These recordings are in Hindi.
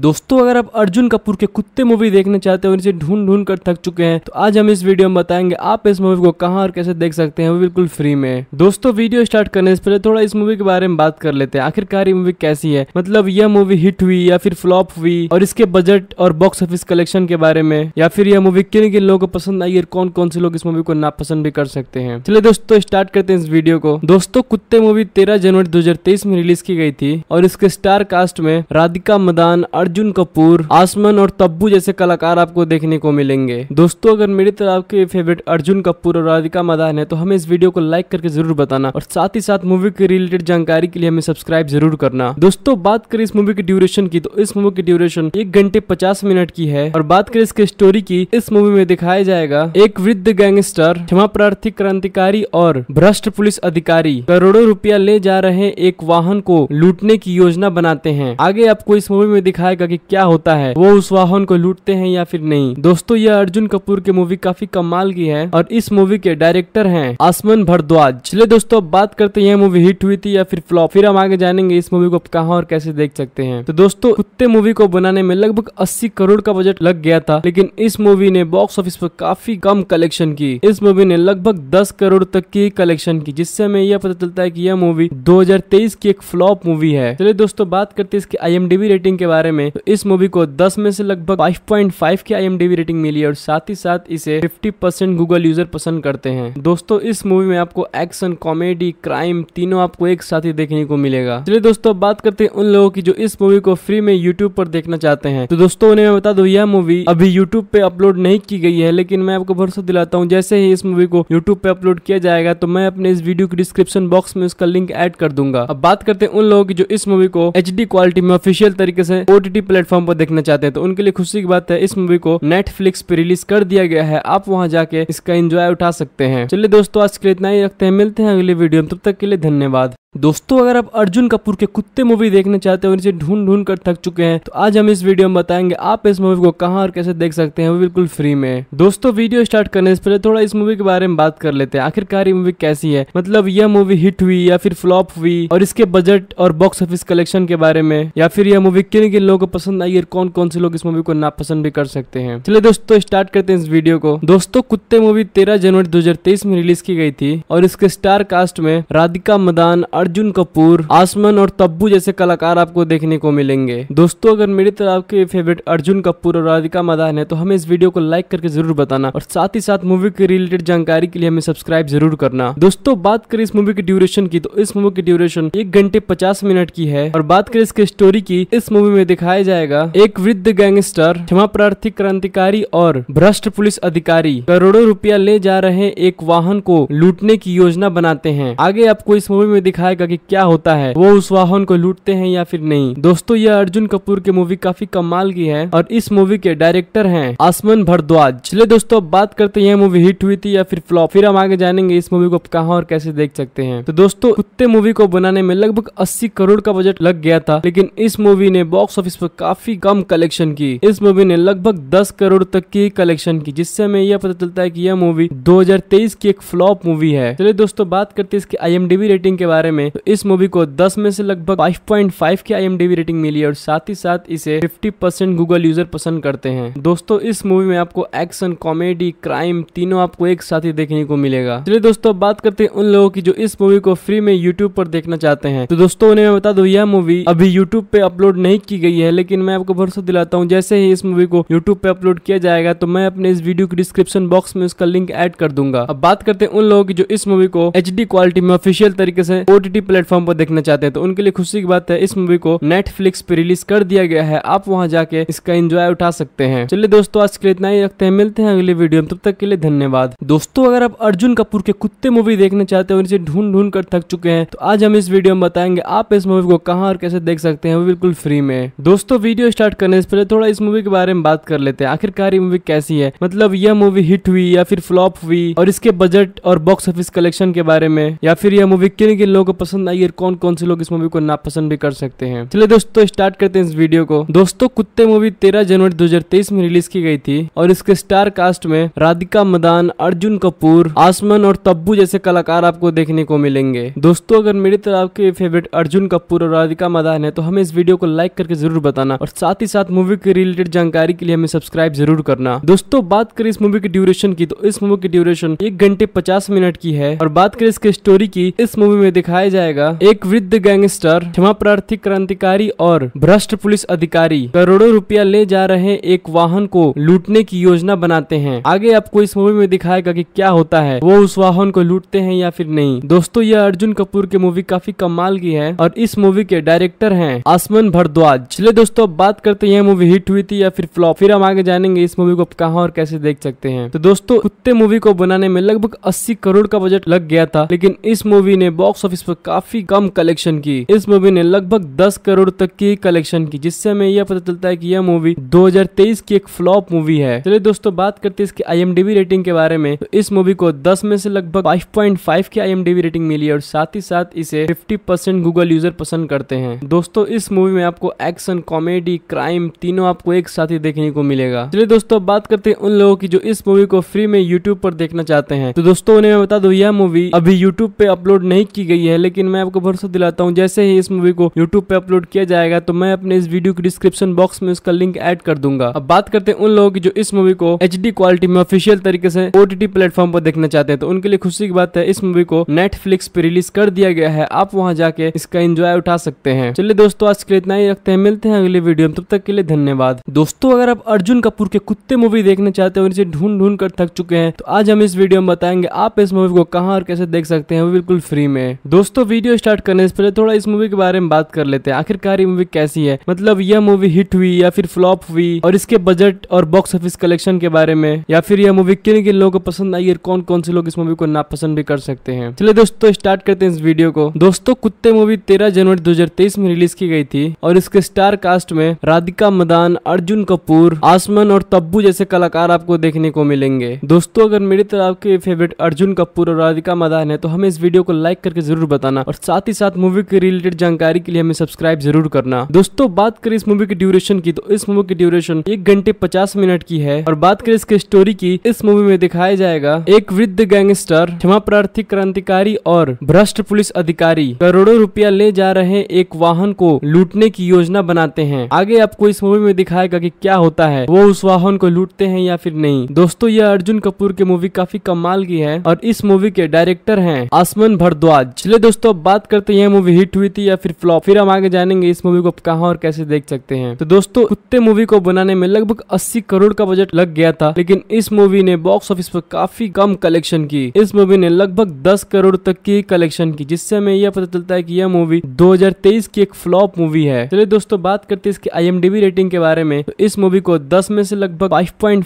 दोस्तों अगर आप अर्जुन कपूर के कुत्ते मूवी देखने चाहते हो इसे ढूंढ ढूंढ कर थक चुके हैं तो आज हम इस वीडियो में बताएंगे आप इस मूवी को कहाँ और कैसे देख सकते हैं वो बिल्कुल फ्री में दोस्तों वीडियो स्टार्ट करने से पहले थोड़ा इस मूवी के बारे में बात कर लेते हैं आखिरकार ये मूवी कैसी है मतलब यह मूवी हिट हुई या फिर फ्लॉप हुई और इसके बजट और बॉक्स ऑफिस कलेक्शन के बारे में या फिर यह मूवी किन किन लोगों को पसंद आई और कौन कौन से लोग इस मूवी को नापसंद भी कर सकते हैं चलिए दोस्तों स्टार्ट करते हैं इस वीडियो को दोस्तों कुत्ते मूवी तेरह जनवरी दो में रिलीज की गई थी और इसके स्टार कास्ट में राधिका मदान अर्जुन कपूर आसमन और तब्बू जैसे कलाकार आपको देखने को मिलेंगे दोस्तों अगर मेरी तरह आपके फेवरेट अर्जुन कपूर और राधिका मदान है तो हमें इस वीडियो को लाइक करके जरूर बताना और साथ ही साथ मूवी के रिलेटेड जानकारी के लिए हमें सब्सक्राइब जरूर करना दोस्तों बात करें इस मूवी की ड्यूरेशन की तो इस मूवी की ड्यूरेशन एक घंटे पचास मिनट की है और बात करें इसके स्टोरी की इस मूवी में दिखाया जाएगा एक वृद्ध गैंगस्टर क्षमा प्रार्थी क्रांतिकारी और भ्रष्ट पुलिस अधिकारी करोड़ों रुपया ले जा रहे एक वाहन को लूटने की योजना बनाते हैं आगे आपको इस मूवी में दिखाया लगा कि क्या होता है वो उस वाहन को लूटते हैं या फिर नहीं दोस्तों यह अर्जुन कपूर की मूवी काफी कमाल की है और इस मूवी के डायरेक्टर है आसमन भरद्वाज चले दोस्तों बात करते हैं मूवी हिट हुई थी या फिर फ्लॉप फिर हम आगे जानेंगे इस मूवी को कहाँ और कैसे देख सकते हैं तो दोस्तों कुत्ते मूवी को बनाने में लगभग अस्सी करोड़ का बजट लग गया था लेकिन इस मूवी ने बॉक्स ऑफिस पर काफी कम कलेक्शन की इस मूवी ने लगभग दस करोड़ तक की कलेक्शन की जिससे हमें यह पता चलता है की यह मूवी दो की एक फ्लॉप मूवी है चलिए दोस्तों बात करते हैं इसकी आई रेटिंग के बारे में में तो इस मूवी को 10 में से लगभग 5.5 की आई रेटिंग मिली है और साथ ही साथ इसे 50% गूगल यूजर पसंद करते हैं दोस्तों इस मूवी में आपको एक्शन कॉमेडी क्राइम तीनों आपको एक साथ ही देखने को मिलेगा चलिए दोस्तों बात करते हैं उन लोगों की जो इस मूवी को फ्री में यूट्यूब पर देखना चाहते हैं तो दोस्तों उन्हें मैं बता दू यह मूवी अभी यूट्यूब पे अपलोड नहीं की गई है लेकिन मैं आपको भरोसा दिलाता हूँ जैसे ही इस मूवी को यूट्यूब पे अपलोड किया जाएगा तो मैं अपने इस वीडियो के डिस्क्रिप्शन बॉक्स में उसका लिंक एड कर दूंगा अब बात करते हैं उन लोगों की जो इस मूवी को एच क्वालिटी में ऑफिशियल तरीके से ओ ओटीटी प्लेटफॉर्म पर देखना चाहते हैं तो उनके लिए खुशी की बात है इस मूवी को नेटफ्लिक्स पे रिलीज कर दिया गया है आप वहाँ जाके इसका एंजॉय उठा सकते हैं चलिए दोस्तों आज के लिए इतना ही रखते हैं मिलते हैं अगले वीडियो में तब तक के लिए धन्यवाद दोस्तों अगर आप अर्जुन कपूर के कुत्ते मूवी देखने चाहते हो इसे ढूंढ ढूंढ कर थक चुके हैं तो आज हम इस वीडियो में बताएंगे आप इस मूवी को कहां और कैसे देख सकते हैं बिल्कुल फ्री में दोस्तों वीडियो स्टार्ट करने से पहले थोड़ा इस मूवी के बारे में बात कर लेते हैं आखिरकार ये मूवी कैसी है मतलब यह मूवी हिट हुई या फिर फ्लॉप हुई और इसके बजट और बॉक्स ऑफिस कलेक्शन के बारे में या फिर यह मूवी किन किन लोगों को पसंद आई और कौन कौन से लोग इस मूवी को नापसंद भी कर सकते हैं चलिए दोस्तों स्टार्ट करते हैं इस वीडियो को दोस्तों कुत्ते मूवी तेरह जनवरी दो में रिलीज की गई थी और इसके स्टार कास्ट में राधिका मदान अर्जुन कपूर आसमान और तब्बू जैसे कलाकार आपको देखने को मिलेंगे दोस्तों अगर मेरी तरह आपके फेवरेट अर्जुन कपूर और राधिका मदान है तो हमें इस वीडियो को लाइक करके जरूर बताना और साथ ही साथ मूवी के रिलेटेड जानकारी के लिए हमें सब्सक्राइब जरूर करना दोस्तों बात करें इस मूवी की ड्यूरेशन की तो इस मूवी की ड्यूरेशन एक घंटे पचास मिनट की है और बात करें इसके स्टोरी की इस मूवी में दिखाया जाएगा एक वृद्ध गैंगस्टर क्षमा प्रार्थी क्रांतिकारी और भ्रष्ट पुलिस अधिकारी करोड़ों रुपया ले जा रहे एक वाहन को लूटने की योजना बनाते हैं आगे आपको इस मूवी में दिखाया दिखाएगा कि क्या होता है वो उस वाहन को लूटते हैं या फिर नहीं दोस्तों यह अर्जुन कपूर की मूवी काफी कमाल की है और इस मूवी के डायरेक्टर है आसमन भरद्वाज चले दोस्तों अब बात करते हैं मूवी हिट हुई थी या फिर फ्लॉप फिर हम आगे जानेंगे इस मूवी को कहा और कैसे देख सकते हैं तो दोस्तों कुत्ते मूवी को बनाने में लगभग अस्सी करोड़ का बजट लग गया था लेकिन इस मूवी ने बॉक्स ऑफिस पर काफी कम कलेक्शन की इस मूवी ने लगभग दस करोड़ तक की कलेक्शन की जिससे हमें यह पता चलता है की यह मूवी दो की एक फ्लॉप मूवी है चलिए दोस्तों बात करते हैं इसकी आई रेटिंग के बारे में में तो इस मूवी को 10 में से लगभग 5.5 की आई रेटिंग मिली है और साथ ही साथ इसे 50% गूगल यूजर पसंद करते हैं दोस्तों इस मूवी में आपको एक्शन कॉमेडी क्राइम तीनों आपको एक साथ ही देखने को मिलेगा चलिए दोस्तों बात करते हैं उन लोगों की जो इस मूवी को फ्री में यूट्यूब पर देखना चाहते हैं तो दोस्तों उन्हें मैं बता दू यह मूवी अभी यूट्यूब पे अपलोड नहीं की गई है लेकिन मैं आपको भरोसा दिलाता हूँ जैसे ही इस मूवी को यूट्यूब पे अपलोड किया जाएगा तो मैं अपने इस वीडियो के डिस्क्रिप्शन बॉक्स में उसका लिंक एड कर दूंगा अब बात करते हैं उन लोगों की जो इस मूवी को एच क्वालिटी में ऑफिशियल तरीके से ओ ओटीटी प्लेटफॉर्म पर देखना चाहते हैं तो उनके लिए खुशी की बात है इस मूवी को नेटफ्लिक्स पर रिलीज कर दिया गया है आप वहाँ जाके इसका एंजॉय उठा सकते हैं चलिए दोस्तों आज के लिए इतना ही रखते हैं मिलते हैं अगले वीडियो में तब तक के लिए धन्यवाद दोस्तों अगर आप अर्जुन कपूर के कुत्ते मूवी देखना चाहते और इसे ढूंढ ढूंढ कर थक चुके हैं तो आज हम इस वीडियो में बताएंगे आप इस मूवी को कहाँ और कैसे देख सकते हैं बिल्कुल फ्री में दोस्तों वीडियो स्टार्ट करने से पहले थोड़ा इस मूवी के बारे में बात कर लेते हैं आखिरकार ये मूवी कैसी है मतलब यह मूवी हिट हुई या फिर फ्लॉप हुई और इसके बजट और बॉक्स ऑफिस कलेक्शन के बारे में या फिर यह मूवी किन किन लोगों को पसंद आई और कौन कौन से लोग इस मूवी को नापसंद भी कर सकते हैं चलिए दोस्तों स्टार्ट करते हैं इस वीडियो को दोस्तों कुत्ते मूवी तेरह जनवरी दो में रिलीज की गई थी और इसके स्टार कास्ट में राधिका मदान अर्जुन कपूर आसमन और तब्बू जैसे कलाकार आपको देखने को मिलेंगे दोस्तों अगर मेरी तरह आपके फेवरेट अर्जुन कपूर और राधिका मदान है तो हमें इस वीडियो को लाइक करके जरूर बताना और साथ ही साथ मूवी के रिलेटेड जानकारी के लिए हमें सब्सक्राइब जरूर करना दोस्तों बात करें इस मूवी की ड्यूरेशन की तो इस मूवी की ड्यूरेशन एक घंटे पचास मिनट की है और बात करें इसके स्टोरी की इस मूवी में दिखाए दिखाया जाएगा एक वृद्ध गैंगस्टर क्षमा प्रार्थी क्रांतिकारी और भ्रष्ट पुलिस अधिकारी करोड़ों रुपया ले जा रहे एक वाहन को लूटने की योजना बनाते हैं आगे आपको इस मूवी में दिखाएगा की क्या होता है वो उस वाहन को लूटते हैं या फिर नहीं दोस्तों यह अर्जुन कपूर की मूवी काफी कमाल की है और इस मूवी के डायरेक्टर हैं आसमन भरद्वाज चले दोस्तों अब बात करते हैं मूवी हिट हुई थी या फिर फ्लॉप फिर हम आगे जानेंगे इस मूवी को आप कहाँ और कैसे देख सकते हैं तो दोस्तों कुत्ते मूवी को बनाने में लगभग अस्सी करोड़ का बजट लग गया था लेकिन इस मूवी ने बॉक्स ऑफिस पर काफी कम कलेक्शन की इस मूवी ने लगभग 10 करोड़ तक की कलेक्शन की जिससे हमें यह पता चलता है कि यह मूवी 2023 की एक फ्लॉप मूवी है चलिए दोस्तों बात करते हैं इसकी आईएमडीबी रेटिंग के बारे में तो इस मूवी को 10 में से लगभग 5.5 की आई रेटिंग मिली है और साथ ही साथ इसे 50% गूगल यूजर पसंद करते हैं दोस्तों इस मूवी में आपको एक्शन कॉमेडी क्राइम तीनों आपको एक साथ ही देखने को मिलेगा चलिए दोस्तों बात करते हैं उन लोगों की जो इस मूवी को फ्री में यूट्यूब पर देखना चाहते हैं तो दोस्तों उन्हें मैं बता दू यह मूवी अभी यूट्यूब पे अपलोड नहीं की गई है लेकिन मैं आपको भरोसा दिलाता हूँ जैसे ही इस मूवी को यूट्यूब पे अपलोड किया जाएगा तो मैं अपने इस वीडियो के डिस्क्रिप्शन बॉक्स में उसका लिंक एड कर दूंगा अब बात करते हैं उन लोगों की जो इस मूवी को एच क्वालिटी में ऑफिशियल तरीके से ओटीटी प्लेटफॉर्म पर देखना चाहते हैं तो उनके लिए खुशी की बात है इस मूवी को नेटफ्लिक्स पे रिलीज कर दिया गया है आप वहाँ जाके इसका एंजॉय उठा सकते हैं चलिए दोस्तों आज के लिए इतना ही रखते हैं मिलते हैं अगले वीडियो में तब तक के लिए धन्यवाद दोस्तों अगर आप अर्जुन कपूर के कुत्ते मूवी देखना चाहते हैं और इसे ढूंढ ढूंढ कर थक चुके हैं तो आज हम इस वीडियो में बताएंगे आप इस मूवी को कहाँ और कैसे देख सकते हैं वो बिल्कुल फ्री में दोस्तों दोस्तों वीडियो स्टार्ट करने से पहले थोड़ा इस मूवी के बारे में बात कर लेते हैं आखिरकार ये मूवी कैसी है मतलब यह मूवी हिट हुई या फिर फ्लॉप हुई और इसके बजट और बॉक्स ऑफिस कलेक्शन के बारे में या फिर यह मूवी किन किन लोगों को पसंद आई और कौन कौन से लोग इस मूवी को नापसंद भी कर सकते हैं चलिए दोस्तों स्टार्ट करते हैं इस वीडियो को दोस्तों कुत्ते मूवी तेरह जनवरी दो में रिलीज की गई थी और इसके स्टार कास्ट में राधिका मदान अर्जुन कपूर आसमन और तब्बू जैसे कलाकार आपको देखने को मिलेंगे दोस्तों अगर मेरी तरह आपके फेवरेट अर्जुन कपूर और राधिका मदान है तो हमें इस वीडियो को लाइक करके जरूर बताना और साथ ही साथ मूवी के रिलेटेड जानकारी के लिए हमें सब्सक्राइब जरूर करना दोस्तों बात करें इस मूवी के ड्यूरेशन की तो इस मूवी की ड्यूरेशन एक घंटे पचास मिनट की है और बात करें इसके स्टोरी की इस मूवी में दिखाया जाएगा एक वृद्ध गैंगस्टर क्षमा प्रार्थी क्रांतिकारी और भ्रष्ट पुलिस अधिकारी करोड़ों रुपया ले जा रहे एक वाहन को लूटने की योजना बनाते हैं आगे आपको इस मूवी में दिखाएगा कि क्या होता है वो उस वाहन को लूटते हैं या फिर नहीं दोस्तों यह अर्जुन कपूर की मूवी काफी कमाल की है और इस मूवी के डायरेक्टर हैं आसमान भरद्वाज चले दोस्तों बात करते हैं मूवी हिट हुई थी या फिर फ्लॉप फिर हम आगे जानेंगे इस मूवी को कहा और कैसे देख सकते हैं तो दोस्तों कुत्ते मूवी को बनाने में लगभग अस्सी करोड़ का बजट लग गया था लेकिन इस मूवी ने बॉक्स ऑफिस पर काफी कम कलेक्शन की इस मूवी ने लगभग दस करोड़ तक की कलेक्शन की जिससे हमें यह पता चलता है की यह मूवी दो की एक फ्लॉप मूवी है चलिए दोस्तों बात करते हैं इसकी आई रेटिंग के बारे में तो इस मूवी को दस में से लगभग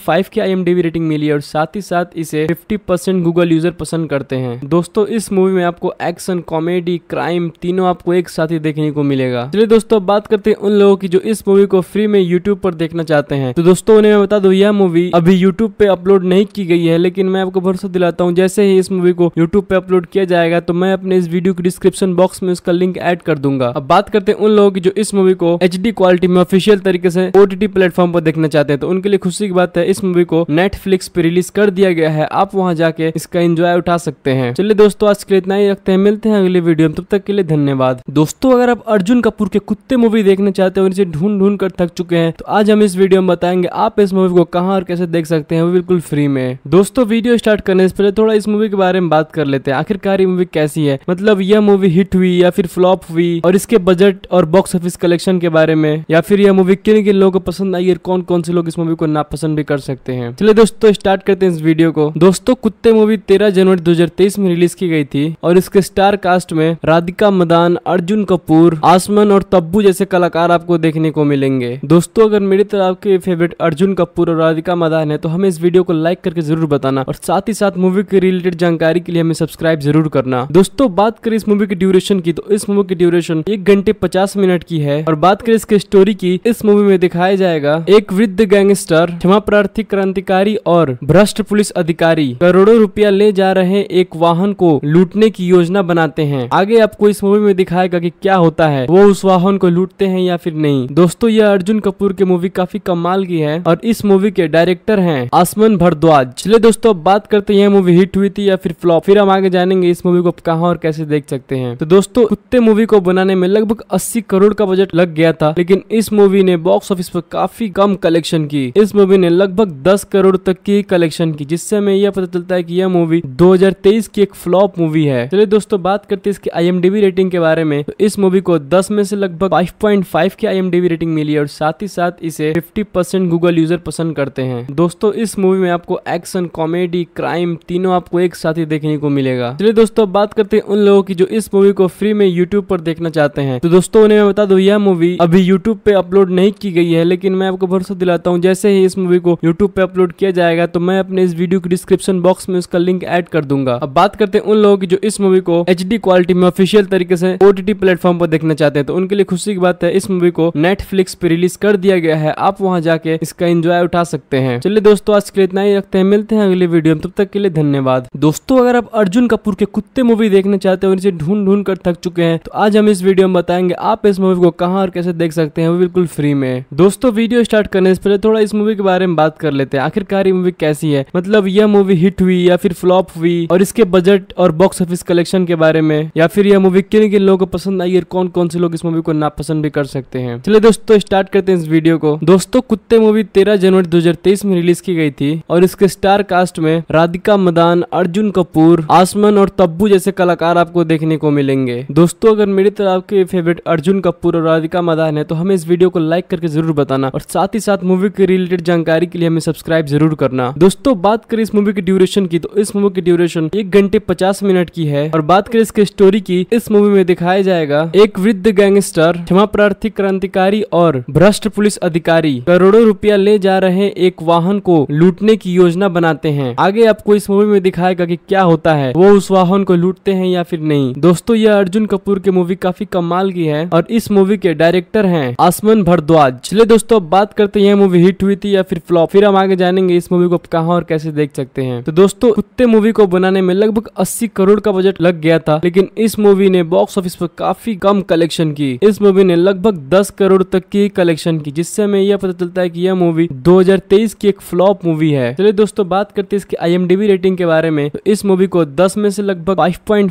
फाइव की आई रेटिंग मिली और साथ ही साथ इसे फिफ्टी गूगल यूजर पसंद करते हैं दोस्तों इस मूवी में आपको एक्शन कॉमेडी क्राइम तीनों आपको एक साथ ही देखने को मिलेगा चलिए दोस्तों बात करते हैं उन लोगों की जो इस मूवी को फ्री में यूट्यूब पर देखना चाहते हैं तो दोस्तों उन्हें मैं बता दू यह मूवी अभी यूट्यूब पे अपलोड नहीं की गई है लेकिन मैं आपको भरोसा दिलाता हूँ जैसे ही इस मूवी को यूट्यूब पे अपलोड किया जाएगा तो मैं अपने इस वीडियो के डिस्क्रिप्शन बॉक्स में उसका लिंक एड कर दूंगा अब बात करते हैं उन लोगों की जो इस मूवी को एच क्वालिटी में ऑफिशियल तरीके से ओटीटी प्लेटफॉर्म पर देखना चाहते हैं तो उनके लिए खुशी की बात है इस मूवी को नेटफ्लिक्स पे रिलीज कर दिया गया है आप वहाँ जाके इसका एंजॉय उठा सकते हैं चलिए दोस्तों आज के लिए इतना ही रखते हैं मिलते हैं अगले वीडियो में तब तक के लिए धन्यवाद दोस्तों अगर आप अर्जुन कपूर के कुत्ते मूवी देखना चाहते हो इसे ढूंढ ढूंढ कर थक चुके हैं तो आज हम इस वीडियो में बताएंगे आप इस मूवी को कहाँ और कैसे देख सकते हैं वो बिल्कुल फ्री में दोस्तों वीडियो स्टार्ट करने से पहले थोड़ा इस मूवी के बारे में बात कर लेते हैं आखिरकार ये मूवी कैसी है मतलब यह मूवी हिट हुई या फिर फ्लॉप हुई और इसके बजट और बॉक्स ऑफिस कलेक्शन के बारे में या फिर यह मूवी किन किन लोगों को पसंद आई और कौन कौन से लोग इस मूवी को नापसंद भी कर सकते हैं चलिए दोस्तों स्टार्ट करते हैं इस वीडियो को दोस्तों कुत्ते मूवी तेरह जनवरी दो में रिलीज की गई थी और इसके स्टार का कास्ट में राधिका मदान अर्जुन कपूर आसमन और तब्बू जैसे कलाकार आपको देखने को मिलेंगे दोस्तों अगर मेरी तरह आपके फेवरेट अर्जुन कपूर और राधिका मदान है तो हमें इस वीडियो को लाइक करके जरूर बताना और साथ ही साथ मूवी के रिलेटेड जानकारी के लिए हमें सब्सक्राइब जरूर करना दोस्तों बात करें इस मूवी की ड्यूरेशन की तो इस मूवी की ड्यूरेशन एक घंटे पचास मिनट की है और बात करें इसके स्टोरी की इस मूवी में दिखाया जाएगा एक वृद्ध गैंगस्टर क्षमा प्रार्थी क्रांतिकारी और भ्रष्ट पुलिस अधिकारी करोड़ों रुपया ले जा रहे एक वाहन को लूटने की योजना बनाते करते हैं आगे आपको इस मूवी में दिखाएगा की क्या होता है वो उस वाहन को लूटते हैं या फिर नहीं दोस्तों यह अर्जुन कपूर की मूवी काफी कमाल की है और इस मूवी के डायरेक्टर है आसमन भरद्वाज चले दोस्तों बात करते हैं मूवी हिट हुई थी या फिर फ्लॉप फिर हम आगे जानेंगे इस मूवी को कहा और कैसे देख सकते हैं तो दोस्तों कुत्ते मूवी को बनाने में लगभग अस्सी करोड़ का बजट लग गया था लेकिन इस मूवी ने बॉक्स ऑफिस पर काफी कम कलेक्शन की इस मूवी ने लगभग 10 करोड़ तक की कलेक्शन की जिससे हमें यह पता चलता है की यह मूवी 2023 की एक फ्लॉप मूवी है चलिए दोस्तों बात करते हैं इसकी आई रेटिंग के बारे में तो इस मूवी को दस में से लगभग फाइव की आई रेटिंग मिली है और साथ ही साथ इसे फिफ्टी गूगल यूजर पसंद करते हैं दोस्तों इस मूवी में आपको एक्शन कॉमेडी क्राइम तीनों आपको एक साथ ही देखने को मिलेगा चलिए दोस्तों बात करते हैं उन लोगों की जो इस मूवी को फ्री में यूट्यूब पर देखना चाहते हैं तो दोस्तों उन्हें मैं बता दू यह मूवी अभी यूट्यूब पे अपलोड नहीं की गई है लेकिन मैं आपको भरोसा दिलाता हूँ जैसे ही इस मूवी को यूट्यूब पे अपलोड किया जाएगा तो मैं अपने इस वीडियो के डिस्क्रिप्शन बॉक्स में उसका लिंक एड कर दूंगा अब बात करते हैं उन लोगों की जो इस मूवी को एच एचडी क्वालिटी में ऑफिशियल तरीके से ओटीटी प्लेटफॉर्म पर देखना चाहते हैं तो उनके लिए खुशी की बात है इस मूवी को नेटफ्लिक्स पे रिलीज कर दिया गया है आप वहाँ जाके इसका एंजॉय उठा सकते हैं चलिए दोस्तों आज के लिए इतना ही रखते हैं मिलते हैं अगले वीडियो में तब तक के लिए धन्यवाद दोस्तों अगर आप अर्जुन कपूर के कुत्ते मूवी देखना चाहते हैं और इसे ढूंढ ढूंढ कर थक चुके हैं तो आज हम इस वीडियो में बताएंगे आप इस मूवी को कहाँ और कैसे देख सकते हैं वो बिल्कुल फ्री में दोस्तों वीडियो स्टार्ट करने से पहले थोड़ा इस मूवी के बारे में बात कर लेते हैं आखिरकार ये मूवी कैसी है मतलब यह मूवी हिट हुई या फिर फ्लॉप हुई और इसके बजट और बॉक्स ऑफिस कलेक्शन के बारे में में या फिर यह मूवी किन किन लोगों को पसंद आई और कौन कौन से लोग इस मूवी को नापसंद भी कर सकते हैं चलिए दोस्तों स्टार्ट करते हैं इस वीडियो को दोस्तों कुत्ते मूवी तेरह जनवरी दो में रिलीज की गई थी और इसके स्टार कास्ट में राधिका मदान अर्जुन कपूर आसमन और तब्बू जैसे कलाकार आपको देखने को मिलेंगे दोस्तों अगर मेरी तरह आपके फेवरेट अर्जुन कपूर और राधिका मदान है तो हमें इस वीडियो को लाइक करके जरूर बताना और साथ ही साथ मूवी के रिलेटेड जानकारी के लिए हमें सब्सक्राइब जरूर करना दोस्तों बात करें इस मूवी की ड्यूरेशन की तो इस मूवी की ड्यूरेशन एक घंटे पचास मिनट की है और बात करें इसके स्टोरी की इस मूवी में दिखाया जाएगा एक वृद्ध गैंगस्टर क्षमा प्रार्थी क्रांतिकारी और भ्रष्ट पुलिस अधिकारी करोड़ों रुपया ले जा रहे एक वाहन को लूटने की योजना बनाते हैं आगे आपको इस मूवी में दिखाएगा की क्या होता है वो उस वाहन को लूटते हैं या फिर नहीं दोस्तों यह अर्जुन कपूर की मूवी काफी कमाल की है और इस मूवी के डायरेक्टर है आसमन भरद्वाज चले दोस्तों अब बात करते हैं मूवी हिट हुई थी या फिर फ्लॉप फिर हम आगे जानेंगे इस मूवी को कहाँ और कैसे देख सकते हैं तो दोस्तों कुत्ते मूवी को बनाने में लगभग अस्सी करोड़ का बजट लग गया था लेकिन इस मूवी ने बॉक्स ऑफिस पर काफी कम कलेक्शन की इस मूवी ने लगभग 10 करोड़ तक की कलेक्शन की जिससे हमें यह पता चलता है कि यह मूवी 2023 की एक फ्लॉप मूवी है चलिए दोस्तों बात करते हैं इसकी आईएमडीबी रेटिंग के बारे में तो इस मूवी को दस में से लगभग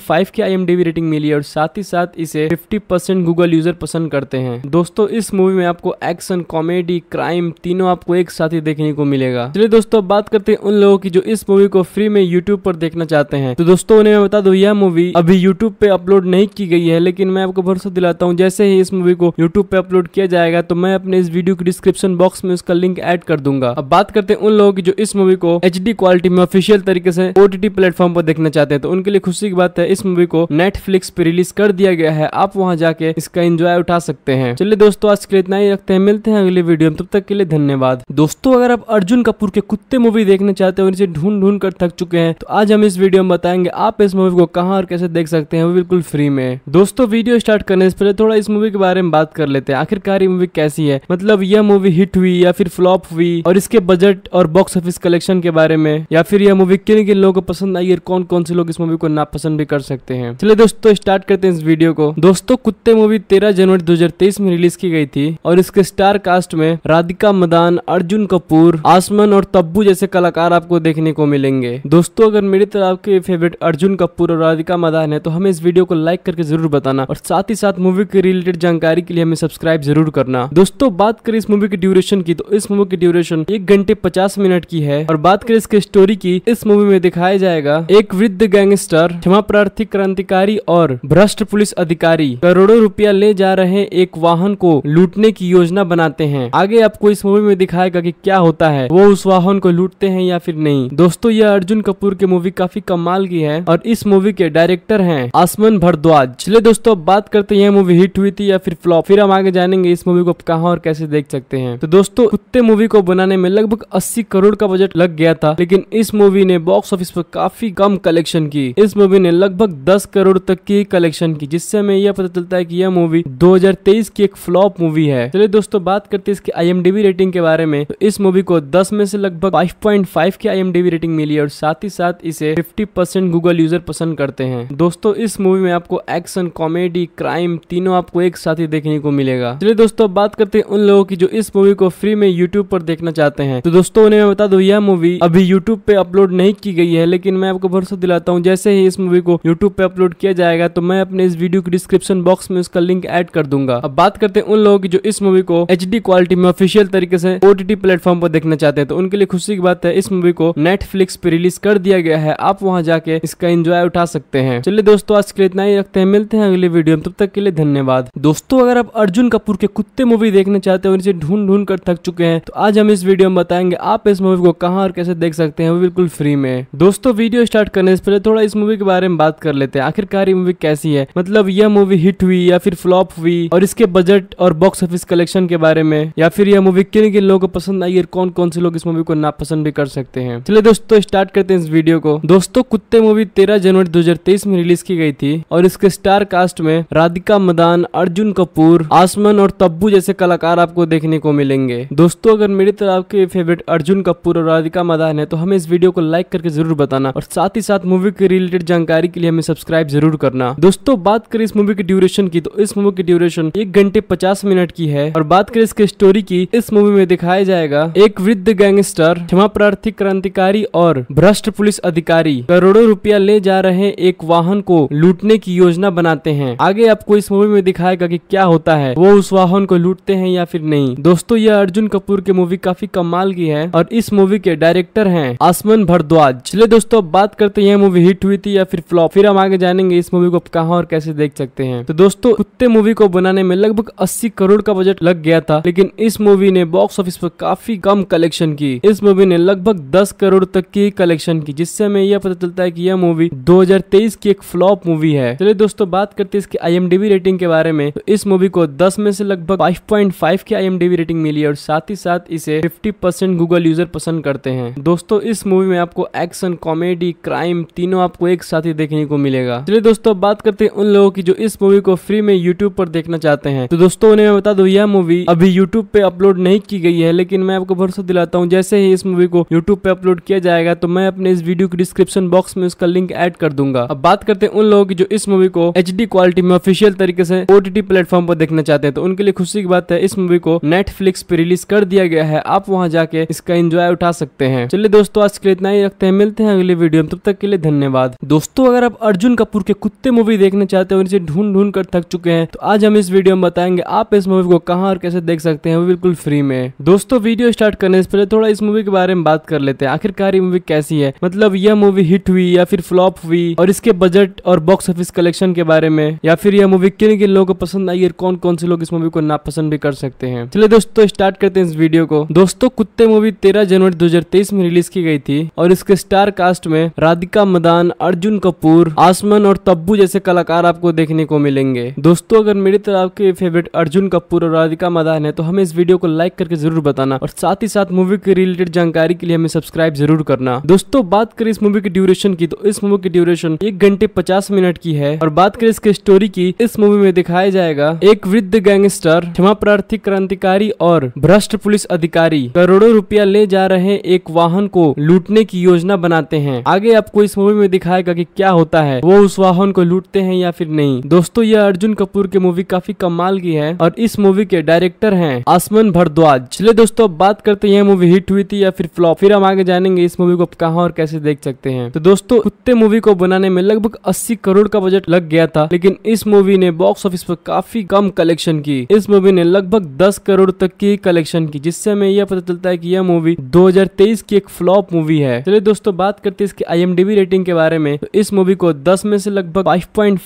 फाइव की आई रेटिंग मिली है और साथ ही साथ इसे परसेंट गूगल यूजर पसंद करते हैं दोस्तों इस मूवी में आपको एक्शन कॉमेडी क्राइम तीनों आपको एक साथ ही देखने को मिलेगा चलिए दोस्तों बात करते हैं उन लोगों की जो इस मूवी को फ्री में यूट्यूब पर देखना चाहते हैं तो दोस्तों उन्हें मैं बता दू यह मूवी अभी यूट्यूब पे अपलोड नहीं की गई है लेकिन मैं आपको भरोसा दिलाता हूँ जैसे ही इस मूवी को यूट्यूब पे अपलोड किया जाएगा तो मैं अपने इस वीडियो के डिस्क्रिप्शन बॉक्स में उसका लिंक एड कर दूंगा अब बात करते हैं उन लोगों की जो इस मूवी को एच क्वालिटी में ऑफिशियल तरीके से ओ टी प्लेटफॉर्म पर देखना चाहते हैं तो उनके लिए खुशी की बात है इस मूवी को नेटफ्लिक्स पे रिलीज कर दिया गया है आप वहाँ जाके इसका एंजॉय उठा सकते हैं चलिए दोस्तों आज के लिए इतना ही रखते हैं मिलते हैं अगले वीडियो में तब तक के लिए धन्यवाद दोस्तों अगर आप अर्जुन कपूर के कुत्ते मूवी देखना चाहते हो इसे ढूंढ ढूंढ कर थक चुके हैं तो आज हम इस वीडियो में बताएंगे आप इस मूवी को कहाँ और कैसे देख सकते हैं वो बिल्कुल फ्री में दोस्तों वीडियो स्टार्ट करने से पहले थोड़ा इस मूवी के बारे में बात कर लेते हैं आखिरकार ये मूवी कैसी है मतलब यह मूवी हिट हुई या फिर फ्लॉप हुई और इसके बजट और बॉक्स ऑफिस कलेक्शन के बारे में या फिर यह मूवी किन किन लोगों को पसंद आई और कौन कौन से लोग इस मूवी को नापसंद भी कर सकते हैं चलिए दोस्तों स्टार्ट करते हैं इस वीडियो को दोस्तों कुत्ते मूवी तेरह जनवरी दो में रिलीज की गई थी और इसके स्टार कास्ट में राधिका मदान अर्जुन कपूर आसमन और तब्बू जैसे कलाकार आपको देखने को मिलेंगे दोस्तों अगर मेरी तरह आपके फेवरेट अर्जुन कपूर और राधिका मदान है तो हमें इस वीडियो को लाइक करके जरूर बताना और साथ ही साथ मूवी के रिलेटेड जानकारी के लिए हमें सब्सक्राइब जरूर करना दोस्तों बात करें इस मूवी की ड्यूरेशन की तो इस मूवी की ड्यूरेशन एक घंटे पचास मिनट की है और बात करें इसके स्टोरी की इस मूवी में दिखाया जाएगा एक वृद्ध गैंगस्टर क्षमा प्रार्थी क्रांतिकारी और भ्रष्ट पुलिस अधिकारी करोड़ों रुपया ले जा रहे एक वाहन को लूटने की योजना बनाते हैं आगे आपको इस मूवी में दिखाएगा की क्या होता है वो उस वाहन को लूटते हैं या फिर नहीं दोस्तों यह अर्जुन कपूर की मूवी काफी कमाल की है और इस मूवी के डायरेक्टर है हैं आसमान भरद्वाज चलिए दोस्तों बात करते हैं मूवी हिट हुई थी या फिर फ्लॉप फिर हम आगे जानेंगे इस मूवी को कहाँ और कैसे देख सकते हैं तो दोस्तों कुत्ते मूवी को बनाने में लगभग अस्सी करोड़ का बजट लग गया था लेकिन इस मूवी ने बॉक्स ऑफिस पर काफी कम कलेक्शन की इस मूवी ने लगभग दस करोड़ तक की कलेक्शन की जिससे हमें यह पता चलता है की यह मूवी दो की एक फ्लॉप मूवी है चलिए दोस्तों बात करते हैं इसकी आई रेटिंग के बारे में तो इस मूवी को दस में से लगभग 5.5 की आई रेटिंग मिली है और साथ ही साथ इसे 50 परसेंट गूगल यूजर पसंद करते हैं दोस्तों दोस्तों इस मूवी में आपको एक्शन कॉमेडी क्राइम तीनों आपको एक साथ ही देखने को मिलेगा चलिए दोस्तों बात करते हैं उन लोगों की जो इस मूवी को फ्री में यूट्यूब पर देखना चाहते हैं तो दोस्तों उन्हें मैं बता दू यह मूवी अभी यूट्यूब पे अपलोड नहीं की गई है लेकिन मैं आपको भरोसा दिलाता हूँ जैसे ही इस मूवी को यूट्यूब पे अपलोड किया जाएगा तो मैं अपने इस वीडियो के डिस्क्रिप्शन बॉक्स में उसका लिंक एड कर दूंगा अब बात करते हैं उन लोगों की जो इस मूवी को एच क्वालिटी में ऑफिशियल तरीके से ओटीटी प्लेटफॉर्म पर देखना चाहते हैं तो उनके लिए खुशी की बात है इस मूवी को नेटफ्लिक्स पे रिलीज कर दिया गया है आप वहाँ जाके इसका एंजॉय उठा सकते हैं चलिए चलिए दोस्तों आज के लिए इतना ही रखते हैं मिलते हैं अगले वीडियो में तब तक के लिए धन्यवाद दोस्तों अगर आप अर्जुन कपूर के कुत्ते मूवी देखना चाहते और इसे ढूंढ ढूंढ कर थक चुके हैं तो आज हम इस वीडियो में बताएंगे आप इस मूवी को कहाँ और कैसे देख सकते हैं वो बिल्कुल फ्री में दोस्तों वीडियो स्टार्ट करने से पहले थोड़ा इस मूवी के बारे में बात कर लेते हैं आखिरकार ये मूवी कैसी है मतलब यह मूवी हिट हुई या फिर फ्लॉप हुई और इसके बजट और बॉक्स ऑफिस कलेक्शन के बारे में या फिर यह मूवी किन किन लोगों को पसंद आई और कौन कौन से लोग इस मूवी को नापसंद भी कर सकते हैं चलिए दोस्तों स्टार्ट करते हैं इस वीडियो को दोस्तों कुत्ते मूवी तेरह जनवरी दो में रिलीज रिलीज की गई थी और इसके स्टार कास्ट में राधिका मदान अर्जुन कपूर आसमन और तब्बू जैसे कलाकार आपको देखने को मिलेंगे दोस्तों अगर मेरी तरह आपके फेवरेट अर्जुन कपूर और राधिका मदान है तो हमें इस वीडियो को लाइक करके जरूर बताना और साथ ही साथ मूवी के रिलेटेड जानकारी के लिए हमें सब्सक्राइब जरूर करना दोस्तों बात करें इस मूवी की ड्यूरेशन की तो इस मूवी की ड्यूरेशन एक घंटे पचास मिनट की है और बात करें इसके स्टोरी की इस मूवी में दिखाया जाएगा एक वृद्ध गैंगस्टर क्षमा प्रार्थी क्रांतिकारी और भ्रष्ट पुलिस अधिकारी करोड़ों रुपया ले जा रहे एक वाहन वाहन को लूटने की योजना बनाते हैं आगे आपको इस मूवी में दिखाएगा की क्या होता है वो उस वाहन को लूटते हैं या फिर नहीं दोस्तों यह अर्जुन कपूर की मूवी काफी कमाल की है और इस मूवी के डायरेक्टर है आसमान भरद्वाज चले दोस्तों बात करते हैं मूवी हिट हुई थी या फिर फ्लॉप फिर हम आगे जानेंगे इस मूवी को कहा और कैसे देख सकते हैं तो दोस्तों कुत्ते मूवी को बनाने में लगभग अस्सी करोड़ का बजट लग गया था लेकिन इस मूवी ने बॉक्स ऑफिस पर काफी कम कलेक्शन की इस मूवी ने लगभग दस करोड़ तक की कलेक्शन की जिससे हमें यह पता चलता है कि यह मूवी 2023 की एक फ्लॉप मूवी है चलिए दोस्तों बात करते हैं इसकी आई रेटिंग के बारे में तो इस मूवी को 10 में से लगभग 5.5 की आई रेटिंग मिली है और साथ ही साथ इसे 50% गूगल यूजर पसंद करते हैं दोस्तों इस मूवी में आपको एक्शन कॉमेडी क्राइम तीनों आपको एक साथ ही देखने को मिलेगा चलिए दोस्तों बात करते हैं उन लोगों की जो इस मूवी को फ्री में यूट्यूब पर देखना चाहते हैं तो दोस्तों उन्हें मैं बता दू यह मूवी अभी यूट्यूब पे अपलोड नहीं की गई है लेकिन मैं आपको भरोसा दिलाता हूँ जैसे ही इस मूवी को यूट्यूब पे अपलोड किया जाएगा तो मैं अपने इस वीडियो के डिस्क्रिप्शन बॉक्स में उसका लिंक एड कर दूंगा अब बात करते चाहते हैं उन लोगों की जो इस मूवी को एच क्वालिटी में ऑफिशियल तरीके से ओटीटी प्लेटफॉर्म पर देखना चाहते हैं तो उनके लिए खुशी की बात है इस मूवी को नेटफ्लिक्स पे रिलीज कर दिया गया है आप वहाँ जाके इसका एंजॉय उठा सकते हैं चलिए दोस्तों आज के लिए इतना ही रखते हैं मिलते हैं अगले वीडियो में तब तक के लिए धन्यवाद दोस्तों अगर आप अर्जुन कपूर के कुत्ते मूवी देखना चाहते हैं और इसे ढूंढ ढूंढ कर थक चुके हैं तो आज हम इस वीडियो में बताएंगे आप इस मूवी को कहाँ और कैसे देख सकते हैं बिल्कुल फ्री में दोस्तों वीडियो स्टार्ट करने से पहले थोड़ा इस मूवी के बारे में बात कर लेते हैं आखिरकार ये मूवी कैसी है मतलब यह मूवी हिट हुई या फिर फ्लॉप हुई और इसके बजट बजट और बॉक्स ऑफिस कलेक्शन के बारे में या फिर यह मूवी किन किन लोगों को पसंद आई और कौन कौन से लोग इस मूवी को नापसंद भी कर सकते हैं चलिए दोस्तों स्टार्ट करते हैं इस वीडियो को दोस्तों कुत्ते मूवी तेरह जनवरी दो में रिलीज की गई थी और इसके स्टार कास्ट में राधिका मदान अर्जुन कपूर आसमन और तब्बू जैसे कलाकार आपको देखने को मिलेंगे दोस्तों अगर मेरी तरह आपके फेवरेट अर्जुन कपूर और राधिका मदान है तो हमें इस वीडियो को लाइक करके जरूर बताना और साथ ही साथ मूवी के रिलेटेड जानकारी के लिए हमें सब्सक्राइब जरूर करना दोस्तों बात करें इस मूवी की ड्यूरेशन की तो इस मूवी की ड्यूरेशन एक घंटे पचास मिनट की है और बात करें इसके स्टोरी की इस मूवी में दिखाया जाएगा एक वृद्ध गैंगस्टर क्षमा प्रार्थी क्रांतिकारी और भ्रष्ट पुलिस अधिकारी करोड़ों रुपया ले जा रहे एक वाहन को लूटने की योजना बनाते हैं आगे आपको इस मूवी में दिखाएगा की क्या होता है वो उस वाहन को लूटते हैं या फिर नहीं दोस्तों यह अर्जुन कपूर की मूवी काफी कमाल की है और इस मूवी के डायरेक्टर है आसमन भरद्वाज चले दोस्तों अब बात करते हैं मूवी हिट हुई थी या फिर फ्लॉप फिर हम आगे जानेंगे इस मूवी को कहाँ और कैसे देख सकते हैं तो दोस्तों कुत्ते मूवी को बनाने में लगभग अस्सी करोड़ का बजट लग गया था लेकिन इस मूवी ने बॉक्स ऑफिस पर काफी कम कलेक्शन की इस मूवी ने लगभग दस करोड़ तक की कलेक्शन की जिससे हमें यह पता चलता है की यह मूवी दो की एक फ्लॉप मूवी है चलिए दोस्तों बात करते हैं इसकी आई रेटिंग के बारे में तो इस मूवी को दस में से लगभग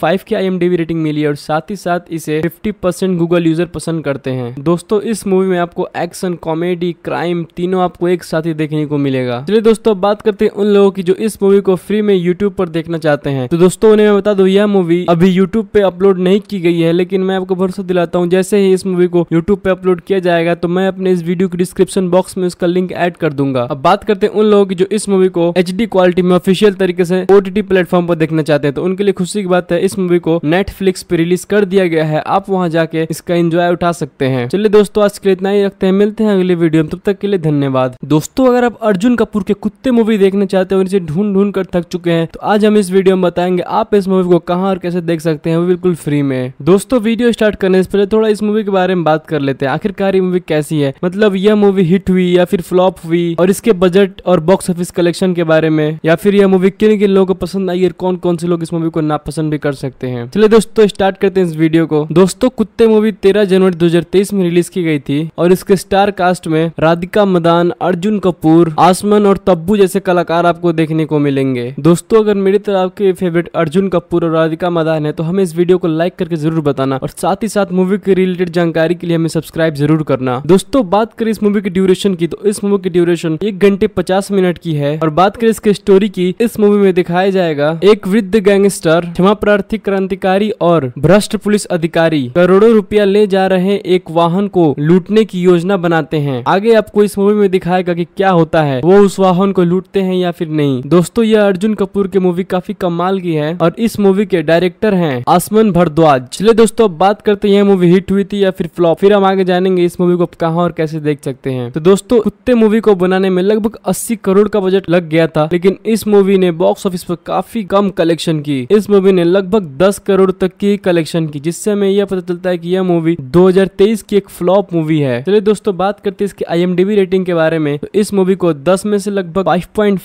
फाइव की आई रेटिंग मिली है और साथ ही साथ इसे फिफ्टी परसेंट गूगल यूजर पसंद करते हैं दोस्तों इस मूवी में आपको एक्शन कॉमेडी क्राइम तीनों आपको एक साथ ही देखने को मिलेगा चलिए दोस्तों बात करते हैं उन लोगों की जो इस मूवी को फ्री में यूट्यूब पर देखना चाहते हैं तो दोस्तों उन्हें मैं बता दू यह मूवी अभी यूट्यूब पे अपलोड नहीं की गई है लेकिन मैं आपको भरोसा दिलाता हूँ जैसे ही इस मूवी को यूट्यूब पे अपलोड किया जाएगा तो मैं अपने इस वीडियो के डिस्क्रिप्शन बॉक्स में उसका लिंक एड कर दूंगा अब बात करते हैं उन लोगों की जो इस मूवी को एच क्वालिटी में ऑफिशियल तरीके से ओटीटी प्लेटफॉर्म पर देखना चाहते हैं तो उनके लिए खुशी की बात है इस मूवी को नेटफ्लिक्स पे रिलीज कर दिया गया है आप वहाँ जाके इसका एंजॉय उठा सकते हैं चलिए दोस्तों आज के लिए इतना ही रखते हैं मिलते हैं अगले वीडियो में तब तक के लिए धन्यवाद दोस्तों अगर आप अर्जुन कपूर के कुत्ते मूवी देखना चाहते हो और इसे ढूंढ ढूंढ कर थक चुके हैं तो आज हम इस वीडियो में बताएंगे बताएंगे आप इस मूवी को कहाँ और कैसे देख सकते हैं वो बिल्कुल फ्री में दोस्तों वीडियो स्टार्ट करने से पहले थोड़ा इस मूवी के बारे में बात कर लेते हैं आखिरकार ये मूवी कैसी है मतलब यह मूवी हिट हुई या फिर फ्लॉप हुई और इसके बजट और बॉक्स ऑफिस कलेक्शन के बारे में या फिर यह मूवी किन किन लोगों को पसंद आई और कौन कौन से लोग इस मूवी को नापसंद भी कर सकते हैं चलिए दोस्तों स्टार्ट करते हैं इस वीडियो को दोस्तों कुत्ते मूवी तेरह जनवरी दो में रिलीज की गई थी और इसके स्टार कास्ट में राधिका मदान अर्जुन कपूर आसमन और तब्बू जैसे कलाकार आपको देखने को मिलेंगे दोस्तों अगर मेरी तरह आपके फेवरेट फेवरेट अर्जुन कपूर और राधिका मदान है तो हमें इस वीडियो को लाइक करके जरूर बताना और साथ ही साथ मूवी के रिलेटेड जानकारी के लिए हमें सब्सक्राइब जरूर करना दोस्तों बात करें इस मूवी की ड्यूरेशन की तो इस मूवी की ड्यूरेशन एक घंटे पचास मिनट की है और बात करें इसके स्टोरी की इस मूवी में दिखाया जाएगा एक वृद्ध गैंगस्टर क्षमा प्रार्थी क्रांतिकारी और भ्रष्ट पुलिस अधिकारी करोड़ों रुपया ले जा रहे एक वाहन को लूटने की योजना बनाते हैं आगे आपको इस मूवी में दिखाएगा की क्या होता है वो उस वाहन को लूटते हैं या फिर नहीं दोस्तों यह अर्जुन कपूर की मूवी काफी कमाल की है और इस मूवी के डायरेक्टर है आसमान भरद्वाज चलिए दोस्तों बात करते हैं मूवी हिट हुई थी या फिर फ्लॉप फिर हम आगे जानेंगे इस मूवी को कहा और कैसे देख सकते हैं तो दोस्तों कुत्ते मूवी को बनाने में लगभग अस्सी करोड़ का बजट लग गया था लेकिन इस मूवी ने बॉक्स ऑफिस पर काफी कम कलेक्शन की इस मूवी ने लगभग दस करोड़ तक की कलेक्शन की जिससे हमें यह पता चलता है की यह मूवी दो की एक फ्लॉप मूवी है चलिए दोस्तों बात करते हैं इसकी आई रेटिंग के बारे में तो इस मूवी को दस में से लगभग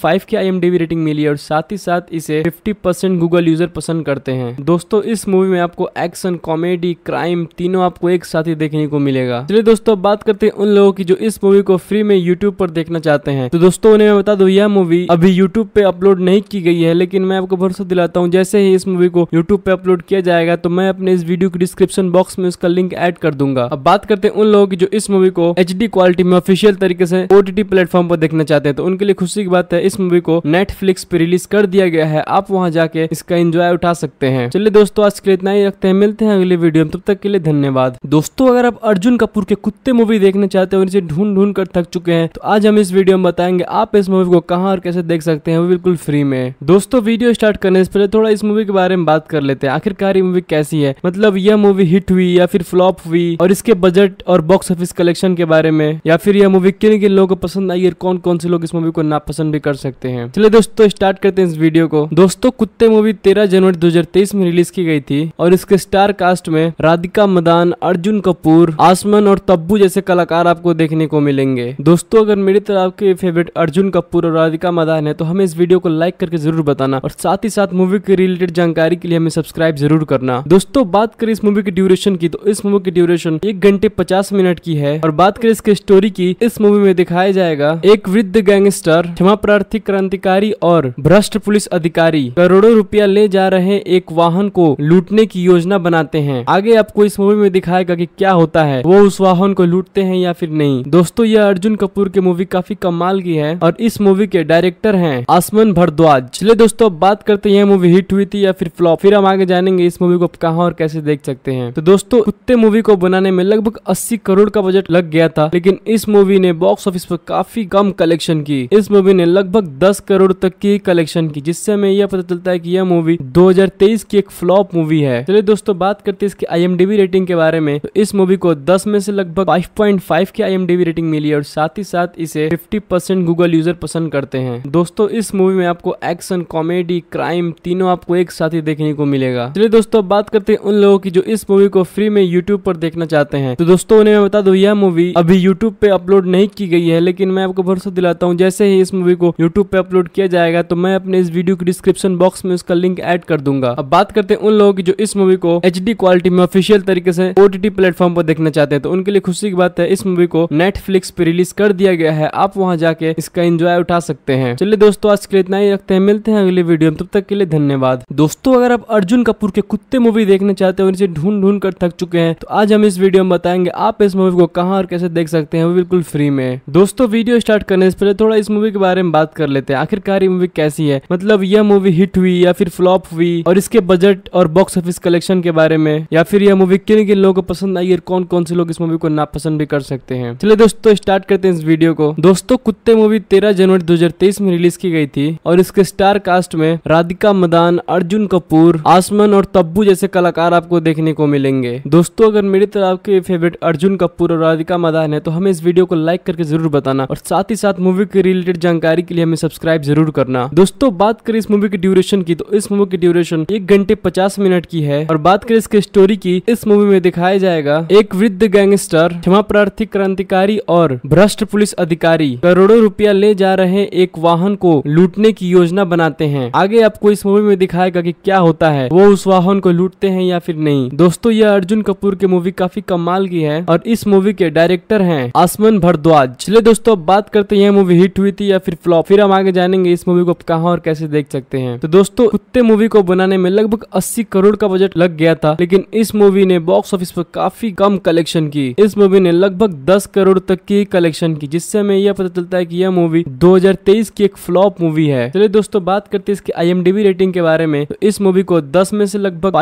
फाइव की आई रेटिंग मिली और साथ ही साथ इसे फिफ्टी गूगल यूजर पसंद करते हैं दोस्तों इस मूवी में आपको एक्शन कॉमेडी क्राइम तीनों आपको एक साथ ही देखने को मिलेगा चलिए दोस्तों बात करते हैं उन लोगों की जो इस मूवी को फ्री में यूट्यूब पर देखना चाहते हैं तो दोस्तों उन्हें मैं बता दू यह मूवी अभी यूट्यूब पे अपलोड नहीं की गई है लेकिन मैं आपको भरोसा दिलाता हूँ जैसे ही इस मूवी को यूट्यूब पे अपलोड किया जाएगा तो मैं अपने इस वीडियो के डिस्क्रिप्शन बॉक्स में उसका लिंक एड कर दूंगा अब बात करते हैं उन लोगों की जो इस मूवी को एच क्वालिटी में ऑफिशियल तरीके से ओटीटी प्लेटफॉर्म पर देखना चाहते हैं तो उनके लिए खुशी की बात है इस मूवी को नेटफ्लिक्स पे रिलीज कर दिया गया है आप वहाँ जाके इसका एंजॉय उठा सकते हैं चलिए दोस्तों आज के लिए इतना ही रखते हैं मिलते हैं अगले वीडियो में तब तक के लिए धन्यवाद दोस्तों अगर आप अर्जुन कपूर के कुत्ते मूवी देखने चाहते हो इसे ढूंढ ढूंढ कर थक चुके हैं तो आज हम इस वीडियो में बताएंगे आप इस मूवी को कहाँ और कैसे देख सकते हैं वो बिल्कुल फ्री में दोस्तों वीडियो स्टार्ट करने से पहले थोड़ा इस मूवी के बारे में बात कर लेते हैं आखिरकार ये मूवी कैसी है मतलब यह मूवी हिट हुई या फिर फ्लॉप हुई और इसके बजट और बॉक्स ऑफिस कलेक्शन के बारे में या फिर यह मूवी किन किन लोगों को पसंद आई और कौन कौन से लोग इस मूवी को नापसंद भी कर सकते हैं चलिए दोस्तों स्टार्ट करते हैं इस वीडियो को दोस्तों कुत्ते मूवी मूवी 13 जनवरी 2023 में रिलीज की गई थी और इसके स्टार कास्ट में राधिका मदान अर्जुन कपूर आसमन और तब्बू जैसे कलाकार आपको देखने को मिलेंगे दोस्तों अगर मेरी तरह आपके फेवरेट अर्जुन कपूर और राधिका मदान है तो हमें इस वीडियो को लाइक करके जरूर बताना और साथ ही साथ मूवी के रिलेटेड जानकारी के लिए हमें सब्सक्राइब जरूर करना दोस्तों बात करें इस मूवी की ड्यूरेशन की तो इस मूवी की ड्यूरेशन एक घंटे पचास मिनट की है और बात करें इसके स्टोरी की इस मूवी में दिखाया जाएगा एक वृद्ध गैंगस्टर क्षमा प्रार्थी क्रांतिकारी और भ्रष्ट पुलिस अधिकारी करोड़ों रुपया ले जा रहे एक वाहन को लूटने की योजना बनाते हैं आगे आपको इस मूवी में दिखाएगा कि क्या होता है वो उस वाहन को लूटते हैं या फिर नहीं दोस्तों यह अर्जुन कपूर की मूवी काफी कमाल की है और इस मूवी के डायरेक्टर है आसमन भरद्वाज चले दोस्तों अब बात करते हैं मूवी हिट हुई थी या फिर फ्लॉप फिर हम आगे जानेंगे इस मूवी को कहा और कैसे देख सकते हैं तो दोस्तों कुत्ते मूवी को बनाने में लगभग अस्सी करोड़ का बजट लग गया था लेकिन इस मूवी ने बॉक्स ऑफिस पर काफी कम कलेक्शन की इस मूवी ने लगभग दस करोड़ तक की कलेक्शन की जिससे हमें यह पता चलता है की यह मूवी 2023 की एक फ्लॉप मूवी है चलिए दोस्तों बात करते हैं इसकी आईएमडीबी रेटिंग के बारे में तो इस मूवी को 10 में से लगभग 5.5 की आई रेटिंग मिली है और साथ ही साथ इसे 50% गूगल यूजर पसंद करते हैं दोस्तों इस मूवी में आपको एक्शन कॉमेडी क्राइम तीनों आपको एक साथ ही देखने को मिलेगा चलिए दोस्तों बात करते हैं उन लोगों की जो इस मूवी को फ्री में यूट्यूब पर देखना चाहते हैं तो दोस्तों उन्हें मैं बता दू यह मूवी अभी यूट्यूब पे अपलोड नहीं की गई है लेकिन मैं आपको भरोसा दिलाता हूँ जैसे ही इस मूवी को यूट्यूब पे अपलोड किया जाएगा तो मैं अपने इस वीडियो के डिस्क्रिप्शन बॉक्स में उसका लिंक ऐड कर दूंगा अब बात करते हैं उन लोगों की जो इस मूवी को एच क्वालिटी में ऑफिशियल तरीके से ओटीटी प्लेटफॉर्म पर देखना चाहते हैं तो उनके लिए खुशी की बात है इस मूवी को नेटफ्लिक्स पे रिलीज कर दिया गया है आप वहाँ जाके इसका एंजॉय उठा सकते हैं चलिए दोस्तों आज के लिए इतना ही रखते हैं मिलते हैं अगले वीडियो में तब तक के लिए धन्यवाद दोस्तों अगर आप अर्जुन कपूर के कुत्ते मूवी देखना चाहते और इसे ढूंढ ढूंढ कर थक चुके हैं तो आज हम इस वीडियो में बताएंगे आप इस मूवी को कहाँ और कैसे देख सकते हैं बिल्कुल फ्री में दोस्तों वीडियो स्टार्ट करने से पहले थोड़ा इस मूवी के बारे में बात कर लेते हैं आखिरकार ये मूवी कैसी है मतलब यह मूवी हिट हुई या या फिर फ्लॉप हुई और इसके बजट और बॉक्स ऑफिस कलेक्शन के बारे में या फिर यह मूवी किन किन लोगों को पसंद आई और कौन कौन से लोग इस मूवी को नापसंद भी कर सकते हैं चलिए दोस्तों स्टार्ट करते हैं इस वीडियो को दोस्तों कुत्ते मूवी तेरह जनवरी दो में रिलीज की गई थी और इसके स्टार कास्ट में राधिका मदान अर्जुन कपूर आसमान और तब्बू जैसे कलाकार आपको देखने को मिलेंगे दोस्तों अगर मेरी तरह आपके फेवरेट अर्जुन कपूर और राधिका मदान है तो हमें इस वीडियो को लाइक करके जरूर बताना और साथ ही साथ मूवी के रिलेटेड जानकारी के लिए हमें सब्सक्राइब जरूर करना दोस्तों बात करें इस मूवी की ड्यूरेशन की तो इस मूवी की ड्यूरेशन एक घंटे पचास मिनट की है और बात करें इसके स्टोरी की इस मूवी में दिखाया जाएगा एक वृद्ध गैंगस्टर क्षमा प्रार्थी क्रांतिकारी और भ्रष्ट पुलिस अधिकारी करोड़ों रुपया ले जा रहे एक वाहन को लूटने की योजना बनाते हैं आगे आपको इस मूवी में दिखाएगा की क्या होता है वो उस वाहन को लूटते हैं या फिर नहीं दोस्तों यह अर्जुन कपूर की मूवी काफी कमाल की है और इस मूवी के डायरेक्टर हैं आसमान भारद्वाज चलिए दोस्तों अब बात करते हैं मूवी हिट हुई थी या फिर फ्लॉप फिर हम आगे जानेंगे इस मूवी को कहाँ और कैसे देख सकते हैं तो दोस्तों कुत्ते मूवी को बनाने में लगभग 80 करोड़ का बजट लग गया था लेकिन इस मूवी ने बॉक्स ऑफिस पर काफी कम कलेक्शन की इस मूवी ने लगभग 10 करोड़ तक की कलेक्शन की जिससे हमें यह पता चलता है कि यह मूवी 2023 की एक फ्लॉप मूवी है चलिए दोस्तों बात करते हैं इसकी आईएमडीबी रेटिंग के बारे में तो इस मूवी को दस में से लगभग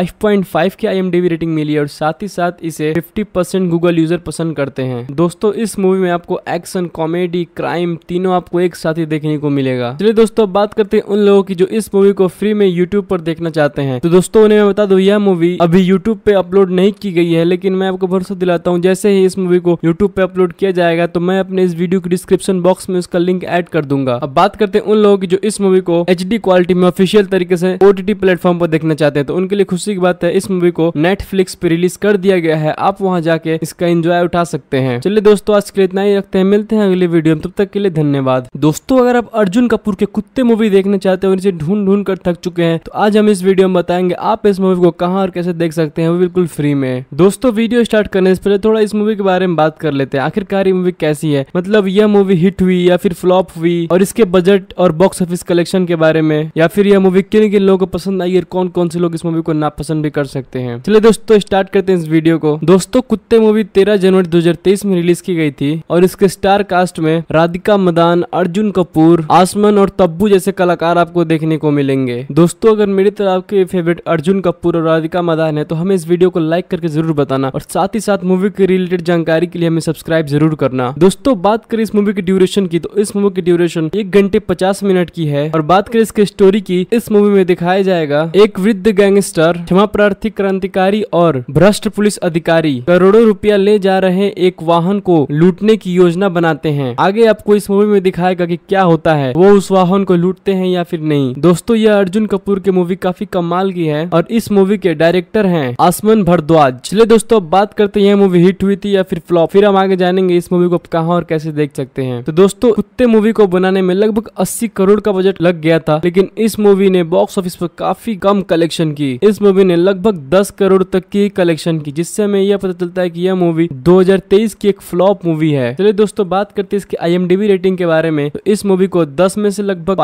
फाइव की आई रेटिंग मिली है और साथ ही साथ इसे फिफ्टी गूगल यूजर पसंद करते हैं दोस्तों इस मूवी में आपको एक्शन कॉमेडी क्राइम तीनों आपको एक साथ ही देखने को मिलेगा चलिए दोस्तों बात करते हैं उन लोगों की जो इस मूवी को फ्री में यूट्यूब पर देखना चाहते हैं तो दोस्तों उन्हें मैं बता दू यह मूवी अभी यूट्यूब पे अपलोड नहीं की गई है लेकिन मैं आपको भरोसा दिलाता हूँ जैसे ही इस मूवी को यूट्यूब पे अपलोड किया जाएगा तो मैं अपने इस वीडियो के डिस्क्रिप्शन बॉक्स में उसका लिंक एड कर दूंगा अब बात करते हैं उन लोगों की जो इस मूवी को एच क्वालिटी में ऑफिशियल तरीके से ओटीटी प्लेटफॉर्म पर देखना चाहते हैं तो उनके लिए खुशी की बात है इस मूवी को नेटफ्लिक्स पे रिलीज कर दिया गया है आप वहाँ जाके इसका एंजॉय उठा सकते हैं चलिए दोस्तों आज के लिए इतना ही रखते हैं मिलते हैं अगले वीडियो में तब तक के लिए धन्यवाद दोस्तों अगर आप अर्जुन कपूर के कुत्ते मूवी देखना चाहते हो और इसे ढूंढ ढूंढ कर थक चुके हैं तो आज हम इस वीडियो में बताएंगे आप इस मूवी को कहा और कैसे देख सकते हैं वो बिल्कुल फ्री में दोस्तों वीडियो स्टार्ट करने से पहले थोड़ा इस मूवी के बारे में बात कर लेते हैं आखिरकार ये मूवी कैसी है मतलब यह मूवी हिट हुई या फिर फ्लॉप हुई और इसके बजट और बॉक्स ऑफिस कलेक्शन के बारे में या फिर यह मूवी किन किन लोगों को पसंद आई और कौन कौन से लोग इस मूवी को नापसंद भी कर सकते हैं चलिए दोस्तों स्टार्ट करते हैं इस वीडियो को दोस्तों कुत्ते मूवी तेरह जनवरी दो में रिलीज की गई थी और इसके स्टार कास्ट में राधिका मदान अर्जुन कपूर आसमन और तब्बू जैसे कलाकार आपको देखने को मिलेंगे दोस्तों अगर मेरी तरह आपके फेवरेट अर्जुन कपूर और राधिका मदान है तो हमें इस वीडियो को लाइक करके जरूर बताना और साथ ही साथ मूवी के रिलेटेड जानकारी के लिए हमें सब्सक्राइब जरूर करना दोस्तों बात करें इस मूवी की ड्यूरेशन की तो इस मूवी की ड्यूरेशन एक घंटे पचास मिनट की है और बात करें इसके स्टोरी की इस मूवी में दिखाया जाएगा एक वृद्ध गैंगस्टर क्षमा प्रार्थी क्रांतिकारी और भ्रष्ट पुलिस अधिकारी करोड़ों रुपया ले जा रहे एक वाहन को लूटने की योजना बनाते हैं आगे आपको इस मूवी में दिखाएगा की क्या होता है वो उस वाहन को लूटते हैं या फिर नहीं दोस्तों यह अर्जुन कपूर की मूवी काफी कमाल की है और इस मूवी के डायरेक्टर है आसमन भरद्वाज चले दोस्तों बात करते हैं मूवी हिट हुई थी या फिर फ्लॉप फिर हम आगे जानेंगे इस मूवी को कहा और कैसे देख सकते हैं तो दोस्तों कुत्ते मूवी को बनाने में लगभग अस्सी करोड़ का बजट लग गया था लेकिन इस मूवी ने बॉक्स ऑफिस पर काफी कम कलेक्शन की इस मूवी ने लगभग दस करोड़ तक की कलेक्शन की जिससे हमें यह पता चलता है की यह मूवी दो की एक फ्लॉप मूवी है चलिए दोस्तों बात करते हैं इसके आई रेटिंग के बारे में तो इस मूवी को दस में से लगभग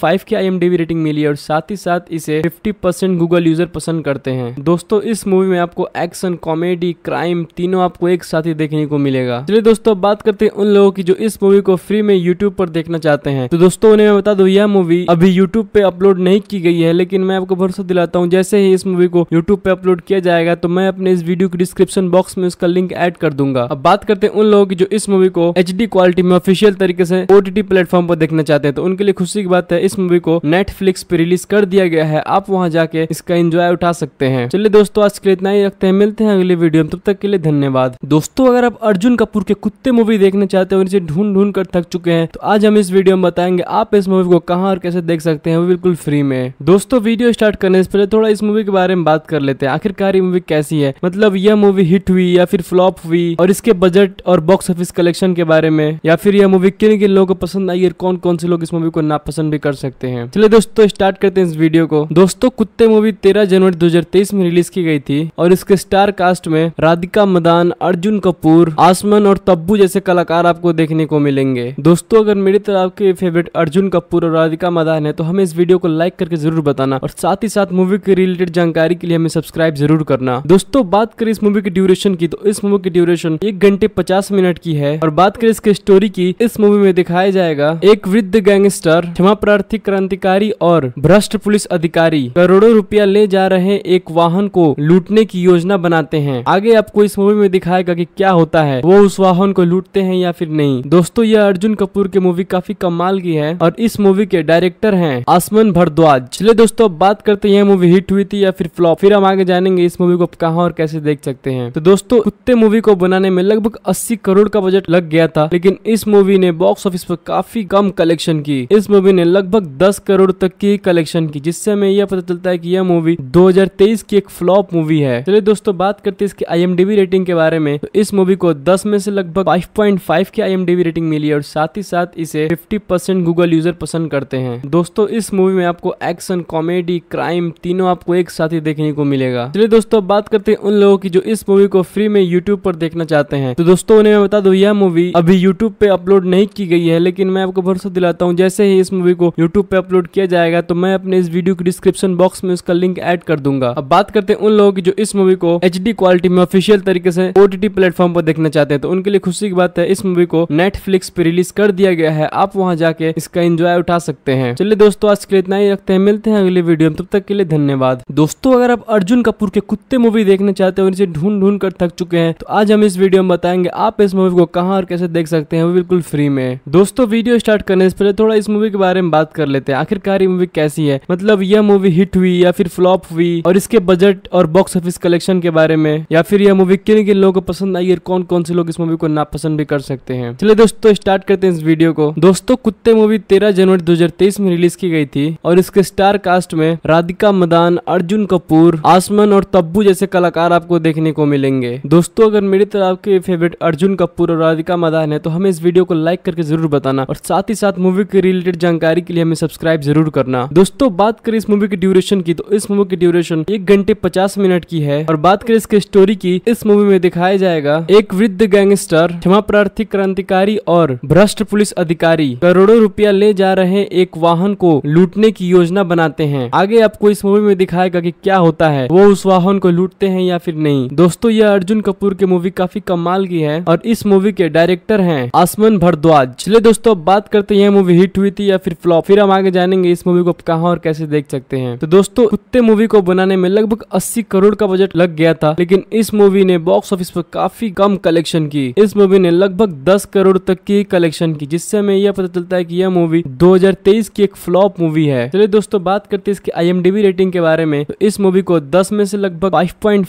फाइव की आई रेटिंग मिली और साथ ही साथ इसे 50% गूगल यूजर पसंद करते हैं दोस्तों इस मूवी में आपको एक्शन कॉमेडी क्राइम तीनों आपको एक साथ ही देखने को मिलेगा चलिए दोस्तों बात करते हैं उन लोगों की जो इस मूवी को फ्री में यूट्यूब पर देखना चाहते हैं तो दोस्तों उन्हें मैं बता दू यह मूवी अभी यूट्यूब पे अपलोड नहीं की गई है लेकिन मैं आपको भरोसा दिलाता हूँ जैसे ही इस मूवी को यूट्यूब पे अपलोड किया जाएगा तो मैं अपने इस वीडियो के डिस्क्रिप्शन बॉक्स में उसका लिंक एड कर दूंगा अब बात करते हैं उन लोगों की जो इस मूवी को एच क्वालिटी में ऑफिशियल तरीके से ओटीटी प्लेटफॉर्म पर देखना चाहते हैं तो उनके लिए खुशी की बात है इस मूवी को नेटफ्लिक्स पे रिलीज रिलीज कर दिया गया है आप वहाँ जाके इसका एंजॉय उठा सकते हैं चलिए दोस्तों आज के लिए इतना ही रखते हैं मिलते हैं अगले वीडियो में तब तक के लिए धन्यवाद दोस्तों अगर आप अर्जुन कपूर के कुत्ते मूवी देखना चाहते हो इसे ढूंढ ढूंढ कर थक चुके हैं तो आज हम इस वीडियो में बताएंगे आप इस मूवी को कहाँ और कैसे देख सकते हैं वो बिल्कुल फ्री में दोस्तों वीडियो स्टार्ट करने से पहले थोड़ा इस मूवी के बारे में बात कर लेते हैं आखिरकार ये मूवी कैसी है मतलब यह मूवी हिट हुई या फिर फ्लॉप हुई और इसके बजट और बॉक्स ऑफिस कलेक्शन के बारे में या फिर यह मूवी किन किन लोगों को पसंद आई और कौन कौन से लोग इस मूवी को नापसंद भी कर सकते हैं चलिए दोस्तों स्टार्ट कर करते हैं इस वीडियो को दोस्तों कुत्ते मूवी तेरह जनवरी 2023 में रिलीज की गई थी और इसके स्टार कास्ट में राधिका मदान अर्जुन कपूर आसमन और तब्बू जैसे कलाकार आपको देखने को मिलेंगे दोस्तों अगर मेरी तरह आपके फेवरेट अर्जुन कपूर और राधिका मदान है तो हमें इस वीडियो को लाइक करके जरूर बताना और साथ ही साथ मूवी के रिलेटेड जानकारी के लिए हमें सब्सक्राइब जरूर करना दोस्तों बात करें इस मूवी की ड्यूरेशन की तो इस मूवी की ड्यूरेशन एक घंटे पचास मिनट की है और बात करें इसके स्टोरी की इस मूवी में दिखाया जाएगा एक वृद्ध गैंगस्टर क्षमा प्रार्थी क्रांतिकारी और भ्रष्ट भ्रष्ट पुलिस अधिकारी करोड़ों रुपया ले जा रहे एक वाहन को लूटने की योजना बनाते हैं आगे आपको इस मूवी में दिखाएगा कि क्या होता है वो उस वाहन को लूटते हैं या फिर नहीं दोस्तों यह अर्जुन कपूर की मूवी काफी कमाल की है और इस मूवी के डायरेक्टर है आसमन भरद्वाज चले दोस्तों अब बात करते हैं मूवी हिट हुई थी या फिर फ्लॉप फिर हम आगे जानेंगे इस मूवी को कहा और कैसे देख सकते हैं तो दोस्तों कुत्ते मूवी को बनाने में लगभग अस्सी करोड़ का बजट लग गया था लेकिन इस मूवी ने बॉक्स ऑफिस पर काफी कम कलेक्शन की इस मूवी ने लगभग दस करोड़ तक की कलेक्शन डायरेक्शन की जिससे हमें यह पता चलता है कि यह मूवी 2023 की एक फ्लॉप मूवी है चलिए दोस्तों बात करते हैं इसकी आईएमडीबी रेटिंग के बारे में तो इस मूवी को 10 में से लगभग 5.5 की आई रेटिंग मिली है और साथ ही साथ इसे 50% गूगल यूजर पसंद करते हैं दोस्तों इस मूवी में आपको एक्शन कॉमेडी क्राइम तीनों आपको एक साथ ही देखने को मिलेगा चलिए दोस्तों बात करते हैं उन लोगों की जो इस मूवी को फ्री में यूट्यूब पर देखना चाहते हैं तो दोस्तों उन्हें मैं बता दू यह मूवी अभी यूट्यूब पे अपलोड नहीं की गई है लेकिन मैं आपको भरोसा दिलाता हूँ जैसे ही इस मूवी को यूट्यूब पे अपलोड किया जाएगा तो मैं अपने इस वीडियो के डिस्क्रिप्शन बॉक्स में उसका लिंक एड कर दूंगा अब बात करते हैं उन लोगों की जो इस मूवी को एच क्वालिटी में ऑफिशियल तरीके से ओटीटी प्लेटफॉर्म पर देखना चाहते हैं तो उनके लिए खुशी की बात है इस मूवी को नेटफ्लिक्स पे रिलीज कर दिया गया है आप वहाँ जाके इसका एंजॉय उठा सकते हैं चलिए दोस्तों आज के लिए इतना ही रखते हैं मिलते हैं अगले वीडियो में तब तक के लिए धन्यवाद दोस्तों अगर आप अर्जुन कपूर के कुत्ते मूवी देखना चाहते हैं और इसे ढूंढ ढूंढ कर थक चुके हैं तो आज हम इस वीडियो में बताएंगे आप इस मूवी को कहाँ और कैसे देख सकते हैं बिल्कुल फ्री में दोस्तों वीडियो स्टार्ट करने से पहले थोड़ा इस मूवी के बारे में बात कर लेते हैं आखिरकार ये मूवी कैसी है है मतलब यह मूवी हिट हुई या फिर फ्लॉप हुई और इसके बजट और बॉक्स ऑफिस कलेक्शन के बारे में या फिर यह मूवी किन किन लोगों को पसंद आई और कौन कौन से लोग इस मूवी को नापसंद भी कर सकते हैं चलिए दोस्तों स्टार्ट करते हैं इस वीडियो को दोस्तों कुत्ते मूवी तेरह जनवरी दो में रिलीज की गई थी और इसके स्टार कास्ट में राधिका मदान अर्जुन कपूर आसमन और तब्बू जैसे कलाकार आपको देखने को मिलेंगे दोस्तों अगर मेरी तरह आपके फेवरेट अर्जुन कपूर और राधिका मदान है तो हमें इस वीडियो को लाइक करके जरूर बताना और साथ ही साथ मूवी के रिलेटेड जानकारी के लिए हमें सब्सक्राइब जरूर करना दोस्तों तो बात करें इस मूवी की ड्यूरेशन की तो इस मूवी की ड्यूरेशन एक घंटे पचास मिनट की है और बात करें इसके स्टोरी की इस मूवी में दिखाया जाएगा एक वृद्ध गैंगस्टर क्षमा प्रार्थी क्रांतिकारी और भ्रष्ट पुलिस अधिकारी करोड़ों रुपया ले जा रहे एक वाहन को लूटने की योजना बनाते हैं आगे आपको इस मूवी में दिखाएगा की क्या होता है वो उस वाहन को लूटते हैं या फिर नहीं दोस्तों यह अर्जुन कपूर की मूवी काफी कमाल की है और इस मूवी के डायरेक्टर है आसमान भारद्वाज चले दोस्तों बात करते हैं मूवी हिट हुई थी या फिर फ्लॉप फिर हम आगे जानेंगे इस मूवी को कहा कहाँ और कैसे देख सकते हैं तो दोस्तों कुत्ते मूवी को बनाने में लगभग अस्सी करोड़ का बजट लग गया था लेकिन इस मूवी ने बॉक्स ऑफिस पर काफी कम कलेक्शन की इस मूवी ने लगभग दस करोड़ तक की कलेक्शन की जिससे हमें यह पता चलता है की यह मूवी दो की एक फ्लॉप मूवी है चलिए दोस्तों बात करते हैं इसकी आई रेटिंग के बारे में तो इस मूवी को दस में से लगभग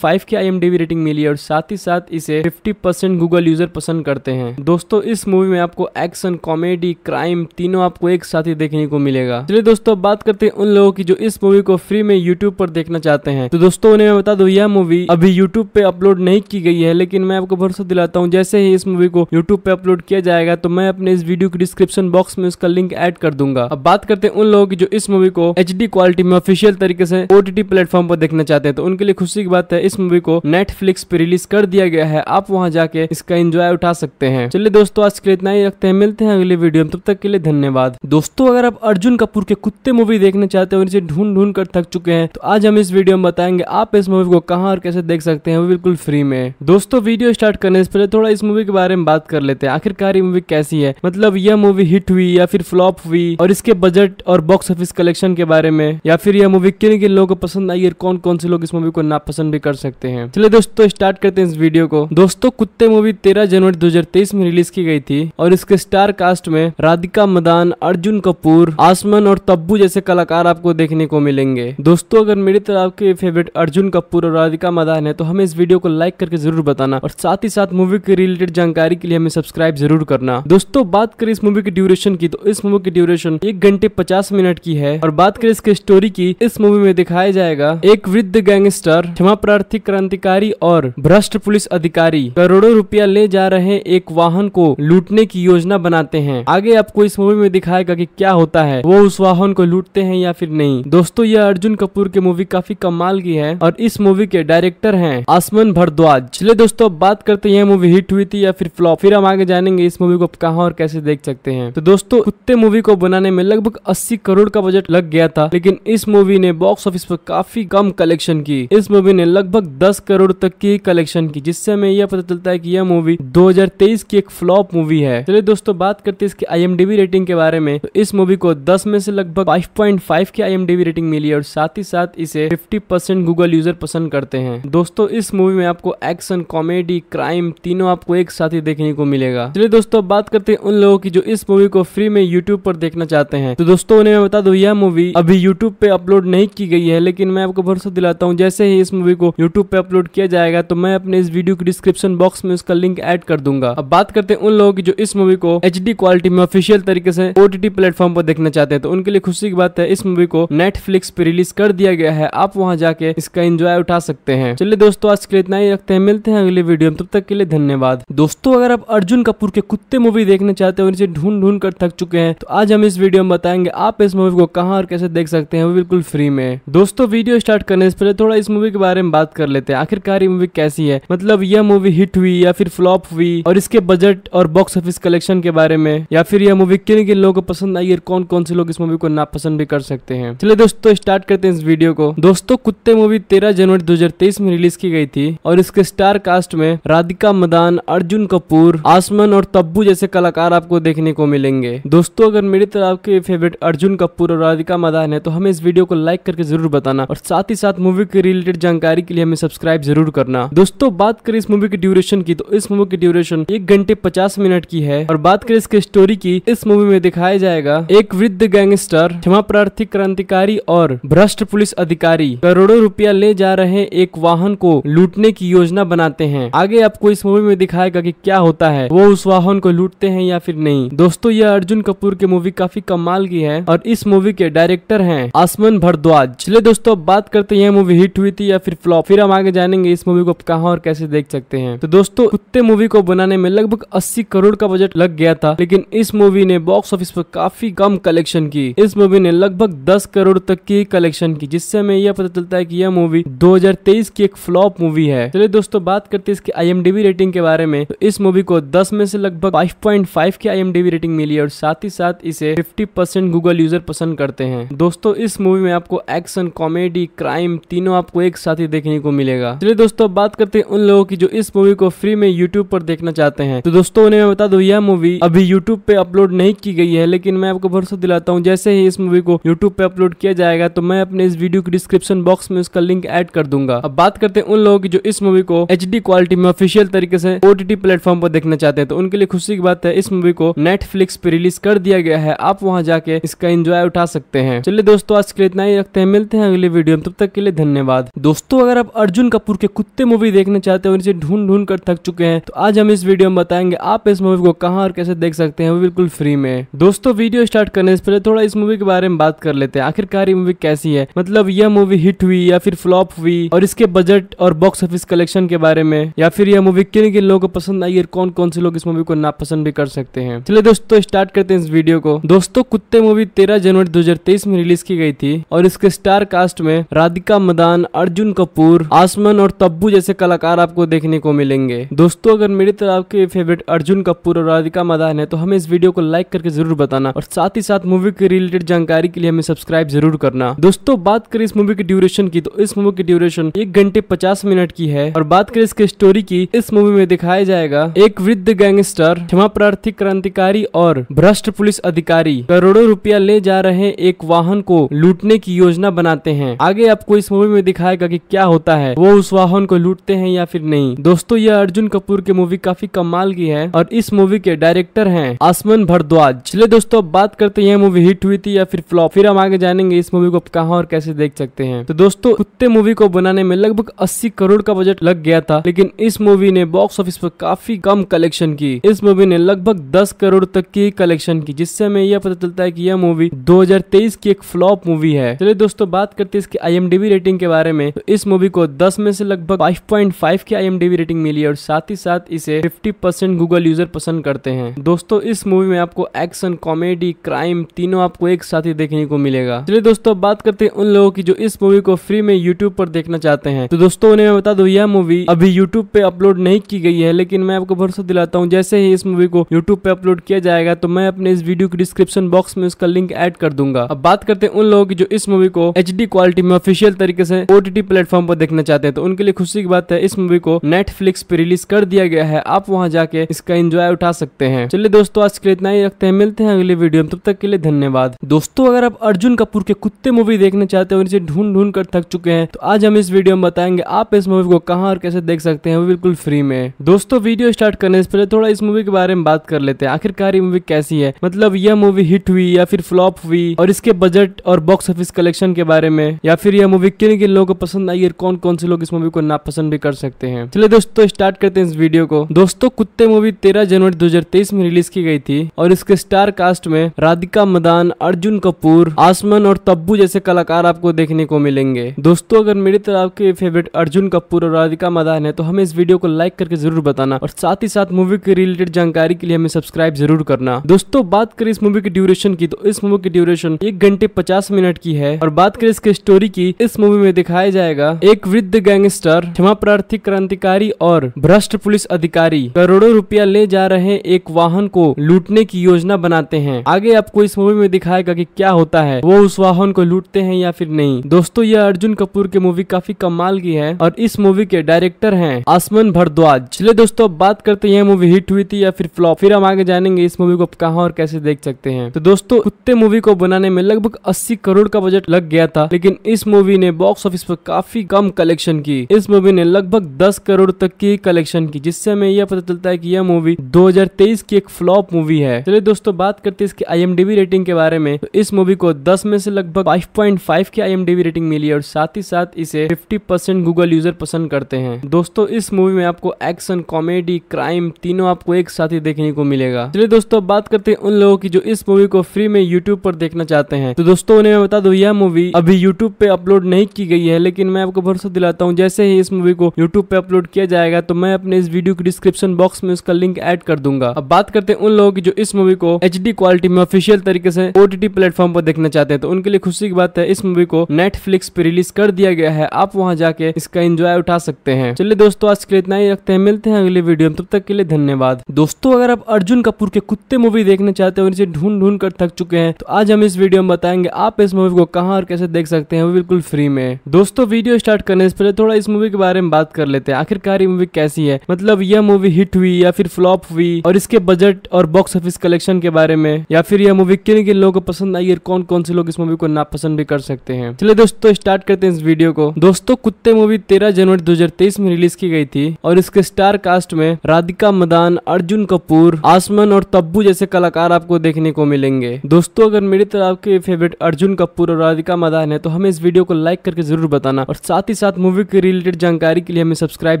फाइव की आई रेटिंग मिली और साथ ही साथ इसे फिफ्टी गूगल यूजर पसंद करते हैं दोस्तों इस मूवी में आपको एक्शन कॉमेडी क्राइम तीनों आपको एक साथ ही देखने को मिलेगा चलिए दोस्तों बात करते करते हैं उन लोगों की जो इस मूवी को फ्री में यूट्यूब पर देखना चाहते हैं तो दोस्तों उन्हें मैं बता दू यह मूवी अभी यूट्यूब पे अपलोड नहीं की गई है लेकिन मैं आपको भरोसा दिलाता हूँ जैसे ही इस मूवी को यूट्यूब पे अपलोड किया जाएगा तो मैं अपने इस वीडियो के डिस्क्रिप्शन बॉक्स में उसका लिंक एड कर दूंगा अब बात करते हैं उन लोगों की जो इस मूवी को एच क्वालिटी में ऑफिशियल तरीके से ओटीटी प्लेटफॉर्म पर देखना चाहते हैं तो उनके लिए खुशी की बात है इस मूवी को नेटफ्लिक्स पे रिलीज कर दिया गया है आप वहाँ जाके इसका एंजॉय उठा सकते हैं चलिए दोस्तों आज के लिए इतना ही रखते हैं मिलते हैं अगले वीडियो में तब तक के लिए धन्यवाद दोस्तों अगर आप अर्जुन कपूर के कुत्ते मूवी देखना चाहते हो इसे ढूंढ ढूंढ कर थक चुके हैं तो आज हम इस वीडियो में बताएंगे आप इस मूवी को कहाँ और कैसे देख सकते हैं बिल्कुल फ्री में दोस्तों वीडियो स्टार्ट करने से पहले थोड़ा इस मूवी के बारे में बात कर लेते हैं आखिरकार ये मूवी कैसी है मतलब यह मूवी हिट हुई या फिर फ्लॉप हुई और इसके बजट और बॉक्स ऑफिस कलेक्शन के बारे में या फिर यह मूवी किन किन लोगों को पसंद आई और कौन कौन से लोग इस मूवी को नापसंद भी कर सकते हैं चलिए दोस्तों स्टार्ट करते हैं इस वीडियो को दोस्तों कुत्ते मूवी तेरह जनवरी दो में रिलीज की गई थी और इसके स्टार कास्ट में राधिका मदान अर्जुन कपूर आसमन और तब्बू जैसे कला कलाकार आपको देखने को मिलेंगे दोस्तों अगर मेरी तरह आपके फेवरेट अर्जुन कपूर और राधिका मदान है तो हमें इस वीडियो को लाइक करके जरूर बताना और साथ ही साथ मूवी के रिलेटेड जानकारी के लिए हमें सब्सक्राइब जरूर करना दोस्तों बात करें इस मूवी की ड्यूरेशन की तो इस मूवी की ड्यूरेशन एक घंटे पचास मिनट की है और बात करें इसके स्टोरी की इस मूवी में दिखाया जाएगा एक वृद्ध गैंगस्टर क्षमा प्रार्थी क्रांतिकारी और भ्रष्ट पुलिस अधिकारी करोड़ों रुपया ले जा रहे एक वाहन को लूटने की योजना बनाते हैं आगे आपको इस मूवी में दिखाएगा की क्या होता है वो उस वाहन को लूटते हैं हैं या फिर नहीं दोस्तों यह अर्जुन कपूर की मूवी काफी कमाल की है और इस मूवी के डायरेक्टर है आसमन भरद्वाज चले दोस्तों बात करते हैं मूवी हिट हुई थी या फिर फ्लॉप फिर हम आगे जानेंगे इस मूवी को कहा और कैसे देख सकते हैं तो दोस्तों कुत्ते मूवी को बनाने में लगभग अस्सी करोड़ का बजट लग गया था लेकिन इस मूवी ने बॉक्स ऑफिस पर काफी कम कलेक्शन की इस मूवी ने लगभग दस करोड़ तक की कलेक्शन की जिससे हमें यह पता चलता है की यह मूवी दो की एक फ्लॉप मूवी है चले दोस्तों बात करते हैं इसकी आई रेटिंग के बारे में तो इस मूवी को दस में से लगभग फाइव 4.5 की आई रेटिंग मिली है और साथ ही साथ इसे 50% गूगल यूजर पसंद करते हैं दोस्तों इस मूवी में आपको एक्शन कॉमेडी क्राइम तीनों आपको एक साथ ही देखने को मिलेगा चलिए दोस्तों बात करते हैं उन लोगों की जो इस मूवी को फ्री में यूट्यूब पर देखना चाहते हैं तो दोस्तों उन्हें मैं बता दू यह मूवी अभी यूट्यूब पे अपलोड नहीं की गई है लेकिन मैं आपको भरोसा दिलाता हूँ जैसे ही इस मूवी को यूट्यूब पे अपलोड किया जाएगा तो मैं अपने इस वीडियो के डिस्क्रिप्शन बॉक्स में उसका लिंक एड कर दूंगा अब बात करते हैं उन लोगों की जो इस मूवी को एच क्वालिटी में ऑफिशियल तरीके से ओटीटी प्लेटफॉर्म पर देखना चाहते हैं तो उनके लिए खुशी की बात है इस मूवी को नेटफ्लिक्स पे रिलीज कर दिया गया है आप वहाँ जाके इसका एंजॉय उठा सकते हैं चलिए दोस्तों आज के लिए इतना ही रखते हैं मिलते हैं अगले वीडियो में तब तक के लिए धन्यवाद दोस्तों अगर आप अर्जुन कपूर के कुत्ते मूवी देखना चाहते हो इसे ढूंढ ढूंढ कर थक चुके हैं तो आज हम इस वीडियो में बताएंगे आप इस मूवी को कहाँ और कैसे देख सकते हैं बिल्कुल फ्री में दोस्तों वीडियो स्टार्ट करने से पहले थोड़ा इस मूवी के बारे में बात कर लेते हैं आखिरकार ये मूवी कैसी है मतलब यह मूवी हिट हुई या फिर फ्लॉप हुई और इसके बजट और बॉक्स ऑफिस कलेक्शन के बारे में या फिर यह मूवी किन किन लोगों को पसंद आई और कौन कौन से लोग इस मूवी को नापसंद भी कर कर सकते हैं चलिए दोस्तों स्टार्ट करते हैं इस वीडियो को दोस्तों कुत्ते मूवी तेरह जनवरी 2023 में रिलीज की गई थी और इसके स्टार कास्ट में राधिका मदान अर्जुन कपूर आसमन और तब्बू जैसे कलाकार आपको देखने को मिलेंगे दोस्तों अगर मेरी तरह आपके फेवरेट अर्जुन कपूर और राधिका मदान है तो हमें इस वीडियो को लाइक करके जरूर बताना और साथ ही साथ मूवी के रिलेटेड जानकारी के लिए हमें सब्सक्राइब जरूर करना दोस्तों बात करें इस मूवी की ड्यूरेशन की तो इस मूवी की ड्यूरेशन एक घंटे पचास मिनट की है और बात करें इसके स्टोरी की इस मूवी में दिखाया जाएगा एक वृद्ध गैंगस्टर क्षमा आर्थिक क्रांतिकारी और भ्रष्ट पुलिस अधिकारी करोड़ों रुपया ले जा रहे एक वाहन को लूटने की योजना बनाते हैं आगे आपको इस मूवी में दिखाएगा कि क्या होता है वो उस वाहन को लूटते हैं या फिर नहीं दोस्तों यह अर्जुन कपूर की मूवी काफी कमाल की है और इस मूवी के डायरेक्टर है आसमन भरद्वाज चले दोस्तों अब बात करते हैं मूवी हिट हुई थी या फिर फ्लॉप फिर हम आगे जानेंगे इस मूवी को कहा कहाँ और कैसे देख सकते हैं तो दोस्तों कुत्ते मूवी को बनाने में लगभग अस्सी करोड़ का बजट लग गया था लेकिन इस मूवी ने बॉक्स ऑफिस पर काफी कम कलेक्शन की इस मूवी ने लगभग 10 करोड़ तक की कलेक्शन की जिससे हमें यह पता चलता है कि यह मूवी 2023 की एक फ्लॉप मूवी है चलिए दोस्तों बात करते हैं इसकी आई रेटिंग के बारे में तो इस मूवी को 10 में से लगभग 5.5 की आई रेटिंग मिली है और साथ ही साथ इसे 50% गूगल यूजर पसंद करते हैं दोस्तों इस मूवी में आपको एक्शन कॉमेडी क्राइम तीनों आपको एक साथ ही देखने को मिलेगा चलिए दोस्तों बात करते हैं उन लोगों की जो इस मूवी को फ्री में यूट्यूब पर देखना चाहते हैं तो दोस्तों उन्हें मैं बता दू यह मूवी अभी यूट्यूब पे अपलोड नहीं की गई है लेकिन मैं आपको भरोसा दिलाता हूँ जैसे ही इस मूवी को यूट्यूब पे अपलोड किया जाएगा तो मैं अपने इस वीडियो के डिस्क्रिप्शन बॉक्स में उसका लिंक एड कर दूंगा अब बात करते हैं उन लोगों की जो इस मूवी को एच क्वालिटी में ऑफिशियल तरीके से ओटीटी प्लेटफॉर्म पर देखना चाहते हैं तो उनके लिए खुशी की बात है इस मूवी को नेटफ्लिक्स पे रिलीज कर दिया गया है आप वहाँ जाके इसका एंजॉय उठा सकते हैं चलिए दोस्तों आज के लिए इतना ही रखते हैं मिलते हैं अगले वीडियो में तब तक के लिए धन्यवाद दोस्तों अगर आप अर्जुन कपूर के कुत्ते मूवी देखना चाहते और इसे ढूंढ ढूंढ कर थक चुके हैं तो आज हम इस वीडियो में बताएंगे आप इस मूवी को कहाँ और कैसे देख सकते हैं बिल्कुल फ्री में दोस्तों वीडियो स्टार्ट करने से पहले थोड़ा इस मूवी के बारे में बात बात कर लेते हैं आखिरकार ये मूवी कैसी है मतलब यह मूवी हिट हुई या फिर फ्लॉप हुई और इसके बजट और बॉक्स ऑफिस कलेक्शन के बारे में या फिर यह मूवी किन किन लोगों को पसंद आई और कौन कौन से लोग इस मूवी को नापसंद भी कर सकते हैं चलिए दोस्तों स्टार्ट करते हैं इस वीडियो को दोस्तों कुत्ते मूवी तेरह जनवरी दो में रिलीज की गई थी और इसके स्टार कास्ट में राधिका मदान अर्जुन कपूर आसमन और तब्बू जैसे कलाकार आपको देखने को मिलेंगे दोस्तों अगर मेरी तरह आपके फेवरेट अर्जुन कपूर और राधिका मदान है तो हमें इस वीडियो को लाइक करके जरूर बताना और साथ ही साथ मूवी के रिलेटेड जानकारी के लिए हमें सब्सक्राइब जरूर करना दोस्तों बात करें इस मूवी की ड्यूरेशन की तो इस मूवी की ड्यूरेशन एक घंटे पचास मिनट की है और बात करें इसके स्टोरी की इस मूवी में दिखाया जाएगा एक वृद्ध गैंगस्टर क्षमा प्रार्थी क्रांतिकारी और भ्रष्ट पुलिस अधिकारी करोड़ों रुपया ले जा रहे एक वाहन को लूटने की योजना बनाते हैं आगे आपको इस मूवी में दिखाएगा की क्या होता है वो उस वाहन को लूटते हैं या फिर नहीं दोस्तों यह अर्जुन कपूर की मूवी काफी कमाल की है और इस मूवी के डायरेक्टर है आसमान भरद्वाज चले दोस्तों बात करते हैं मूवी हिट हुई थी या फिर फ्लॉप और फिर हम आगे जानेंगे इस मूवी को कहाँ और कैसे देख सकते हैं तो दोस्तों कुत्ते मूवी को बनाने में लगभग अस्सी करोड़ का बजट लग गया था लेकिन इस मूवी ने बॉक्स ऑफिस पर काफी कम कलेक्शन की इस मूवी ने लगभग दस करोड़ तक की कलेक्शन की जिससे हमें यह पता चलता है की यह मूवी दो की एक फ्लॉप मूवी है चलिए दोस्तों बात करते हैं इसकी आई रेटिंग के बारे में तो इस मूवी को दस में से लगभग फाइव की आई रेटिंग मिली और साथ ही साथ इसे फिफ्टी गूगल यूजर पसंद करते हैं दोस्तों इस मूवी में आपको एक्शन कॉमेडी क्राइम तीनों आपको एक साथ ही देखेंगे देखने को मिलेगा चलिए दोस्तों बात करते हैं उन लोगों की जो इस मूवी को फ्री में यूट्यूब पर देखना चाहते हैं तो दोस्तों उन्हें मैं बता दू यह मूवी अभी यूट्यूब पे अपलोड नहीं की गई है लेकिन मैं आपको भरोसा दिलाता हूँ जैसे ही इस मूवी को यूट्यूब पे अपलोड किया जाएगा तो मैं अपने इस वीडियो के डिस्क्रिप्शन बॉक्स में उसका लिंक एड कर दूंगा अब बात करते हैं उन लोगों की जो इस मूवी को एच क्वालिटी में ऑफिशियल तरीके से ओटीटी प्लेटफॉर्म पर देखना चाहते हैं तो उनके लिए खुशी की बात है इस मूवी को नेटफ्लिक्स पे रिलीज कर दिया गया है आप वहाँ जाके इसका एंजॉय उठा सकते हैं चलिए दोस्तों आज के लिए इतना ही रखते हैं मिलते हैं अगले वीडियो में तब तक के लिए धन्यवाद दोस्तों अगर आप अर्जुन कपूर के कुत्ते मूवी देखने चाहते हो इसे ढूंढ ढूंढ कर थक चुके हैं तो आज हम इस वीडियो में बताएंगे आप इस मूवी को कहाँ और कैसे देख सकते हैं वो बिल्कुल फ्री में दोस्तों वीडियो स्टार्ट करने से पहले थोड़ा इस मूवी के बारे में बात कर लेते हैं आखिरकार ये मूवी कैसी है मतलब यह मूवी हिट हुई या फिर फ्लॉप हुई और इसके बजट और बॉक्स ऑफिस कलेक्शन के बारे में या फिर यह मूवी किन किन लोगों को पसंद आई और कौन कौन से लोग इस मूवी को नापसंद भी कर सकते हैं चलिए दोस्तों स्टार्ट करते हैं इस वीडियो को दोस्तों कुत्ते मूवी तेरह जनवरी दो में रिलीज की गई थी और इसके स्टार कास्ट में राधिका मदान अर्जुन कपूर कपूर आसमान और तब्बू जैसे कलाकार आपको देखने को मिलेंगे दोस्तों अगर मेरी तरह आपके फेवरेट अर्जुन कपूर और राधिका मदान है तो हमें इस वीडियो को लाइक करके जरूर बताना और साथ ही साथ मूवी के रिलेटेड जानकारी के लिए हमें सब्सक्राइब जरूर करना दोस्तों बात करें इस मूवी की ड्यूरेशन की तो इस मूवी की ड्यूरेशन एक घंटे पचास मिनट की है और बात करें इसके स्टोरी की इस मूवी में दिखाया जाएगा एक वृद्ध गैंगस्टर क्षमा प्रार्थी क्रांतिकारी और भ्रष्ट पुलिस अधिकारी करोड़ों रुपया ले जा रहे एक वाहन को लूटने की योजना बनाते हैं आगे आपको इस मूवी में दिखाएगा की क्या होता है वो उस वाहन को लूटते हैं या फिर नहीं दोस्तों यह अर्जुन कपूर की मूवी काफी कमाल की है और इस मूवी के डायरेक्टर है आसमान भरद्वाज चलिए दोस्तों बात करते हैं यह मूवी हिट हुई थी या फिर फ्लॉप फिर हम आगे जानेंगे इस मूवी को कहाँ और कैसे देख सकते हैं तो दोस्तों कुत्ते मूवी को बनाने में लगभग अस्सी करोड़ का बजट लग गया था लेकिन इस मूवी ने बॉक्स ऑफिस पर काफी कम कलेक्शन की इस मूवी ने लगभग दस करोड़ तक की कलेक्शन की जिससे हमें यह पता चलता है कि यह मूवी 2023 की एक फ्लॉप मूवी है चलिए दोस्तों बात करते हैं इसकी आई रेटिंग के बारे में तो इस मूवी मूवी को 10 में से लगभग 5.5 की आई रेटिंग मिली है और साथ ही साथ इसे 50% गूगल यूजर पसंद करते हैं दोस्तों इस मूवी में आपको एक्शन कॉमेडी क्राइम तीनों आपको एक साथ ही देखने को मिलेगा चलिए दोस्तों बात करते हैं उन लोगों की जो इस मूवी को फ्री में यूट्यूब पर देखना चाहते हैं तो दोस्तों उन्हें मैं बता दू यह मूवी अभी यूट्यूब पे अपलोड नहीं की गई है लेकिन मैं आपको भरोसा दिलाता हूँ जैसे ही इस मूवी को यूट्यूब पे अपलोड किया जाएगा तो मैं अपने इस वीडियो के डिस्क्रिप्शन बॉक्स में उसका लिंक एड कर दूंगा अब बात करते हैं उन लोगों की जो इस मूवी को एच क्वालिटी में ऑफिशियल तरीके से ओटीटी प्लेटफॉर्म को देखना चाहते हैं तो उनके लिए खुशी की बात है इस मूवी को नेटफ्लिक्स पे रिलीज कर दिया गया है आप वहाँ जाके इसका एंजॉय उठा सकते हैं चलिए दोस्तों आज के लिए इतना ही रखते हैं मिलते हैं अगले वीडियो में तब तक के लिए धन्यवाद दोस्तों अगर आप अर्जुन कपूर के कुत्ते मूवी देखना चाहते हैं और इसे ढूंढ ढूंढ कर थक चुके हैं तो आज हम इस वीडियो में बताएंगे आप इस मूवी को कहाँ और कैसे देख सकते हैं बिल्कुल फ्री में दोस्तों वीडियो स्टार्ट करने से पहले थोड़ा इस मूवी के बारे में बात कर लेते हैं आखिरकार ये मूवी कैसी है मतलब यह मूवी हिट हुई या फिर फ्लॉप हुई और इसके बजट और बॉक्स ऑफिस कलेक्शन के बारे में या फिर यह मूवी किन किन लोगों को पसंद आई और कौन कौन से लोग इस मूवी को नापसंद भी कर सकते हैं चलिए दोस्तों स्टार्ट करते हैं इस वीडियो को दोस्तों कुत्ते मूवी तेरह जनवरी दो में रिलीज की गई थी और इसके स्टार कास्ट में राधिका मदान अर्जुन कपूर आसमन और तब्बू जैसे कलाकार आपको देखने को मिलेंगे दोस्तों अगर मेरी तरह आपके फेवरेट अर्जुन कपूर और राधिका मदान है तो हमें इस वीडियो को लाइक करके जरूर बताना और साथ ही साथ मूवी के रिलेटेड जानकारी के लिए हमें सब्सक्राइब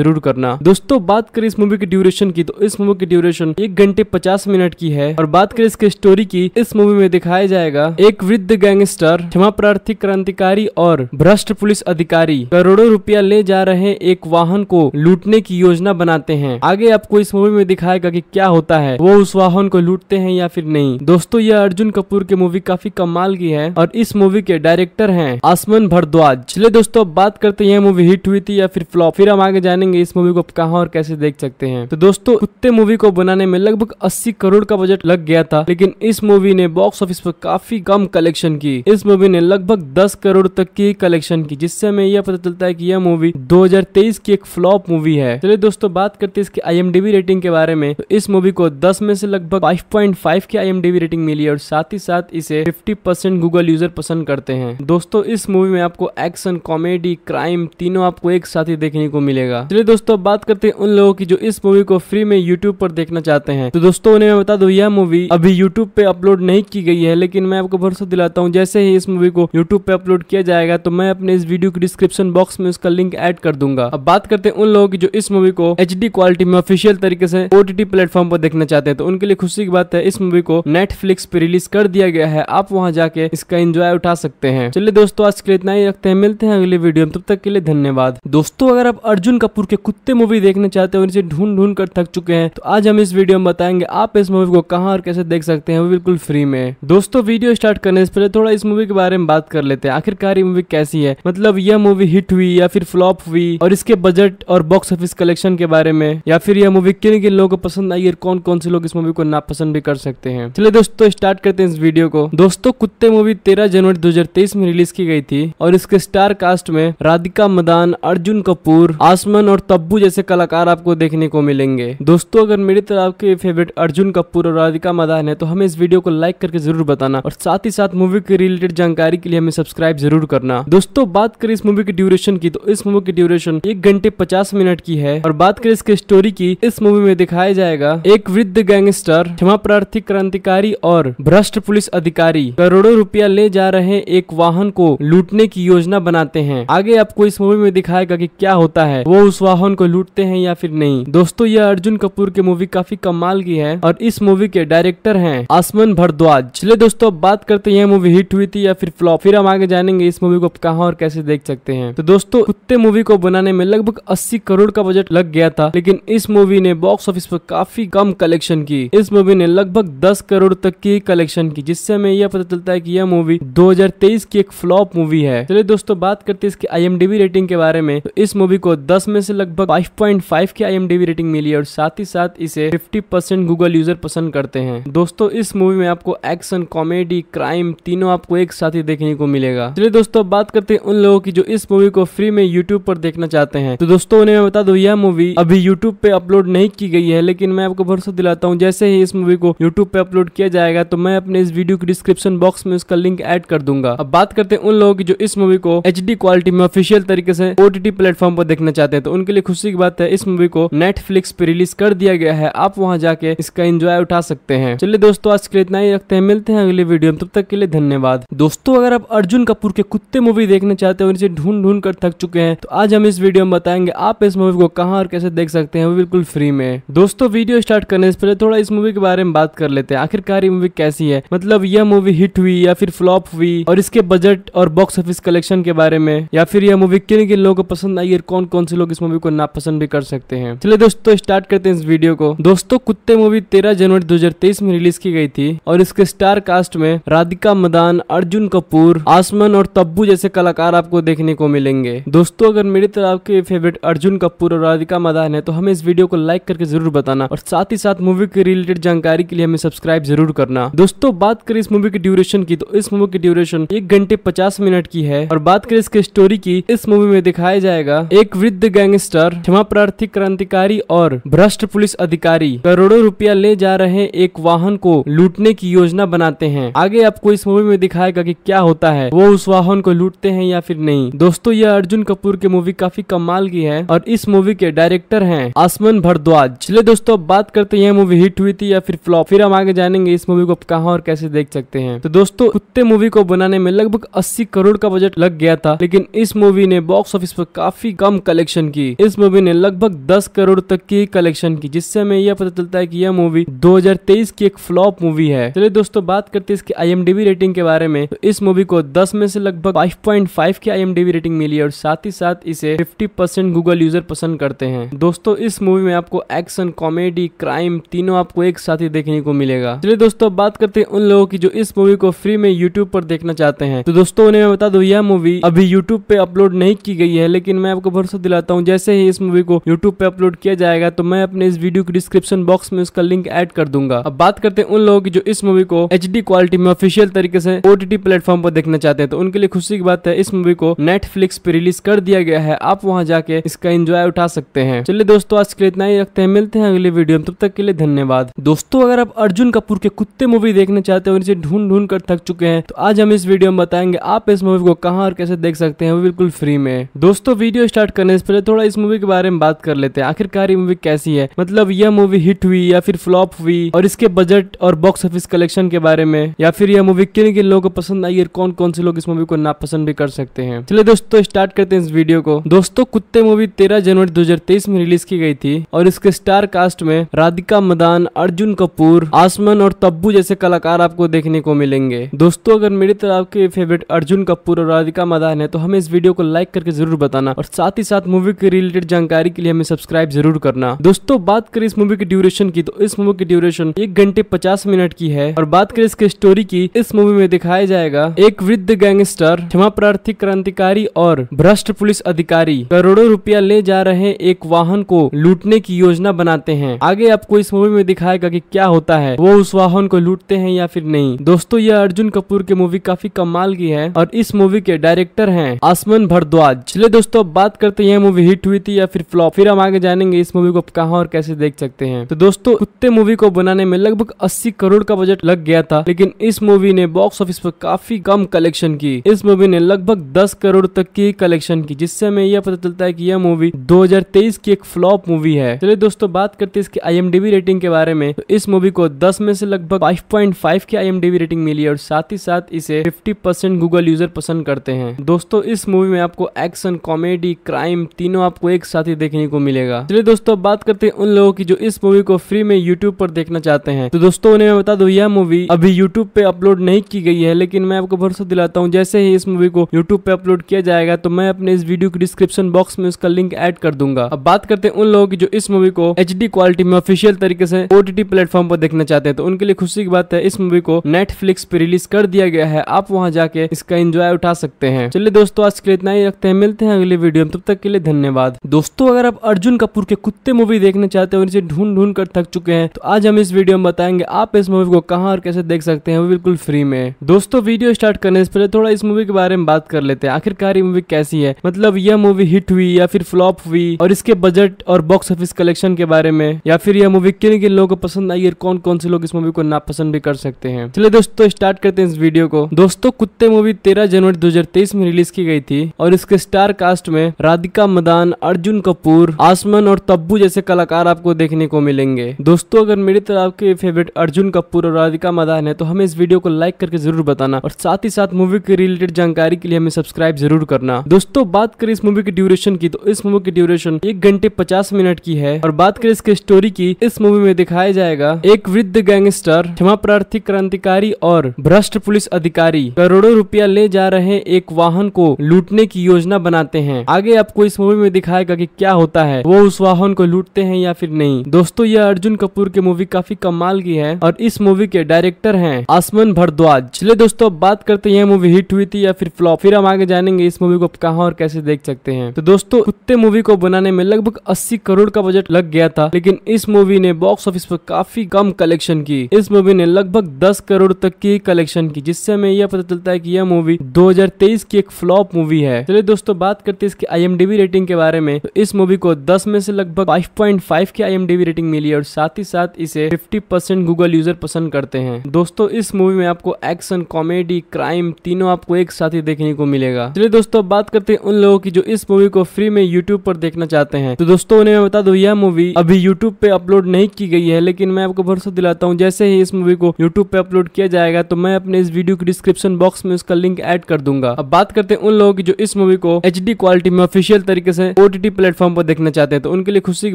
जरूर करना दोस्तों बात करें इस मूवी की ड्यूरेशन की तो इस मूवी की ड्यूरेशन एक घंटे पचास मिनट की है और बात करें इसके स्टोरी की इस मूवी में दिखाया जाएगा एक वृद्ध गैंगस्टर क्षमा प्रार्थी क्रांतिकारी और भ्रष्ट पुलिस अधिकारी करोड़ों रुपया ले जा रहे एक वाहन को लूटने की योजना बनाते हैं आगे आपको इस मूवी में दिखाएगा कि क्या होता है वो उस वाहन को लूटते हैं या फिर नहीं दोस्तों यह अर्जुन कपूर की मूवी काफी कमाल की है और इस मूवी के डायरेक्टर है आसमन भरद्वाज चले दोस्तों अब बात करते हैं मूवी हिट हुई थी या फिर फ्लॉप फिर हम आगे जानेंगे इस मूवी को कहाँ और कैसे देख सकते हैं तो दोस्तों कुत्ते मूवी को बनाने में लगभग अस्सी करोड़ का बजट लग गया था लेकिन इस मूवी ने बॉक्स ऑफिस पर काफी कम कम कलेक्शन की इस मूवी ने लगभग 10 करोड़ तक की कलेक्शन की जिससे हमें यह पता चलता है कि यह मूवी 2023 की एक फ्लॉप मूवी है चलिए दोस्तों बात करते हैं इसकी आईएमडीबी रेटिंग के बारे में तो इस मूवी को 10 में से लगभग 5.5 की आई रेटिंग मिली है और साथ ही साथ इसे 50% गूगल यूजर पसंद करते हैं दोस्तों इस मूवी में आपको एक्शन कॉमेडी क्राइम तीनों आपको एक साथ ही देखने को मिलेगा चलिए दोस्तों बात करते हैं उन लोगों की जो इस मूवी को फ्री में यूट्यूब पर देखना चाहते हैं तो दोस्तों उन्हें मैं बता दू यह मूवी अभी यूट्यूब पे अपलोड नहीं की गई है लेकिन मैं आपको भरोसा दिलाता हूँ जैसे ही इस मूवी को यूट्यूब पे अपलोड किया जाएगा तो मैं अपने इस वीडियो के डिस्क्रिप्शन बॉक्स में उसका लिंक एड कर दूंगा अब बात करते हैं उन लोगों की जो इस मूवी को एच क्वालिटी में ऑफिशियल तरीके से ओटीटी प्लेटफॉर्म पर देखना चाहते हैं तो उनके लिए खुशी की बात है इस मूवी को नेटफ्लिक्स पे रिलीज कर दिया गया है आप वहाँ जाके इसका एंजॉय उठा सकते हैं चलिए दोस्तों आज के लिए इतना ही रखते हैं मिलते हैं अगले वीडियो में तब तक के लिए धन्यवाद दोस्तों अगर आप अर्जुन कपूर के कुत्ते मूवी देखना चाहते हैं और इसे ढूंढ ढूंढ कर थक चुके हैं तो आज हम इस वीडियो में बताएंगे आप इस मूवी को कहाँ और कैसे देख सकते हैं बिल्कुल फ्री में दोस्तों वीडियो स्टार्ट स्टार्ट करने से पहले थोड़ा इस मूवी के बारे में बात कर लेते हैं आखिरकार ये मूवी कैसी है मतलब यह मूवी हिट हुई या फिर फ्लॉप हुई और इसके बजट और बॉक्स ऑफिस कलेक्शन के बारे में या फिर यह मूवी किन किन लोगों को पसंद आई और कौन कौन से लोग इस मूवी को नापसंद भी कर सकते हैं चलिए दोस्तों स्टार्ट करते हैं इस वीडियो को दोस्तों कुत्ते मूवी तेरह जनवरी दो में रिलीज की गई थी और इसके स्टार कास्ट में राधिका मदान अर्जुन कपूर आसमन और तब्बू जैसे कलाकार आपको देखने को मिलेंगे दोस्तों अगर मेरी तरह आपके फेवरेट अर्जुन कपूर और राधिका मदान है तो हमें इस वीडियो को लाइक करके जरूर बताना और साथ साथ ही साथ मूवी के रिलेटेड जानकारी के लिए हमें सब्सक्राइब जरूर करना दोस्तों बात करें इस मूवी की ड्यूरेशन की तो इस मूवी की ड्यूरेशन एक घंटे पचास मिनट की है और बात करें इसके स्टोरी की इस मूवी में दिखाया जाएगा एक वृद्ध गैंगस्टर क्षमा प्रार्थी क्रांतिकारी और भ्रष्ट पुलिस अधिकारी करोड़ों रुपया ले जा रहे एक वाहन को लूटने की योजना बनाते हैं आगे आपको इस मूवी में दिखाएगा की क्या होता है वो उस वाहन को लूटते हैं या फिर नहीं दोस्तों यह अर्जुन कपूर की मूवी काफी कमाल की है और इस मूवी के डायरेक्टर है आसमान भारद्वाज चले दोस्तों बात करते हैं मूवी हिट हुई थी या फिर फ्लॉप फिर हम आगे जानेंगे इस मूवी को कहा और कैसे देख सकते हैं तो दोस्तों कुत्ते मूवी को बनाने में लगभग अस्सी करोड़ का बजट लग गया था लेकिन इस मूवी ने बॉक्स ऑफिस पर काफी कम कलेक्शन की इस मूवी ने लगभग दस करोड़ तक की कलेक्शन की जिससे हमें यह पता चलता है की यह मूवी दो की एक फ्लॉप मूवी है चलिए दोस्तों बात करते हैं इसकी आई रेटिंग के बारे में तो इस मूवी को दस में से लगभग फाइव की आई रेटिंग मिली और साथ ही साथ इसे फिफ्टी गूगल यूजर पसंद करते हैं दोस्तों इस मूवी में आपको एक्शन कॉमेडी क्राइम तीनों आपको एक साथ ही देखने को मिलेगा चलिए दोस्तों बात करते हैं उन लोगों की जो इस मूवी को फ्री में यूट्यूब पर देखना चाहते हैं तो दोस्तों उन्हें मैं बता दू यह मूवी अभी यूट्यूब पे अपलोड नहीं की गई है लेकिन मैं आपको भरोसा दिलाता हूँ जैसे ही इस मूवी को यूट्यूब पे अपलोड किया जाएगा तो मैं अपने इस वीडियो के डिस्क्रिप्शन बॉक्स में उसका लिंक एड कर दूंगा अब बात करते हैं उन लोगों की जो इस मूवी को एच क्वालिटी में ऑफिशियल तरीके से ओटीटी प्लेटफॉर्म पर देखना चाहते हैं तो उनके लिए खुशी की बात है इस मूवी को नेटफ्लिक्स पे रिलीज कर दिया गया है आप वहाँ जाके इसका एंजॉय उठा सकते हैं चलिए दोस्तों आज के लिए इतना ही रखते हैं मिलते हैं अगले वीडियो में तब तक के लिए धन्यवाद दोस्तों अगर आप अर्जुन कपूर के कुत्ते मूवी देखने चाहते हो इसे ढूंढ ढूंढ कर थक चुके हैं तो आज हम इस वीडियो में बताएंगे आप इस मूवी को कहाँ और कैसे देख सकते हैं वो बिल्कुल फ्री में दोस्तों वीडियो स्टार्ट करने से पहले थोड़ा इस मूवी के बारे में बात कर लेते हैं आखिरकार ये मूवी कैसी है मतलब यह मूवी हिट हुई या फिर फ्लॉप हुई और इसके बजट और बॉक्स ऑफिस कलेक्शन के बारे में या फिर यह मूवी किन किन लोगों को पसंद आई और कौन कौन से लोग इस मूवी को नापसंद भी कर सकते हैं चलिए दोस्तों स्टार्ट करते हैं इस वीडियो को दोस्तों कुत्ते मूवी तेरह जनवरी दो में रिलीज की गई थी और इसके स्टार कास्ट में राधिका मदान अर्जुन कपूर आसमन और तब्बू जैसे कलाकार आपको देखने को मिलेंगे दोस्तों अगर मेरी तरह आपके फेवरेट अर्जुन कपूर और राधिका मदान है तो हमें इस वीडियो को लाइक करके जरूर बताना और साथ ही साथ मूवी के रिलेटेड जानकारी के लिए हमें सब्सक्राइब जरूर करना दोस्तों बात करें इस मूवी की ड्यूरेशन की तो इस मूवी की ड्यूरेशन एक घंटे पचास मिनट की है और बात करें इसके स्टोरी की इस मूवी में दिखाया जाएगा एक वृद्ध गैंगस्टर क्षमा प्रार्थी क्रांतिकारी और भ्रष्ट पुलिस अधिकारी करोड़ों रुपया ले जा रहे एक वाहन को लूटने की योजना बनाते हैं आगे आपको इस मूवी में दिखाएगा कि क्या होता है वो उस वाहन को लूटते हैं या फिर नहीं दोस्तों यह अर्जुन कपूर की मूवी काफी कमाल की है और इस मूवी के डायरेक्टर है आसमान भरद्वाज चले दोस्तों बात करते हैं मूवी हिट हुई थी या फिर फ्लॉप फिर हम आगे जानेंगे इस मूवी को कहा और कैसे देख सकते हैं तो दोस्तों कुत्ते मूवी को बनाने में लगभग अस्सी करोड़ का बजट लग गया था लेकिन इस मूवी ने बॉक्स ऑफिस पर काफी कम कलेक्शन की इस मूवी ने लगभग दस करोड़ तक की कलेक्शन की जिससे हमें यह पता चलता है की यह मूवी दो की एक फ्लॉप मूवी है चलिए दोस्तों बात करते हैं इसके आई आई रेटिंग के बारे में तो इस मूवी को 10 में से लगभग 5.5 की आई रेटिंग मिली है और साथ ही साथ इसे 50% गूगल यूजर पसंद करते हैं दोस्तों इस मूवी में आपको एक्शन कॉमेडी क्राइम तीनों आपको एक साथ ही देखने को मिलेगा चलिए दोस्तों बात करते हैं उन लोगों की जो इस मूवी को फ्री में यूट्यूब पर देखना चाहते हैं तो दोस्तों उन्हें मैं बता दू यह मूवी अभी यूट्यूब पे अपलोड नहीं की गई है लेकिन मैं आपको भरोसा दिलाता हूँ जैसे ही इस मूवी को यूट्यूब पे अपलोड किया जाएगा तो मैं अपने इस वीडियो के डिस्क्रिप्शन बॉक्स में उसका लिंक एड कर दूंगा अब बात करते हैं उन लोगों की जो इस मूवी को एच क्वालिटी में ऑफिशियल तरीके से ओटीटी प्लेटफॉर्म पर देखना चाहते हैं तो उनके लिए खुशी की बात है इस मूवी को नेटफ्लिक्स पे रिलीज कर दिया गया है आप वहाँ जाके इसका एंजॉय उठा सकते हैं चलिए दोस्तों आज के लिए इतना ही रखते हैं मिलते हैं अगले वीडियो में तब तक के लिए धन्यवाद दोस्तों अगर आप अर्जुन कपूर के कुत्ते मूवी देखना चाहते और इसे ढूंढ ढूंढ कर थक चुके हैं तो आज हम इस वीडियो में बताएंगे आप इस मूवी को कहाँ और कैसे देख सकते हैं बिल्कुल फ्री में दोस्तों वीडियो स्टार्ट करने से पहले थोड़ा इस मूवी के बारे में बात कर लेते हैं आखिरकार ये मूवी कैसी है मतलब यह मूवी हिट हुई या फिर फ्लॉप हुई और इसके बजट और बॉक्स ऑफिस कलेक्शन के बारे में या फिर फिर यह मूवी किन किन लोगों को पसंद आई और कौन कौन से लोग इस मूवी को नापसंद भी कर सकते हैं चलिए दोस्तों स्टार्ट करते हैं इस वीडियो को दोस्तों कुत्ते मूवी तेरह जनवरी 2023 में रिलीज की गई थी और इसके स्टार कास्ट में राधिका मदान अर्जुन कपूर आसमन और तब्बू जैसे कलाकार आपको देखने को मिलेंगे दोस्तों अगर मेरी तरह आपके फेवरेट अर्जुन कपूर और राधिका मदान है तो हमें इस वीडियो को लाइक करके जरूर बताना और साथ ही साथ मूवी के रिलेटेड जानकारी के लिए हमें सब्सक्राइब जरूर करना दोस्तों बात करें इस मूवी की ड्यूरेशन की तो इस मूवी की ड्यूरेशन एक घंटे पचास मिनट की है और बात करें इसके स्टोरी की कि इस मूवी में दिखाया जाएगा एक वृद्ध गैंगस्टर क्षमा प्रार्थी क्रांतिकारी और भ्रष्ट पुलिस अधिकारी करोड़ों रुपया ले जा रहे एक वाहन को लूटने की योजना बनाते हैं आगे आपको इस मूवी में दिखाएगा कि क्या होता है वो उस वाहन को लूटते हैं या फिर नहीं दोस्तों यह अर्जुन कपूर की मूवी काफी कमाल की है और इस मूवी के डायरेक्टर है आसमन भरद्वाज चले दोस्तों बात करते हैं मूवी हिट हुई थी या फिर फ्लॉप फिर हम आगे जानेंगे इस मूवी को कहाँ और कैसे देख सकते हैं तो दोस्तों कुत्ते मूवी को बनाने में लगभग अस्सी करोड़ का बजट लग गया था लेकिन इस मूवी ने बॉक्स ऑफिस पर काफी कम कलेक्शन की इस मूवी ने लगभग 10 करोड़ तक की कलेक्शन की जिससे हमें यह पता चलता है कि यह मूवी 2023 की एक फ्लॉप मूवी है चलिए दोस्तों बात करते हैं इसकी आईएमडीबी रेटिंग के बारे में तो इस मूवी को 10 में से लगभग 5.5 की आई रेटिंग मिली है और साथ ही साथ इसे 50% गूगल यूजर पसंद करते हैं दोस्तों इस मूवी में आपको एक्शन कॉमेडी क्राइम तीनों आपको एक साथ ही देखने को मिलेगा चलिए दोस्तों बात करते हैं उन लोगों की जो इस मूवी को फ्री में यूट्यूब पर देखना चाहते हैं तो दोस्तों उन्हें मैं बता दू यह मूवी अभी यूट्यूब पे अपलोड नहीं की गई है लेकिन मैं आपको भरोसा दिलाता हूँ जैसे ही इस मूवी को यूट्यूब पे अपलोड किया जाएगा तो मैं अपने इस वीडियो के डिस्क्रिप्शन बॉक्स में उसका लिंक एड कर दूंगा अब बात करते हैं उन लोगों की जो इस मूवी को एच क्वालिटी में ऑफिशियल तरीके से ओटीटी प्लेटफॉर्म पर देखना चाहते हैं तो उनके लिए खुशी की बात है इस मूवी को नेटफ्लिक्स पे रिलीज कर दिया गया है आप वहाँ जाके इसका एंजॉय उठा सकते हैं चलिए दोस्तों आज के लिए इतना ही रखते हैं मिलते हैं अगले वीडियो में तब तक के लिए धन्यवाद दोस्तों अगर आप अर्जुन कपूर के कुत्ते मूवी देखना चाहते हैं और इसे ढूंढ ढूंढ कर थक चुके हैं तो आज हम इस वीडियो में बताएंगे आप इस मूवी को कहाँ और कैसे देख सकते हैं वो बिल्कुल बिल्कुल फ्री में दोस्तों वीडियो स्टार्ट करने से पहले थोड़ा इस मूवी के बारे में बात कर लेते हैं आखिरकार ये मूवी कैसी है मतलब यह मूवी हिट हुई या फिर फ्लॉप हुई और इसके बजट और बॉक्स ऑफिस कलेक्शन के बारे में या फिर यह मूवी किन किन लोगों को पसंद आई और कौन कौन से लोग इस मूवी को नापसंद भी कर सकते हैं चलिए दोस्तों स्टार्ट करते हैं इस वीडियो को दोस्तों कुत्ते मूवी तेरह जनवरी दो में रिलीज की गई थी और इसके स्टार कास्ट में राधिका मदान अर्जुन कपूर आसमन और तब्बू जैसे कलाकार आपको देखने को मिलेंगे दोस्तों अगर मेरी तरफ आपके फेवरेट अर्जुन कपूर और राधिका मदान है तो हमें इस वीडियो वीडियो को लाइक करके जरूर बताना और साथ ही साथ मूवी के रिलेटेड जानकारी के लिए हमें सब्सक्राइब जरूर करना दोस्तों बात करें इस मूवी की ड्यूरेशन की तो इस मूवी की ड्यूरेशन एक घंटे पचास मिनट की है और बात करें इसके स्टोरी की इस मूवी में दिखाया जाएगा एक वृद्ध गैंगस्टर क्षमा प्रार्थी क्रांतिकारी और भ्रष्ट पुलिस अधिकारी करोड़ों रुपया ले जा रहे एक वाहन को लूटने की योजना बनाते हैं आगे आपको इस मूवी में दिखाएगा कि क्या होता है वो उस वाहन को लूटते हैं या फिर नहीं दोस्तों यह अर्जुन कपूर की मूवी काफी कमाल की है और इस मूवी के डायरेक्टर हैं आसमान चेतन भारद्वाज चलिए दोस्तों बात करते हैं मूवी हिट हुई थी या फिर फ्लॉप फिर हम आगे जानेंगे इस मूवी को कहा और कैसे देख सकते हैं तो दोस्तों कुत्ते मूवी को बनाने में लगभग 80 करोड़ का बजट लग गया था लेकिन इस मूवी ने बॉक्स ऑफिस पर काफी कम कलेक्शन की इस मूवी ने लगभग दस करोड़ तक की कलेक्शन की जिससे हमें यह पता चलता है की यह मूवी दो की एक फ्लॉप मूवी है चलिए दोस्तों बात करते हैं इसकी आईएमडीबी रेटिंग के बारे में तो इस मूवी को दस में से लगभग फाइव की आई रेटिंग मिली है और साथ ही साथ इसे परसेंट गूगल यूजर पसंद करते हैं दोस्तों इस मूवी में आपको एक्शन कॉमेडी क्राइम तीनों आपको एक साथ ही देखने को मिलेगा चलिए दोस्तों बात करते हैं उन लोगों की जो इस मूवी को फ्री में यूट्यूब पर देखना चाहते हैं तो दोस्तों उन्हें मैं बता दू यह मूवी अभी यूट्यूब पे अपलोड नहीं की गई है लेकिन मैं आपको भरोसा दिलाता हूँ जैसे ही इस मूवी को यूट्यूब पे अपलोड किया जाएगा तो मैं अपने इस वीडियो के डिस्क्रिप्शन बॉक्स में उसका लिंक एड कर दूंगा अब बात करते हैं उन लोगों की जो इस मूवी को एच क्वालिटी में ऑफिशियल तरीके से ओटीटी प्लेटफॉर्म पर देखना चाहते हैं तो उनके लिए खुशी की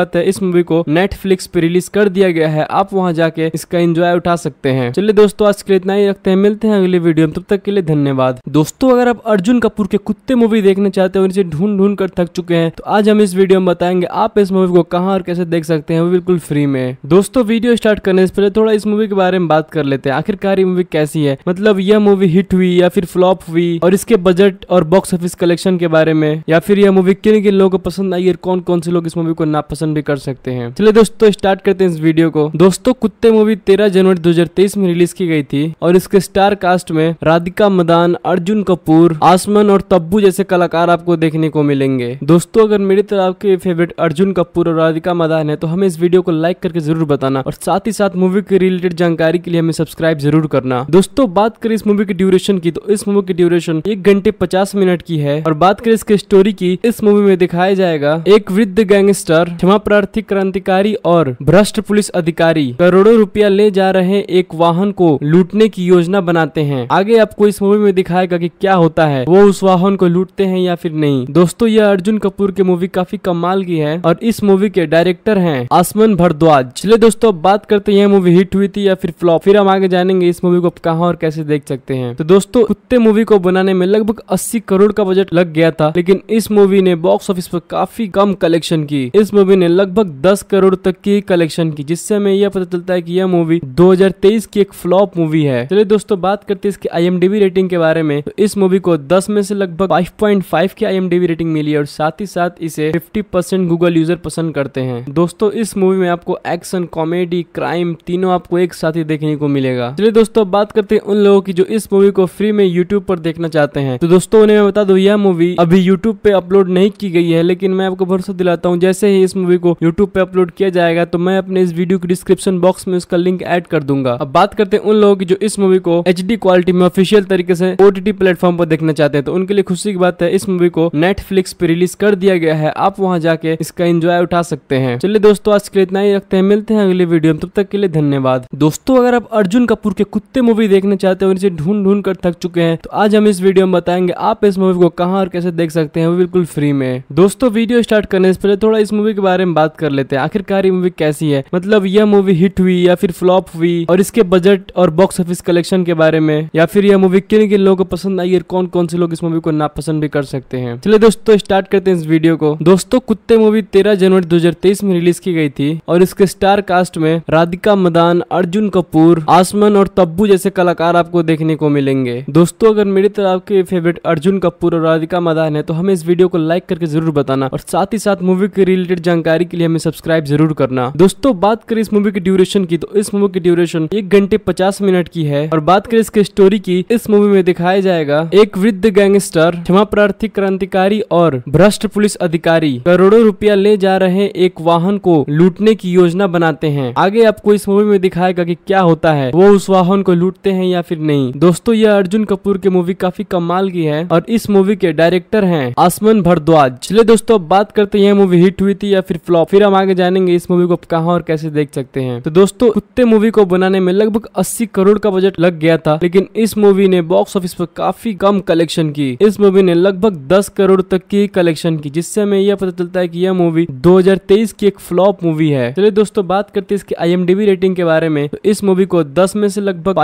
बात है इस मूवी को नेटफ्लिक्स पे रिलीज कर दिया गया है आप वहाँ जाके इसका एंजॉय उठा सकते हैं चलिए दोस्तों आज के लिए इतना ही रखते हैं मिलते हैं अगले वीडियो में तब तक के लिए धन्यवाद दोस्तों अगर आप अर्जुन कपूर के कुत्ते मूवी देखना चाहते हो इसे ढूंढ ढूंढ कर थक चुके हैं तो आज हम इस वीडियो में बताएंगे आप इस मूवी को कहाँ और कैसे देख सकते हैं वो बिल्कुल फ्री में दोस्तों वीडियो स्टार्ट करने से पहले थोड़ा इस मूवी के बारे में बात कर लेते हैं आखिरकार ये मूवी कैसी है मतलब यह मूवी हिट हुई या फिर फ्लॉप हुई और इसके बजट और बॉक्स ऑफिस कलेक्शन के बारे में या फिर यह मूवी किन किन लोगों को पसंद आई और कौन कौन से लोग इस मूवी को नापसंद भी कर सकते हैं चलिए दोस्तों स्टार्ट करते हैं इस वीडियो को दोस्तों कुत्ते मूवी तेरह जनवरी दो में रिलीज की गई थी और इसके स्टार कास्ट में राधिका मदान अर्जुन कपूर आसमन और तब्बू जैसे कलाकार आपको देखने को मिलेंगे दोस्तों अगर मेरी तरह आपके फेवरेट अर्जुन कपूर और राधिका मदान है तो हमें इस वीडियो को लाइक करके जरूर बताना और साथ ही साथ मूवी के रिलेटेड जानकारी के लिए हमें सब्सक्राइब जरूर करना दोस्तों बात करें इस मूवी की ड्यूरेशन की तो इस मूवी की ड्यूरेशन एक घंटे पचास मिनट की है और बात करें इसके स्टोरी की इस मूवी में दिखाया जाएगा एक वृद्ध गैंगस्टर क्षमा प्रार्थी क्रांतिकारी और भ्रष्ट पुलिस अधिकारी करोड़ों रुपया ले जा रहे एक वाहन को लूट लूटने की योजना बनाते हैं आगे आपको इस मूवी में दिखाएगा की क्या होता है वो उस वाहन को लूटते हैं या फिर नहीं दोस्तों यह अर्जुन कपूर की मूवी काफी कमाल की है और इस मूवी के डायरेक्टर है आसमन भरद्वाज चले दोस्तों बात करते हैं मूवी हिट हुई थी या फिर फ्लॉप फिर हम आगे जानेंगे इस मूवी को कहा कहाँ और कैसे देख सकते हैं तो दोस्तों कुत्ते मूवी को बनाने में लगभग अस्सी करोड़ का बजट लग गया था लेकिन इस मूवी ने बॉक्स ऑफिस पर काफी कम कलेक्शन की इस मूवी ने लगभग 10 करोड़ तक की कलेक्शन की जिससे हमें यह पता चलता है कि यह मूवी 2023 की एक फ्लॉप मूवी मूवी है चलिए दोस्तों बात करते हैं इसकी आई रेटिंग के बारे में तो इस मूवी को दस में से लगभग फाइव की आई रेटिंग मिली है और साथ ही साथ इसे फिफ्टी गूगल यूजर पसंद करते हैं दोस्तों इस मूवी में आपको एक्शन कॉमेडी क्राइम तीनों आपको एक साथ ही देखने को मिलेगा चलिए दोस्तों बात करते हैं उन लोगों की जो इस मूवी को फ्री में यूट्यूब पर देखना चाहते हैं तो दोस्तों उन्हें मैं बता दू यह मूवी अभी यूट्यूब पे अपलोड नहीं की गई है लेकिन मैं आपको भरोसा दिलाता हूँ जैसे ही इस मूवी को यूट्यूब पे अपलोड किया जाएगा तो मैं अपने इस वीडियो के डिस्क्रिप्शन बॉक्स में उसका लिंक एड कर दूंगा अब बात करते हैं उन लोगों की जो जो इस मूवी को एच क्वालिटी में ऑफिशियल तरीके से ओ टी प्लेटफॉर्म पर देखना चाहते हैं तो उनके लिए खुशी की बात है इस मूवी को नेटफ्लिक्स पे रिलीज कर दिया गया है आप वहाँ जाके इसका एंजॉय उठा सकते हैं चलिए दोस्तों आज के लिए इतना ही रखते हैं मिलते हैं अगले वीडियो में तब तक के लिए धन्यवाद दोस्तों अगर आप अर्जुन कपूर के कुत्ते मूवी देखना चाहते हो इसे ढूंढ ढूंढ कर थक चुके हैं तो आज हम इस वीडियो में बताएंगे आप इस मूवी को कहा और कैसे देख सकते हैं बिल्कुल फ्री में दोस्तों वीडियो स्टार्ट करने से पहले थोड़ा इस मूवी के बारे में बात कर लेते हैं आखिरकार ये मूवी कैसी है मतलब यह मूवी हिट हुई या फिर फ्लॉप हुई और इसके बजट और बॉक्स ऑफ इस कलेक्शन के बारे में या फिर यह मूवी किन किन लोगों को पसंद आई और कौन कौन से लोग इस मूवी को नापसंद भी कर सकते हैं चलिए दोस्तों स्टार्ट करते हैं इस वीडियो को दोस्तों कुत्ते मूवी तेरह जनवरी दो में रिलीज की गई थी और इसके स्टार कास्ट में राधिका मदान अर्जुन कपूर आसमन और तब्बू जैसे कलाकार आपको देखने को मिलेंगे दोस्तों अगर मेरी तरह आपके फेवरेट अर्जुन कपूर और राधिका मदान है तो हमें इस वीडियो को लाइक करके जरूर बताना और साथ ही साथ मूवी के रिलेटेड जानकारी के लिए हमें सब्सक्राइब जरूर करना दोस्तों बात करें इस मूवी की ड्यूरेशन की तो इस मूवी की ड्यूरेशन एक घंटे पचास मिनट की है और बात करें इसके स्टोरी की इस मूवी में दिखाया जाएगा एक वृद्ध गैंगस्टर क्षमा प्रार्थी क्रांतिकारी और भ्रष्ट पुलिस अधिकारी करोड़ों रुपया ले जा रहे एक वाहन को लूटने की योजना बनाते हैं आगे आपको इस मूवी में दिखाएगा की क्या होता है वो उस वाहन को लूटते हैं या फिर नहीं दोस्तों यह अर्जुन कपूर की मूवी काफी कमाल की है और इस मूवी के डायरेक्टर है आसमन भरद्वाज चले दोस्तों बात करते हैं मूवी हिट हुई थी या फिर फ्लॉप फिर हम आगे जानेंगे इस मूवी को कहाँ और कैसे देख सकते हैं तो दोस्तों कुत्ते मूवी को बनाने में लगभग अस्सी करोड़ का बजट लग गया था लेकिन इस मूवी ने बॉक्स ऑफिस पर काफी कम कलेक्शन की इस मूवी ने लगभग दस करोड़ तक की कलेक्शन की जिससे हमें यह पता चलता है कि यह मूवी 2023 की एक फ्लॉप मूवी है चलिए दोस्तों बात करते हैं इसकी आई रेटिंग के बारे में तो इस मूवी को दस में से लगभग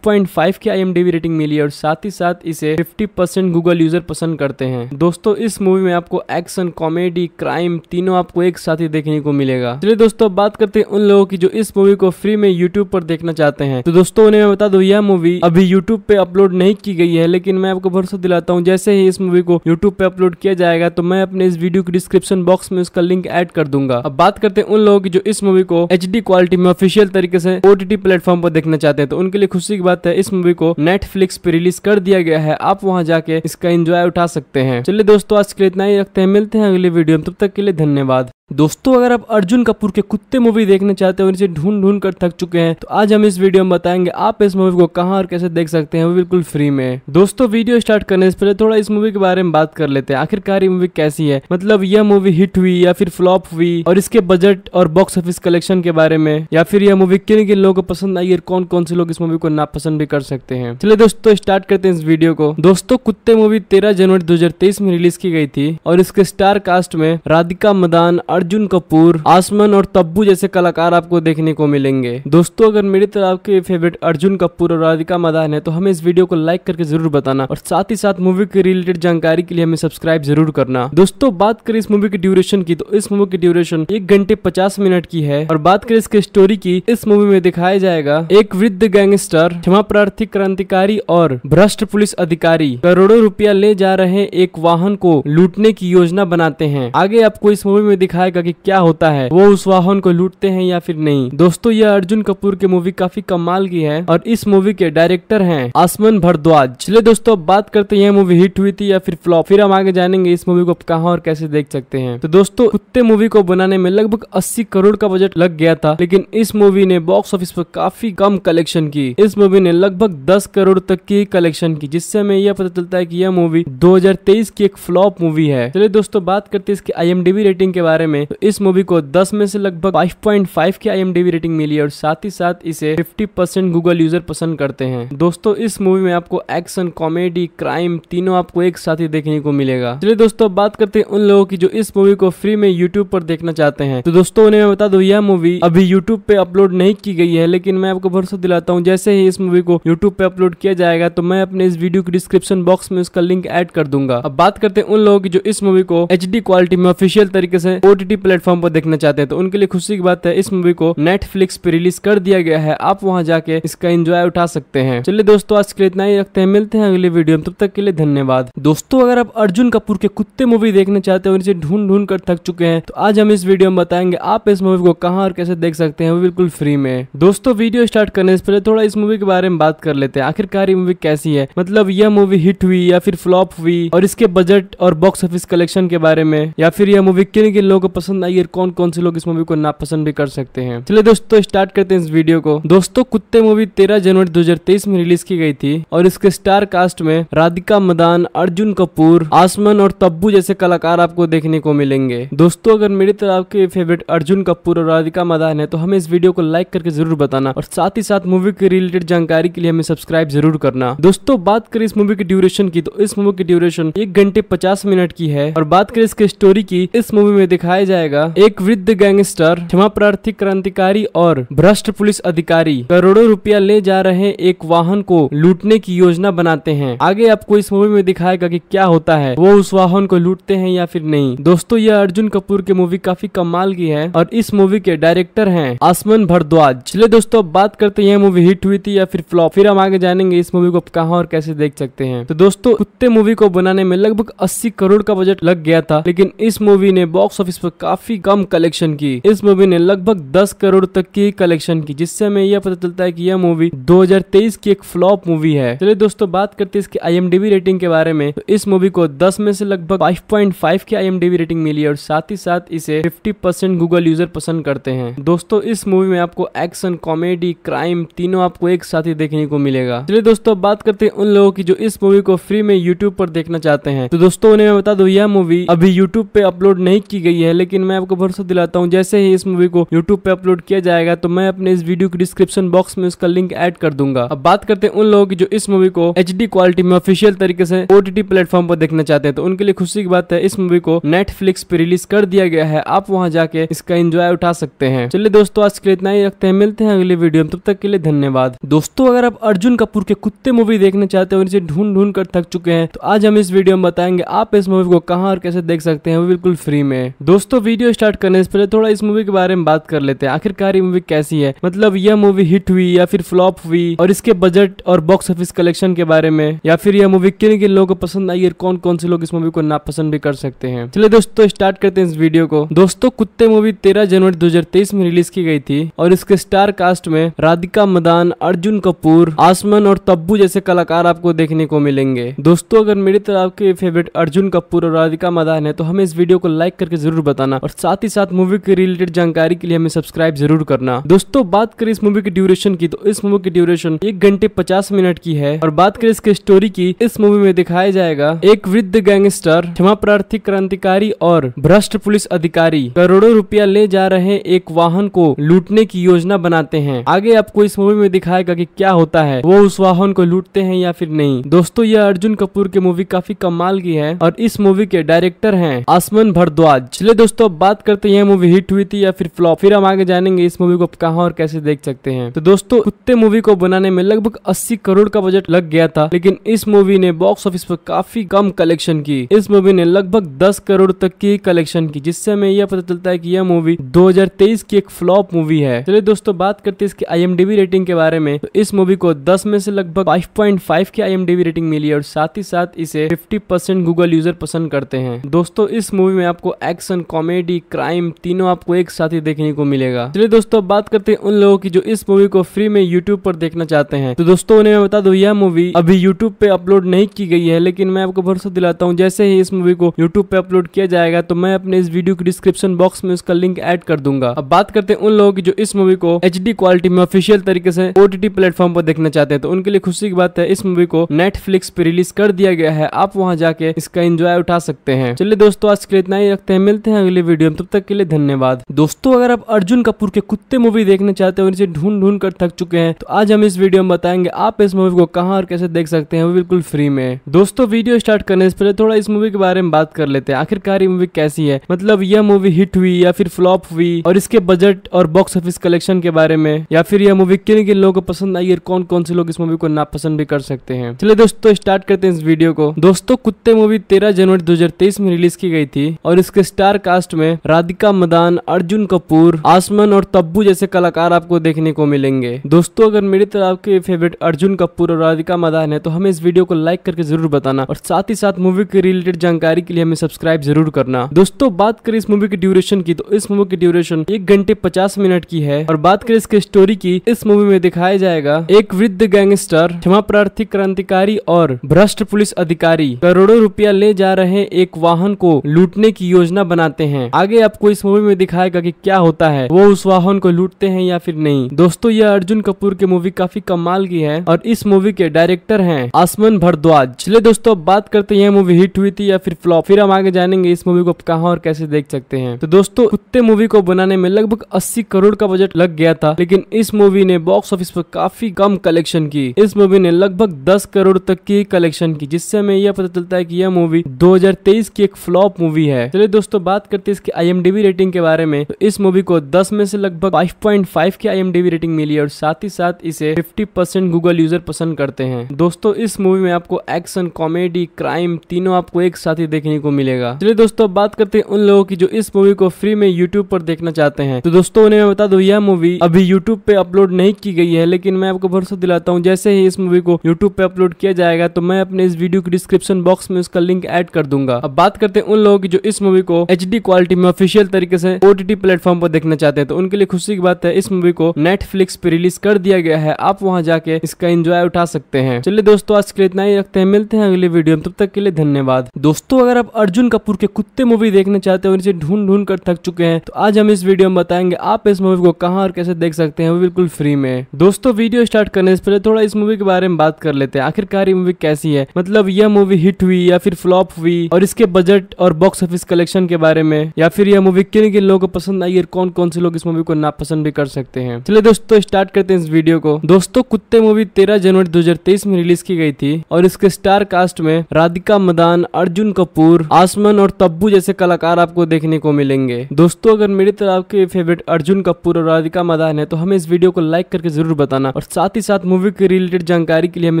फाइव की आई रेटिंग मिली और साथ ही साथ इसे फिफ्टी गूगल यूजर पसंद करते हैं दोस्तों इस मूवी में आपको एक्शन कॉमेडी क्राइम तीनों आपको एक साथ ही देखने को मिलेगा चलिए दोस्तों बात करते हैं उन लोगों की जो इस मूवी को फ्री में यूट्यूब पर देखना चाहते हैं तो दोस्तों उन्हें मैं बता दो यह मूवी अभी यूट्यूब पे अपलोड नहीं की गई है लेकिन मैं आपको भरोसा दिलाता हूँ जैसे ही इस मूवी को यूट्यूब पे अपलोड किया जाएगा तो मैं अपने इस वीडियो के डिस्क्रिप्शन बॉक्स में उसका लिंक एड कर दूंगा अब बात करते हैं उन लोगों की जो इस मूवी को एच क्वालिटी में ऑफिशियल तरीके से ओटीटी प्लेटफॉर्म पर देखना चाहते हैं तो उनके लिए खुशी की बात है इस मूवी को नेटफ्लिक्स पे रिलीज कर दिया गया है आप वहाँ जाके इसका एंजॉय उठा सकते हैं चलिए दोस्तों आज के लिए इतना ही रखते हैं मिलते हैं अगले वीडियो में तब तक के लिए धन्यवाद दोस्तों अगर आप अर्जुन कपूर के कुत्ते मूवी देखने चाहते हो इसे ढूंढ ढूंढ कर थक चुके हैं तो आज हम इस वीडियो में बताएंगे आप इस मूवी को कहाँ और कैसे देख सकते हैं वो बिल्कुल फ्री में दोस्तों वीडियो स्टार्ट करने से पहले थोड़ा इस मूवी के बारे में बात कर लेते हैं आखिरकार ये मूवी कैसी है मतलब यह मूवी हिट हुई या फिर फ्लॉप हुई और इसके बजट और बॉक्स ऑफिस कलेक्शन के बारे में या फिर यह मूवी किन किन लोगों को पसंद आई और कौन कौन से लोग इस मूवी को नापसंद भी कर सकते हैं चलिए दोस्तों स्टार्ट करते हैं इस वीडियो को दोस्तों कुत्ते मूवी तेरह जनवरी दो में रिलीज की गई थी और इसके स्टार कास्ट में राधिका मदान अर्जुन कपूर आसमन और तब्बू जैसे कलाकार आपको देखने को मिलेंगे दोस्तों अगर मेरी तरह आपके फेवरेट अर्जुन कपूर और राधिका मदान है तो हमें इस वीडियो को लाइक करके जरूर बताना और साथ ही साथ मूवी के रिलेटेड जानकारी के लिए हमें सब्सक्राइब जरूर करना दोस्तों बात करें इस मूवी की ड्यूरेशन की तो इस मूवी की ड्यूरेशन एक घंटे पचास मिनट की है और बात करें इसके स्टोरी की इस मूवी में दिखाया जाएगा एक वृद्ध गैंगस्टर क्षमा प्रार्थी क्रांतिकारी और भ्रष्ट पुलिस अधिकारी करोड़ों रुपया ले जा रहे एक वाहन को लूटने की योजना बनाते हैं आगे आपको इस मूवी में दिखाया दिखाएगा कि क्या होता है वो उस वाहन को लूटते हैं या फिर नहीं दोस्तों यह अर्जुन कपूर की मूवी काफी कमाल की है और इस मूवी के डायरेक्टर है आसमान भरद्वाज चले दोस्तों बात करते हैं मूवी हिट हुई थी या फिर फ्लॉप फिर हम आगे जानेंगे इस मूवी को कहाँ और कैसे देख सकते हैं तो दोस्तों कुत्ते मूवी को बनाने में लगभग अस्सी करोड़ का बजट लग गया था लेकिन इस मूवी ने बॉक्स ऑफिस पर काफी कम कलेक्शन की इस मूवी ने लगभग दस करोड़ तक की कलेक्शन की जिससे हमें यह पता चलता है कि यह मूवी 2023 की एक फ्लॉप मूवी है चलिए दोस्तों बात करते हैं इसकी आई रेटिंग के बारे में में तो इस मूवी को 10 में से लगभग 5.5 की आईएमडीबी रेटिंग मिली है और साथ ही साथ इसे 50% गूगल यूजर पसंद करते हैं दोस्तों इस मूवी में आपको एक्शन कॉमेडी क्राइम तीनों आपको एक साथ ही देखने को मिलेगा चलिए दोस्तों बात करते हैं उन लोगों की जो इस मूवी को फ्री में यूट्यूब पर देखना चाहते हैं तो दोस्तों उन्हें मैं बता दू यह मूवी अभी यूट्यूब पे अपलोड नहीं की गई है लेकिन मैं आपको भरोसा दिलाता हूँ जैसे ही इस मूवी को यूट्यूब पे अपलोड किया जाएगा तो मैं अपने इस वीडियो के डिस्क्रिप्शन बॉक्स में उसका लिंक एड कर दूंगा अब बात करते हैं उन लोगों की जो इस मूवी को एच क्वालिटी में ऑफिशियल तरीके से ओ ओटीटी प्लेटफॉर्म पर देखना चाहते हैं तो उनके लिए खुशी की बात है इस मूवी को नेटफ्लिक्स पर रिलीज कर दिया गया है आप वहाँ जाके इसका एंजॉय उठा सकते हैं चलिए दोस्तों आज के लिए इतना ही रखते हैं मिलते हैं अगले वीडियो में तब तक के लिए धन्यवाद दोस्तों अगर आप अर्जुन कपूर के कुत्ते मूवी देखना चाहते हैं और इसे ढूंढ ढूंढ कर थक चुके हैं तो आज हम इस वीडियो में बताएंगे आप इस मूवी को कहाँ और कैसे देख सकते हैं वो बिल्कुल फ्री में दोस्तों वीडियो स्टार्ट करने से पहले थोड़ा इस मूवी के बारे में बात कर लेते हैं आखिरकार ये मूवी कैसी है मतलब यह मूवी हिट हुई या फिर फ्लॉप हुई और इसके बजट और बॉक्स ऑफिस कलेक्शन के बारे में या फिर यह मूवी किन किन लोगों को पसंद आई और कौन कौन से लोग इस मूवी को नापसंद भी कर सकते हैं चलिए दोस्तों स्टार्ट करते हैं इस वीडियो को दोस्तों कुत्ते मूवी तेरह जनवरी दो में रिलीज की गई थी और इसके स्टार कास्ट में राधिका मदान अर्जुन कपूर आसमन और तब्बू जैसे कलाकार आपको देखने को मिलेंगे दोस्तों अगर मेरी तरह आपके फेवरेट अर्जुन कपूर और राधिका मदान है तो हमें इस वीडियो को लाइक करके जरूर बताना और साथ ही साथ मूवी के रिलेटेड जानकारी के लिए हमें सब्सक्राइब जरूर करना दोस्तों बात करें इस मूवी की ड्यूरेशन की तो इस मूवी की ड्यूरेशन एक घंटे पचास मिनट की है और बात करें इसके स्टोरी की इस मूवी में दिखाए बताया जाएगा एक वृद्ध गैंगस्टर क्षमा प्रार्थी क्रांतिकारी और भ्रष्ट पुलिस अधिकारी करोड़ों रुपया ले जा रहे एक वाहन को लूटने की योजना बनाते हैं आगे आपको इस मूवी में दिखाएगा कि क्या होता है वो उस वाहन को लूटते हैं या फिर नहीं दोस्तों यह अर्जुन कपूर की मूवी काफी कमाल की है और इस मूवी के डायरेक्टर है आसमान भरद्वाज चले दोस्तों अब बात करते हैं मूवी हिट हुई थी या फिर फ्लॉप फिर हम आगे जानेंगे इस मूवी को कहा और कैसे देख सकते हैं तो दोस्तों कुत्ते मूवी को बनाने में लगभग अस्सी करोड़ का बजट लग गया था लेकिन इस मूवी ने बॉक्स ऑफिस पर काफी कम कलेक्शन की इस मूवी ने लगभग 10 करोड़ तक की कलेक्शन की जिससे हमें यह पता चलता है कि यह मूवी 2023 की एक फ्लॉप मूवी है चलिए दोस्तों बात करते हैं इसके आई रेटिंग के बारे में तो इस मूवी को 10 में से लगभग 5.5 की आई रेटिंग मिली और साथ ही साथ इसे 50% गूगल यूजर पसंद करते हैं दोस्तों इस मूवी में आपको एक्शन कॉमेडी क्राइम तीनों आपको एक साथ ही देखने को मिलेगा चलिए दोस्तों बात करते हैं उन लोगों की जो इस मूवी को फ्री में यूट्यूब पर देखना चाहते हैं तो दोस्तों उन्हें मैं बता दू यह मूवी अभी यूट्यूब पे अपलोड नहीं की गई है लेकिन मैं आपको भरोसा दिलाता हूँ जैसे ही इस मूवी को यूट्यूब पे अपलोड किया जाएगा तो मैं अपने इस वीडियो के डिस्क्रिप्शन बॉक्स में उसका लिंक एड कर दूंगा अब बात करते हैं उन लोगों की जो इस मूवी को एच क्वालिटी में ऑफिशियल तरीके से ओटीटी प्लेटफॉर्म पर देखना चाहते हैं तो उनके लिए खुशी की बात है इस मूवी को नेटफ्लिक्स पे रिलीज कर दिया गया है आप वहाँ जाके इसका एंजॉय उठा सकते हैं चलिए दोस्तों आज के लिए इतना ही रखते हैं मिलते हैं अगले वीडियो में तब तक के लिए धन्यवाद दोस्तों अगर आप अर्जुन कपूर के कुत्ते मूवी देखना चाहते हैं और इसे ढूंढ ढूंढ कर थक चुके हैं तो आज हम इस वीडियो में बताएंगे आप इस मूवी को कहाँ और कैसे देख सकते हैं वो बिल्कुल फ्री में दोस्तों दोस्तों वीडियो स्टार्ट करने से पहले थोड़ा इस मूवी के बारे में बात कर लेते हैं आखिरकार ये मूवी कैसी है मतलब यह मूवी हिट हुई या फिर फ्लॉप हुई और इसके बजट और बॉक्स ऑफिस कलेक्शन के बारे में या फिर यह मूवी किन किन लोगों को पसंद आई और कौन कौन से लोग इस मूवी को नापसंद भी कर सकते हैं चलिए दोस्तों स्टार्ट करते हैं इस वीडियो को दोस्तों कुत्ते मूवी तेरह जनवरी दो में रिलीज की गई थी और इसके स्टार कास्ट में राधिका मदान अर्जुन कपूर आसमन और तब्बू जैसे कलाकार आपको देखने को मिलेंगे दोस्तों अगर मेरी तरह आपके फेवरेट अर्जुन कपूर और राधिका मदान है तो हमें इस वीडियो को लाइक करके जरूर बताना और साथ ही साथ मूवी के रिलेटेड जानकारी के लिए हमें सब्सक्राइब जरूर करना दोस्तों बात करें इस मूवी की ड्यूरेशन की तो इस मूवी की ड्यूरेशन एक घंटे पचास मिनट की है और बात करें इसके स्टोरी की इस मूवी में दिखाया जाएगा एक वृद्ध गैंगस्टर क्षमा प्रार्थी क्रांतिकारी और भ्रष्ट पुलिस अधिकारी करोड़ों रुपया ले जा रहे एक वाहन को लूटने की योजना बनाते हैं आगे आपको इस मूवी में दिखाएगा कि क्या होता है वो उस वाहन को लूटते हैं या फिर नहीं दोस्तों यह अर्जुन कपूर की मूवी काफी कमाल की है और इस मूवी के डायरेक्टर है आसमान भरद्वाज चले दोस्तों बात करते हैं मूवी हिट हुई थी या फिर फ्लॉप फिर हम आगे जानेंगे इस मूवी को कहाँ और कैसे देख सकते हैं तो दोस्तों कुत्ते मूवी को बनाने में लगभग 80 करोड़ का बजट लग गया था लेकिन इस मूवी ने बॉक्स ऑफिस पर काफी कम कलेक्शन की इस मूवी ने लगभग दस करोड़ तक की कलेक्शन की जिससे हमें यह पता चलता है की यह मूवी दो की एक फ्लॉप मूवी है चलिए दोस्तों बात करते इसकी आई रेटिंग के बारे में तो इस मूवी को दस में से लगभग फाइव की आई रेटिंग मिली है और साथ ही साथ इसे फिफ्टी गूगल यूजर पसंद करते हैं दोस्तों इस मूवी में आपको एक्शन कॉमेडी क्राइम तीनों आपको एक साथ ही देखने को मिलेगा चलिए दोस्तों बात करते हैं उन लोगों की जो इस मूवी को फ्री में यूट्यूब पर देखना चाहते हैं तो दोस्तों उन्हें मैं बता दू यह मूवी अभी यूट्यूब पे अपलोड नहीं की गई है लेकिन मैं आपको भरोसा दिलाता हूँ जैसे ही इस मूवी को यूट्यूब पे अपलोड किया जाएगा तो मैं अपने इस वीडियो के डिस्क्रिप्शन बॉक्स में उसका लिंक एड कर दूंगा अब बात करते हैं उन लोगों की जो इस मूवी को एच क्वालिटी में ऑफिशियल तरीके से ओटीटी प्लेटफॉर्म पर देखना चाहते हैं तो उनके लिए खुशी की बात है इस मूवी को नेटफ्लिक्स पे रिलीज कर दिया गया है आप वहाँ जाके इसका एंजॉय उठा सकते हैं चलिए दोस्तों आज के लिए इतना ही रखते हैं मिलते हैं अगले वीडियो में तब तक के लिए धन्यवाद दोस्तों अगर आप अर्जुन कपूर के कुत्ते मूवी देखना चाहते हो इसे ढूंढ ढूंढ कर थक चुके हैं तो आज हम इस वीडियो में बताएंगे आप इस मूवी को कहाँ और कैसे देख सकते हैं वो बिल्कुल फ्री में दोस्तों वीडियो स्टार्ट करने से पहले थोड़ा इस मूवी के बारे में बात कर लेते हैं आखिरकार ये मूवी कैसी है मतलब यह मूवी हिट हुई या फिर फ्लॉप हुई और इसके बजट और बॉक्स ऑफिस कलेक्शन के बारे में या फिर यह मूवी किन किन लोगों को पसंद आई और कौन कौन से लोग इस मूवी को नापसंद भी कर सकते हैं चलिए दोस्तों स्टार्ट करते हैं इस वीडियो को दोस्तों कुत्ते मूवी तेरह जनवरी दो में रिलीज की गई थी और इसके स्टार का कास्ट में राधिका मदान अर्जुन कपूर आसमन और तब्बू जैसे कलाकार आपको देखने को मिलेंगे दोस्तों अगर मेरी तरह आपके फेवरेट अर्जुन कपूर और राधिका मदान है तो हमें इस वीडियो को लाइक करके जरूर बताना और साथ ही साथ मूवी के रिलेटेड जानकारी के लिए हमें सब्सक्राइब जरूर करना दोस्तों बात करें इस मूवी की ड्यूरेशन की तो इस मूवी की ड्यूरेशन एक घंटे पचास मिनट की है और बात करें इसके स्टोरी की इस मूवी में दिखाया जाएगा एक वृद्ध गैंगस्टर क्षमा प्रार्थी क्रांतिकारी और भ्रष्ट पुलिस अधिकारी करोड़ों रुपया ले जा रहे एक वाहन को लूटने की योजना बनाते करते हैं आगे आपको इस मूवी में दिखाएगा की क्या होता है वो उस वाहन को लूटते हैं या फिर नहीं दोस्तों यह अर्जुन कपूर की मूवी काफी कमाल की है और इस मूवी के डायरेक्टर है आसमन भरद्वाज चले दोस्तों बात करते हैं मूवी हिट हुई थी या फिर फ्लॉप फिर हम आगे जानेंगे इस मूवी को कहा और कैसे देख सकते हैं तो दोस्तों कुत्ते मूवी को बनाने में लगभग 80 करोड़ का बजट लग गया था लेकिन इस मूवी ने बॉक्स ऑफिस पर काफी कम कलेक्शन की इस मूवी ने लगभग 10 करोड़ तक की कलेक्शन की जिससे हमें यह पता चलता है की यह मूवी 2023 की एक फ्लॉप मूवी है चलिए दोस्तों बात करते हैं इसकी आई रेटिंग के बारे में तो इस मूवी को दस में से लगभग फाइव की आई रेटिंग मिली है और साथ ही साथ इसे फिफ्टी गूगल यूजर पसंद करते हैं दोस्तों इस मूवी में आपको एक्शन कॉमेडी क्राइम तीनों आपको एक साथ ही देखने को मिलेगा चलिए दोस्तों बात करते हैं उन लोगों की जो इस मूवी को फ्री में यूट्यूब पर देखना चाहते हैं तो दोस्तों उन्हें मैं बता दू यह मूवी अभी यूट्यूब पे अपलोड नहीं की गई है लेकिन मैं आपको भरोसा दिलाता हूँ जैसे ही इस मूवी को यूट्यूब पे अपलोड किया जाएगा तो मैं अपने इस वीडियो के डिस्क्रिप्शन बॉक्स में उसका लिंक एड कर दूंगा अब बात करते हैं उन लोगों की जो इस मूवी को एच क्वालिटी में ऑफिशियल तरीके से ओटीटी प्लेटफॉर्म पर देखना चाहते हैं तो उनके लिए खुशी की बात है इस मूवी को नेटफ्लिक्स पे रिलीज कर दिया गया है आप वहाँ जाके इसका एंजॉय उठा सकते हैं चलिए दोस्तों आज के लिए इतना ही रखते हैं मिलते हैं अगले वीडियो में तब तक के लिए धन्यवाद दोस्तों अगर आप अर्जुन कपूर के कुत्ते मूवी देखना चाहते हैं और इसे ढूंढ ढूंढ कर थक चुके हैं तो आज हम इस वीडियो में बताएंगे आप इस मूवी को कहाँ और कैसे देख सकते हैं वो बिल्कुल फ्री में दोस्तों वीडियो स्टार्ट करने से पहले थोड़ा इस मूवी के बारे में बात कर लेते हैं आखिरकार ये मूवी कैसी है मतलब यह मूवी हिट हुई या फिर फ्लॉप हुई और इसके बजट और बॉक्स ऑफिस कलेक्शन के बारे बारे में या फिर यह मूवी किन किन लोगों को पसंद आई और कौन कौन से लोग इस मूवी को नापसंद भी कर सकते हैं चलिए दोस्तों स्टार्ट करते हैं इस वीडियो को दोस्तों कुत्ते मूवी तेरह जनवरी दो में रिलीज की गई थी और इसके स्टार कास्ट में राधिका मदान अर्जुन कपूर आसमन और तब्बू जैसे कलाकार आपको देखने को मिलेंगे दोस्तों अगर मेरी तरह आपके फेवरेट अर्जुन कपूर और राधिका मदान है तो हमें इस वीडियो को लाइक करके जरूर बताना और साथ ही साथ मूवी के रिलेटेड जानकारी के लिए हमें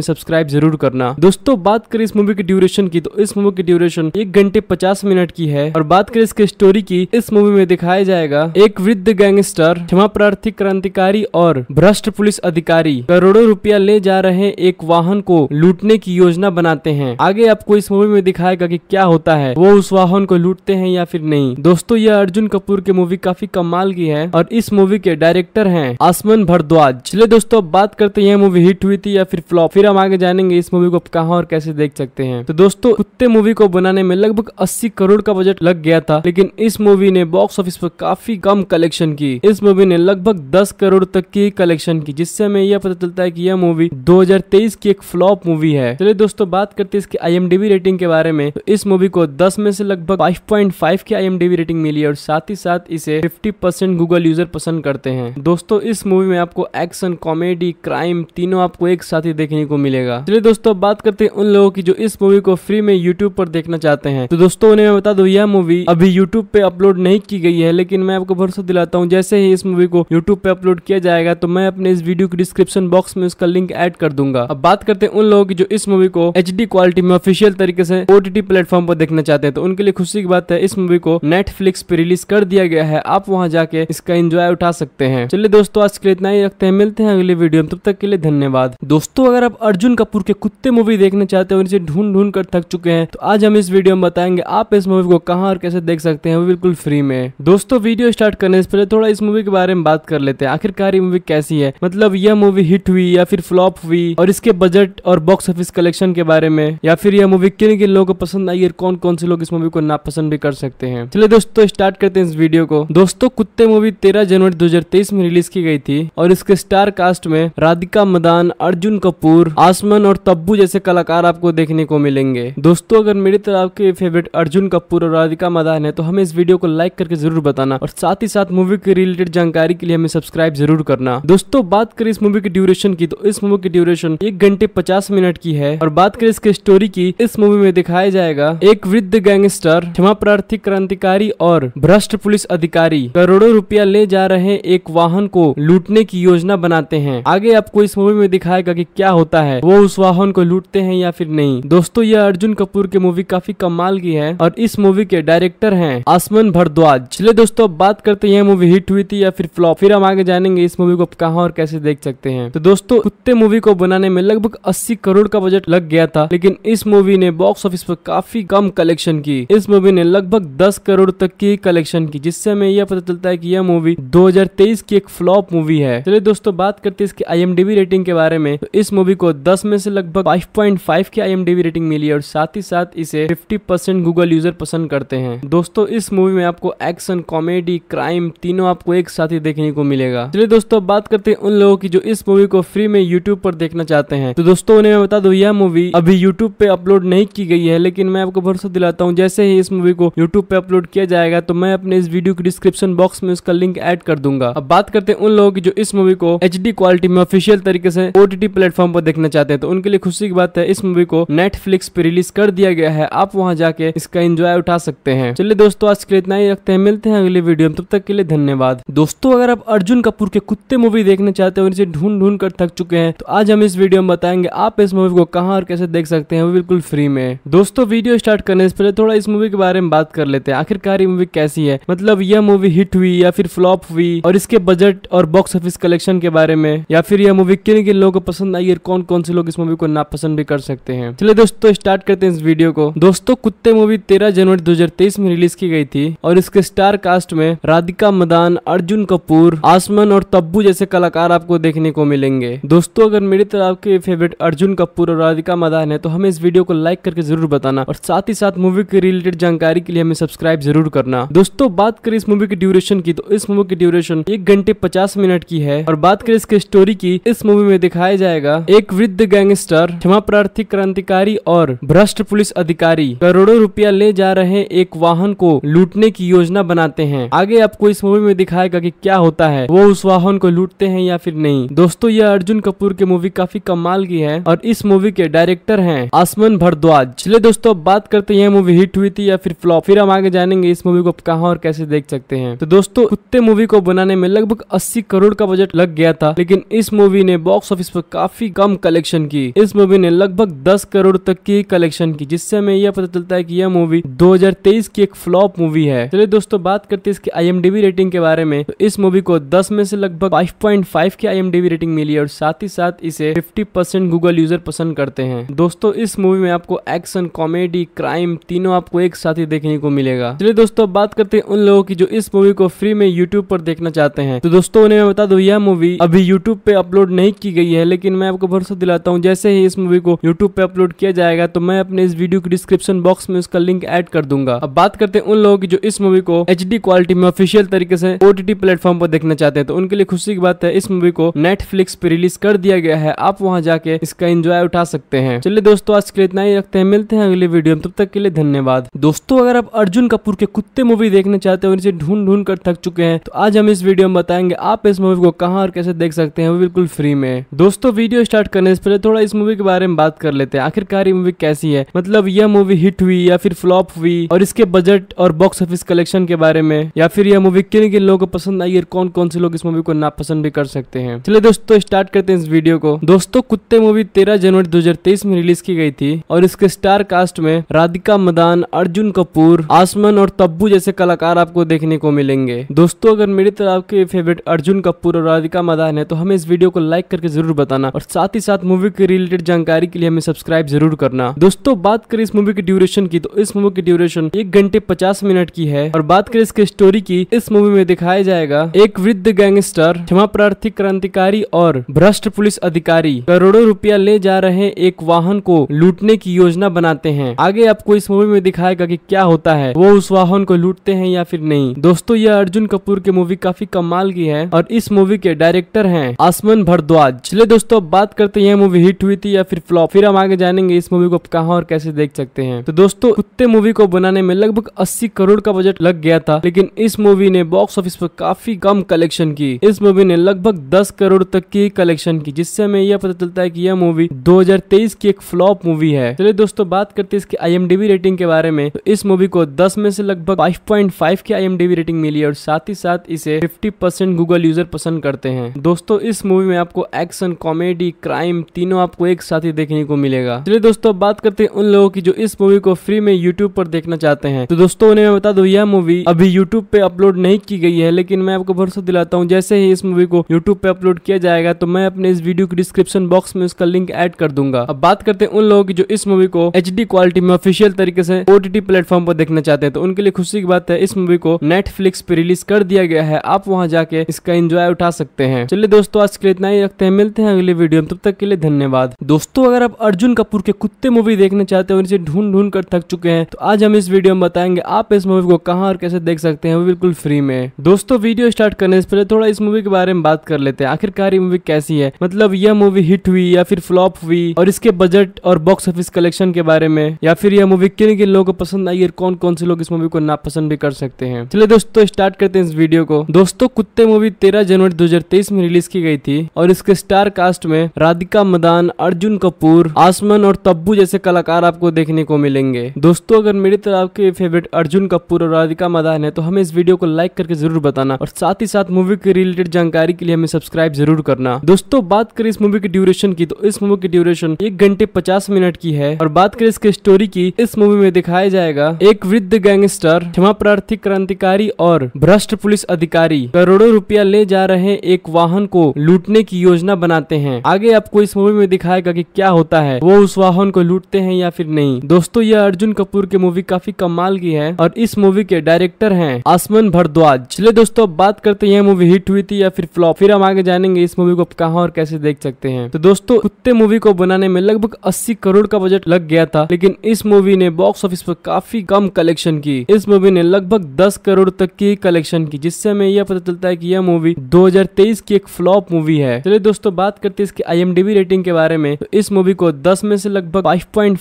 सब्सक्राइब जरूर करना दोस्तों बात करें इस मूवी की ड्यूरेशन की तो इस मूवी की ड्यूरेशन एक घंटे पचास मिनट की है और बात करें जिस स्टोरी की इस मूवी में दिखाया जाएगा एक वृद्ध गैंगस्टर क्षमा प्रार्थी क्रांतिकारी और भ्रष्ट पुलिस अधिकारी करोड़ों रुपया ले जा रहे एक वाहन को लूटने की योजना बनाते हैं आगे आपको इस मूवी में दिखाएगा कि क्या होता है वो उस वाहन को लूटते हैं या फिर नहीं दोस्तों यह अर्जुन कपूर की मूवी काफी कमाल की है और इस मूवी के डायरेक्टर है आसमन भरद्वाज चले दोस्तों अब बात करते हैं मूवी हिट हुई थी या फिर फ्लॉप फिर हम आगे जानेंगे इस मूवी को कहाँ और कैसे देख सकते हैं तो दोस्तों कुत्ते मूवी को बनाने में लगभग अस्सी करोड़ का बजट लग गया था लेकिन इस मूवी ने बॉक्स ऑफिस पर काफी कम कलेक्शन की इस मूवी ने लगभग 10 करोड़ तक की कलेक्शन की जिससे हमें यह पता चलता है कि यह मूवी 2023 की एक फ्लॉप मूवी है चलिए दोस्तों बात करते हैं इसकी आई रेटिंग के बारे में तो इस मूवी को 10 में से लगभग 5.5 की आई रेटिंग मिली है और साथ ही साथ इसे फिफ्टी गूगल यूजर पसंद करते हैं दोस्तों इस मूवी में आपको एक्शन कॉमेडी क्राइम तीनों आपको एक साथ ही देखने को मिलेगा चलिए दोस्तों बात करते हैं उन लोगों की जो इस मूवी को फ्री में यूट्यूब पर देखना चाहते हैं तो दोस्तों उन्हें मैं बता दू यह मूवी अभी यूट्यूब पे अपलोड नहीं की गई है लेकिन मैं आपको भरोसा दिलाता हूँ जैसे ही इस मूवी को यूट्यूब पे अपलोड किया जाएगा तो मैं अपने इस वीडियो के डिस्क्रिप्शन बॉक्स में उसका लिंक एड कर दूंगा अब बात करते हैं उन लोगों की जो इस मूवी को एच क्वालिटी में ऑफिशियल तरीके से ओ टी प्लेटफॉर्म पर देखना चाहते हैं तो उनके लिए खुशी की बात है इस मूवी को नेटफ्लिक्स पे रिलीज कर दिया गया है आप वहाँ जाके इसका एंजॉय उठा सकते हैं चलिए दोस्तों आज के लिए इतना ही रखते हैं मिलते हैं अगले वीडियो में तब तक के लिए धन्यवाद दोस्तों अगर आप अर्जुन कपूर के कुत्ते मूवी देखना चाहते हो इसे ढूंढ ढूंढ कर थक चुके हैं तो आज हम इस वीडियो में बताएंगे आप इस मूवी को कहाँ और कैसे देख सकते हैं वो बिल्कुल फ्री में दोस्तों वीडियो स्टार्ट करने से पहले थोड़ा इस मूवी के बारे में बात कर लेते हैं आखिरकार ये मूवी कैसी है मतलब यह मूवी हिट हुई या फिर फ्लॉप हुई और इसके बजट और बॉक्स ऑफिस कलेक्शन के बारे में या फिर यह मूवी किन किन लोगों को पसंद आई और कौन कौन से लोग इस मूवी को नापसंद भी कर सकते हैं चलिए दोस्तों स्टार्ट करते हैं इस वीडियो को दोस्तों कुत्ते मूवी तेरह जनवरी दो में रिलीज की गई थी और इसके स्टार कास्ट में राधिका मदान अर्जुन कपूर आसमन और तब्बू जैसे कलाकार आपको देखने को मिलेंगे दोस्तों अगर मेरी तरह आपके फेवरेट अर्जुन कपूर और राधिका मदान है है तो हमें इस वीडियो को लाइक करके जरूर बताना और साथ ही साथ मूवी के रिलेटेड जानकारी के लिए हमें सब्सक्राइब जरूर करना दोस्तों बात करें इस मूवी की ड्यूरेशन की तो इस मूवी की ड्यूरेशन एक घंटे पचास मिनट की है और बात करें इसके स्टोरी की इस मूवी में दिखाया जाएगा एक वृद्ध गैंगस्टर क्षमा प्रार्थी क्रांतिकारी और भ्रष्ट पुलिस अधिकारी करोड़ों रुपया ले जा रहे एक वाहन को लूटने की योजना बनाते हैं आगे आपको इस मूवी में दिखाएगा कि क्या होता है वो उस वाहन को लूटते हैं या फिर नहीं दोस्तों यह अर्जुन कपूर की मूवी काफी कमाल की है और इस मूवी के डायरेक्टर है हैं आसमान भरद्वाज चलिए दोस्तों बात करते हैं मूवी हिट हुई थी या फिर फ्लॉप फिर हम आगे जानेंगे इस मूवी को कहाँ और कैसे देख सकते हैं तो दोस्तों कुत्ते मूवी को बनाने में लगभग अस्सी करोड़ का बजट लग गया था लेकिन इस मूवी ने बॉक्स ऑफिस पर काफी कम कलेक्शन की इस मूवी ने लगभग दस करोड़ तक की कलेक्शन की जिससे हमें यह पता चलता है की यह मूवी दो की एक फ्लॉप मूवी है चलिए दोस्तों बात करते हैं इसकी आई रेटिंग के बारे में तो इस मूवी को दस में से लगभग फाइव की आई रेटिंग मिली और साथ ही साथ इसे फिफ्टी गूगल यूजर पसंद करते हैं दोस्तों दोस्तों इस मूवी में आपको एक्शन कॉमेडी क्राइम तीनों आपको एक साथ ही देखने को मिलेगा चलिए दोस्तों बात करते हैं उन लोगों की जो इस मूवी को फ्री में यूट्यूब पर देखना चाहते हैं तो दोस्तों उन्हें मैं बता दू यह मूवी अभी यूट्यूब पे अपलोड नहीं की गई है लेकिन मैं आपको भरोसा दिलाता हूँ जैसे ही इस मूवी को यूट्यूब पे अपलोड किया जाएगा तो मैं अपने इस वीडियो के डिस्क्रिप्शन बॉक्स में उसका लिंक एड कर दूंगा अब बात करते हैं उन लोगों की जो इस मूवी को एच क्वालिटी में ऑफिशियल तरीके से ओटीटी प्लेटफॉर्म पर देखना चाहते हैं तो उनके लिए खुशी की बात है इस मूवी को नेटफ्लिक्स पे रिलीज कर दिया गया है आप वहाँ जाके इसका एंजॉय उठा सकते हैं चलिए दोस्तों आज के लिए इतना ही रखते हैं मिलते हैं अगले वीडियो में तब तक के लिए धन्यवाद दोस्तों अगर आप अर्जुन कपूर के कुत्ते मूवी देखना चाहते हो इसे ढूंढ ढूंढ कर थक चुके हैं तो आज हम इस वीडियो में बताएंगे आप इस मूवी को कहाँ और कैसे देख सकते हैं वो बिल्कुल फ्री में दोस्तों वीडियो स्टार्ट करने से पहले थोड़ा इस मूवी के बारे में बात कर लेते हैं आखिरकार ये मूवी कैसी है मतलब यह मूवी हिट हुई या फिर फ्लॉप हुई और इसके बजट और बॉक्स ऑफिस कलेक्शन के बारे में या फिर यह मूवी किन किन लोगों को पसंद आई और कौन कौन से लोग इस मूवी को नापसंद भी कर सकते हैं चलिए दोस्तों स्टार्ट करते हैं इस वीडियो को दोस्तों कुत्ते मूवी तेरह जनवरी दो में रिलीज रिलीज की गई थी और इसके स्टार कास्ट में राधिका मदान अर्जुन कपूर आसमन और तब्बू जैसे कलाकार आपको देखने को मिलेंगे दोस्तों अगर मेरी तरह आपके फेवरेट अर्जुन कपूर और राधिका मदान है तो हमें इस वीडियो को लाइक करके जरूर बताना और साथ ही साथ मूवी के रिलेटेड जानकारी के लिए हमें सब्सक्राइब जरूर करना दोस्तों बात करें इस मूवी की ड्यूरेशन की तो इस मूवी की ड्यूरेशन एक घंटे पचास मिनट की है और बात करें इसके स्टोरी की इस मूवी में दिखाया जाएगा एक वृद्ध गैंगस्टर क्षमा प्रार्थी क्रांतिकारी और भ्रष्ट पुलिस अधिकारी करोड़ों रुपया ले जा रहे एक वाहन वाहन को लूटने की योजना बनाते हैं आगे आपको इस मूवी में दिखाएगा की क्या होता है वो उस वाहन को लूटते हैं या फिर नहीं दोस्तों यह अर्जुन कपूर की मूवी काफी कमाल की है और इस मूवी के डायरेक्टर है आसमन भरद्वाज चले दोस्तों बात करते हैं मूवी हिट हुई थी या फिर फ्लॉप फिर हम आगे जानेंगे इस मूवी को कहा और कैसे देख सकते हैं तो दोस्तों कुत्ते मूवी को बनाने में लगभग अस्सी करोड़ का बजट लग गया था लेकिन इस मूवी ने बॉक्स ऑफिस पर काफी कम कलेक्शन की इस मूवी ने लगभग 10 करोड़ तक की कलेक्शन की जिससे हमें यह पता चलता है कि यह मूवी 2023 की एक फ्लॉप मूवी है चलिए दोस्तों बात करते हैं इसके आई रेटिंग के बारे में तो इस मूवी को 10 में से लगभग 5.5 की आई रेटिंग मिली है और साथ ही साथ इसे 50% गूगल यूजर पसंद करते हैं दोस्तों इस मूवी में आपको एक्शन कॉमेडी क्राइम तीनों आपको एक साथ ही देखने को मिलेगा चलिए दोस्तों बात करते हैं उन लोगों की जो इस मूवी को फ्री में यूट्यूब पर देखना चाहते हैं तो दोस्तों उन्हें मैं बता दू यह मूवी अभी यूट्यूब पे अपलोड नहीं की गई है लेकिन मैं आपको भरोसा दिलाता हूँ जैसे ही इस मूवी को यूट्यूब पे अपलोड किया जाएगा तो मैं अपने इस वीडियो के डिस्क्रिप्शन बॉक्स में उसका लिंक एड कर दूंगा अब बात करते करते हैं उन लोगों की जो इस मूवी को एच क्वालिटी में ऑफिशियल तरीके से ओटीटी प्लेटफॉर्म पर देखना चाहते हैं तो उनके लिए खुशी की बात है इस मूवी को नेटफ्लिक्स पे रिलीज कर दिया गया है आप वहाँ जाके इसका एंजॉय उठा सकते हैं चलिए दोस्तों आज के लिए इतना ही रखते हैं मिलते हैं अगले वीडियो में तब तक के लिए धन्यवाद दोस्तों अगर आप अर्जुन कपूर के कुत्ते मूवी देखना चाहते हैं और इसे ढूंढ ढूंढ कर थक चुके हैं तो आज हम इस वीडियो में बताएंगे आप इस मूवी को कहाँ और कैसे देख सकते हैं वो बिल्कुल फ्री में दोस्तों वीडियो स्टार्ट करने से पहले थोड़ा इस मूवी के बारे में बात कर लेते हैं आखिरकार ये मूवी कैसी है मतलब यह मूवी हिट हुई या फिर फ्लॉप हुई और इसके बजट बजट और बॉक्स ऑफिस कलेक्शन के बारे में या फिर यह मूवी किन किन लोगों को पसंद आई और कौन कौन से लोग इस मूवी को नापसंद भी कर सकते हैं चलिए दोस्तों स्टार्ट करते हैं इस वीडियो को दोस्तों कुत्ते मूवी तेरह जनवरी दो में रिलीज की गई थी और इसके स्टार कास्ट में राधिका मदान अर्जुन कपूर आसमन और तब्बू जैसे कलाकार आपको देखने को मिलेंगे दोस्तों अगर मेरी तरह आपके फेवरेट अर्जुन कपूर और राधिका मदान है तो हमें इस वीडियो को लाइक करके जरूर बताना और साथ ही साथ मूवी के रिलेटेड जानकारी के लिए हमें सब्सक्राइब जरूर करना दोस्तों बात करें इस मूवी की ड्यूरेशन की तो इस मूवी की ड्यूरेशन एक घंटे पचास मिनट की है और बात करें इसके स्टोरी की इस मूवी में दिखाया जाएगा एक वृद्ध गैंगस्टर क्षमा प्रार्थी क्रांतिकारी और भ्रष्ट पुलिस अधिकारी करोड़ों रुपया ले जा रहे एक वाहन को लूटने की योजना बनाते हैं आगे आपको इस मूवी में दिखाएगा की क्या होता है वो उस वाहन को लूटते हैं या फिर नहीं दोस्तों यह अर्जुन कपूर की मूवी काफी कमाल की है और इस मूवी के डायरेक्टर है आसमन भरद्वाज चले दोस्तों अब बात करते हैं मूवी हिट हुई थी या फिर फ्लॉप फिर हम आगे जानेंगे इस मूवी को कहाँ और कैसे देख सकते हैं तो दोस्तों कुत्ते मूवी को बनाने में लगभग अस्सी करोड़ का बजट लग गया था लेकिन इस मूवी ने बॉक्स ऑफिस पर काफी कम कलेक्शन की इस मूवी ने लगभग दस करोड़ तक की कलेक्शन की जिससे हमें यह पता चलता है की यह मूवी दो की एक फ्लॉप मूवी है चलिए दोस्तों बात करते हैं इसकी आई रेटिंग के बारे में तो इस मूवी को दस में से लगभग फाइव की आई रेटिंग मिली और साथ ही साथ इसे फिफ्टी गूगल यूजर पसंद करते हैं दोस्तों इस मूवी में आपको एक्शन कॉमेडी क्राइम तीनों आपको एक साथ ही देखने को मिलेगा चलिए दोस्तों बात करते हैं उन लोगों की जो इस मूवी को फ्री में यूट्यूब पर देखना चाहते हैं तो दोस्तों दोस्तों उन्हें मैं बता दू यह मूवी अभी यूट्यूब पे अपलोड नहीं की गई है लेकिन मैं आपको भरोसा दिलाता हूँ जैसे ही इस मूवी को यूट्यूब पे अपलोड किया जाएगा तो मैं अपने इस वीडियो के डिस्क्रिप्शन बॉक्स में उसका लिंक एड कर दूंगा अब बात करते हैं उन लोगों की जो इस मूवी को एच क्वालिटी में ऑफिशियल तरीके से ओटीटी प्लेटफॉर्म पर देखना चाहते हैं तो उनके लिए खुशी की बात है इस मूवी को नेटफ्लिक्स पे रिलीज कर दिया गया है आप वहाँ जाके इसका एंजॉय उठा सकते हैं चलिए दोस्तों आज के लिए इतना ही रखते हैं मिलते हैं अगले वीडियो में तब तक के लिए धन्यवाद दोस्तों अगर आप अर्जुन कपूर के कुत्ते मूवी देखना चाहते हो इसे ढूंढ ढूंढ कर थक चुके हैं तो आज हम इस वीडियो में बताएंगे बताएंगे आप इस मूवी को कहाँ और कैसे देख सकते हैं वो बिल्कुल फ्री में दोस्तों वीडियो स्टार्ट करने से पहले थोड़ा इस मूवी के बारे में बात कर लेते हैं आखिरकार ये मूवी कैसी है मतलब यह मूवी हिट हुई या फिर फ्लॉप हुई और इसके बजट और बॉक्स ऑफिस कलेक्शन के बारे में या फिर यह मूवी किन किन लोगों को पसंद आई और कौन कौन से लोग इस मूवी को नापसंद भी कर सकते हैं चलिए दोस्तों स्टार्ट करते हैं इस वीडियो को दोस्तों कुत्ते मूवी तेरह जनवरी दो में रिलीज की गई थी और इसके स्टार कास्ट में राधिका मदान अर्जुन कपूर आसमन और तब्बू जैसे कलाकार आपको देखने को मिलेंगे दोस्तों अगर मेरी तरह आपके फेवरेट फेवरेट अर्जुन कपूर और राधिका मदान है तो हमें इस वीडियो को लाइक करके जरूर बताना और साथ ही साथ मूवी के रिलेटेड जानकारी के लिए हमें सब्सक्राइब जरूर करना दोस्तों बात करें इस मूवी की ड्यूरेशन की तो इस मूवी की ड्यूरेशन एक घंटे पचास मिनट की है और बात करें इसके स्टोरी की इस मूवी में दिखाया जाएगा एक वृद्ध गैंगस्टर क्षमा प्रार्थी क्रांतिकारी और भ्रष्ट पुलिस अधिकारी करोड़ों रुपया ले जा रहे एक वाहन को लूटने की योजना बनाते हैं आगे आपको इस मूवी में दिखाएगा कि क्या होता है वो उस वाहन को लूटते हैं या फिर नहीं दोस्तों यह अर्जुन कपूर की मूवी काफी कमाल की की है और इस मूवी के डायरेक्टर है आसमन भरद्वाज चलिए दोस्तों बात करते हैं मूवी हिट हुई थी या फिर फ्लॉप फिर हम आगे जानेंगे इस मूवी को कहाँ और कैसे देख सकते हैं तो दोस्तों कुत्ते मूवी को बनाने में लगभग अस्सी करोड़ का बजट लग गया था लेकिन इस मूवी ने बॉक्स ऑफिस पर काफी कम कलेक्शन की इस मूवी ने लगभग दस करोड़ तक की कलेक्शन की जिससे हमें यह पता चलता है की यह मूवी दो की एक फ्लॉप मूवी है चलिए दोस्तों बात करते हैं इसकी आई रेटिंग के बारे में तो इस मूवी को दस में से लगभग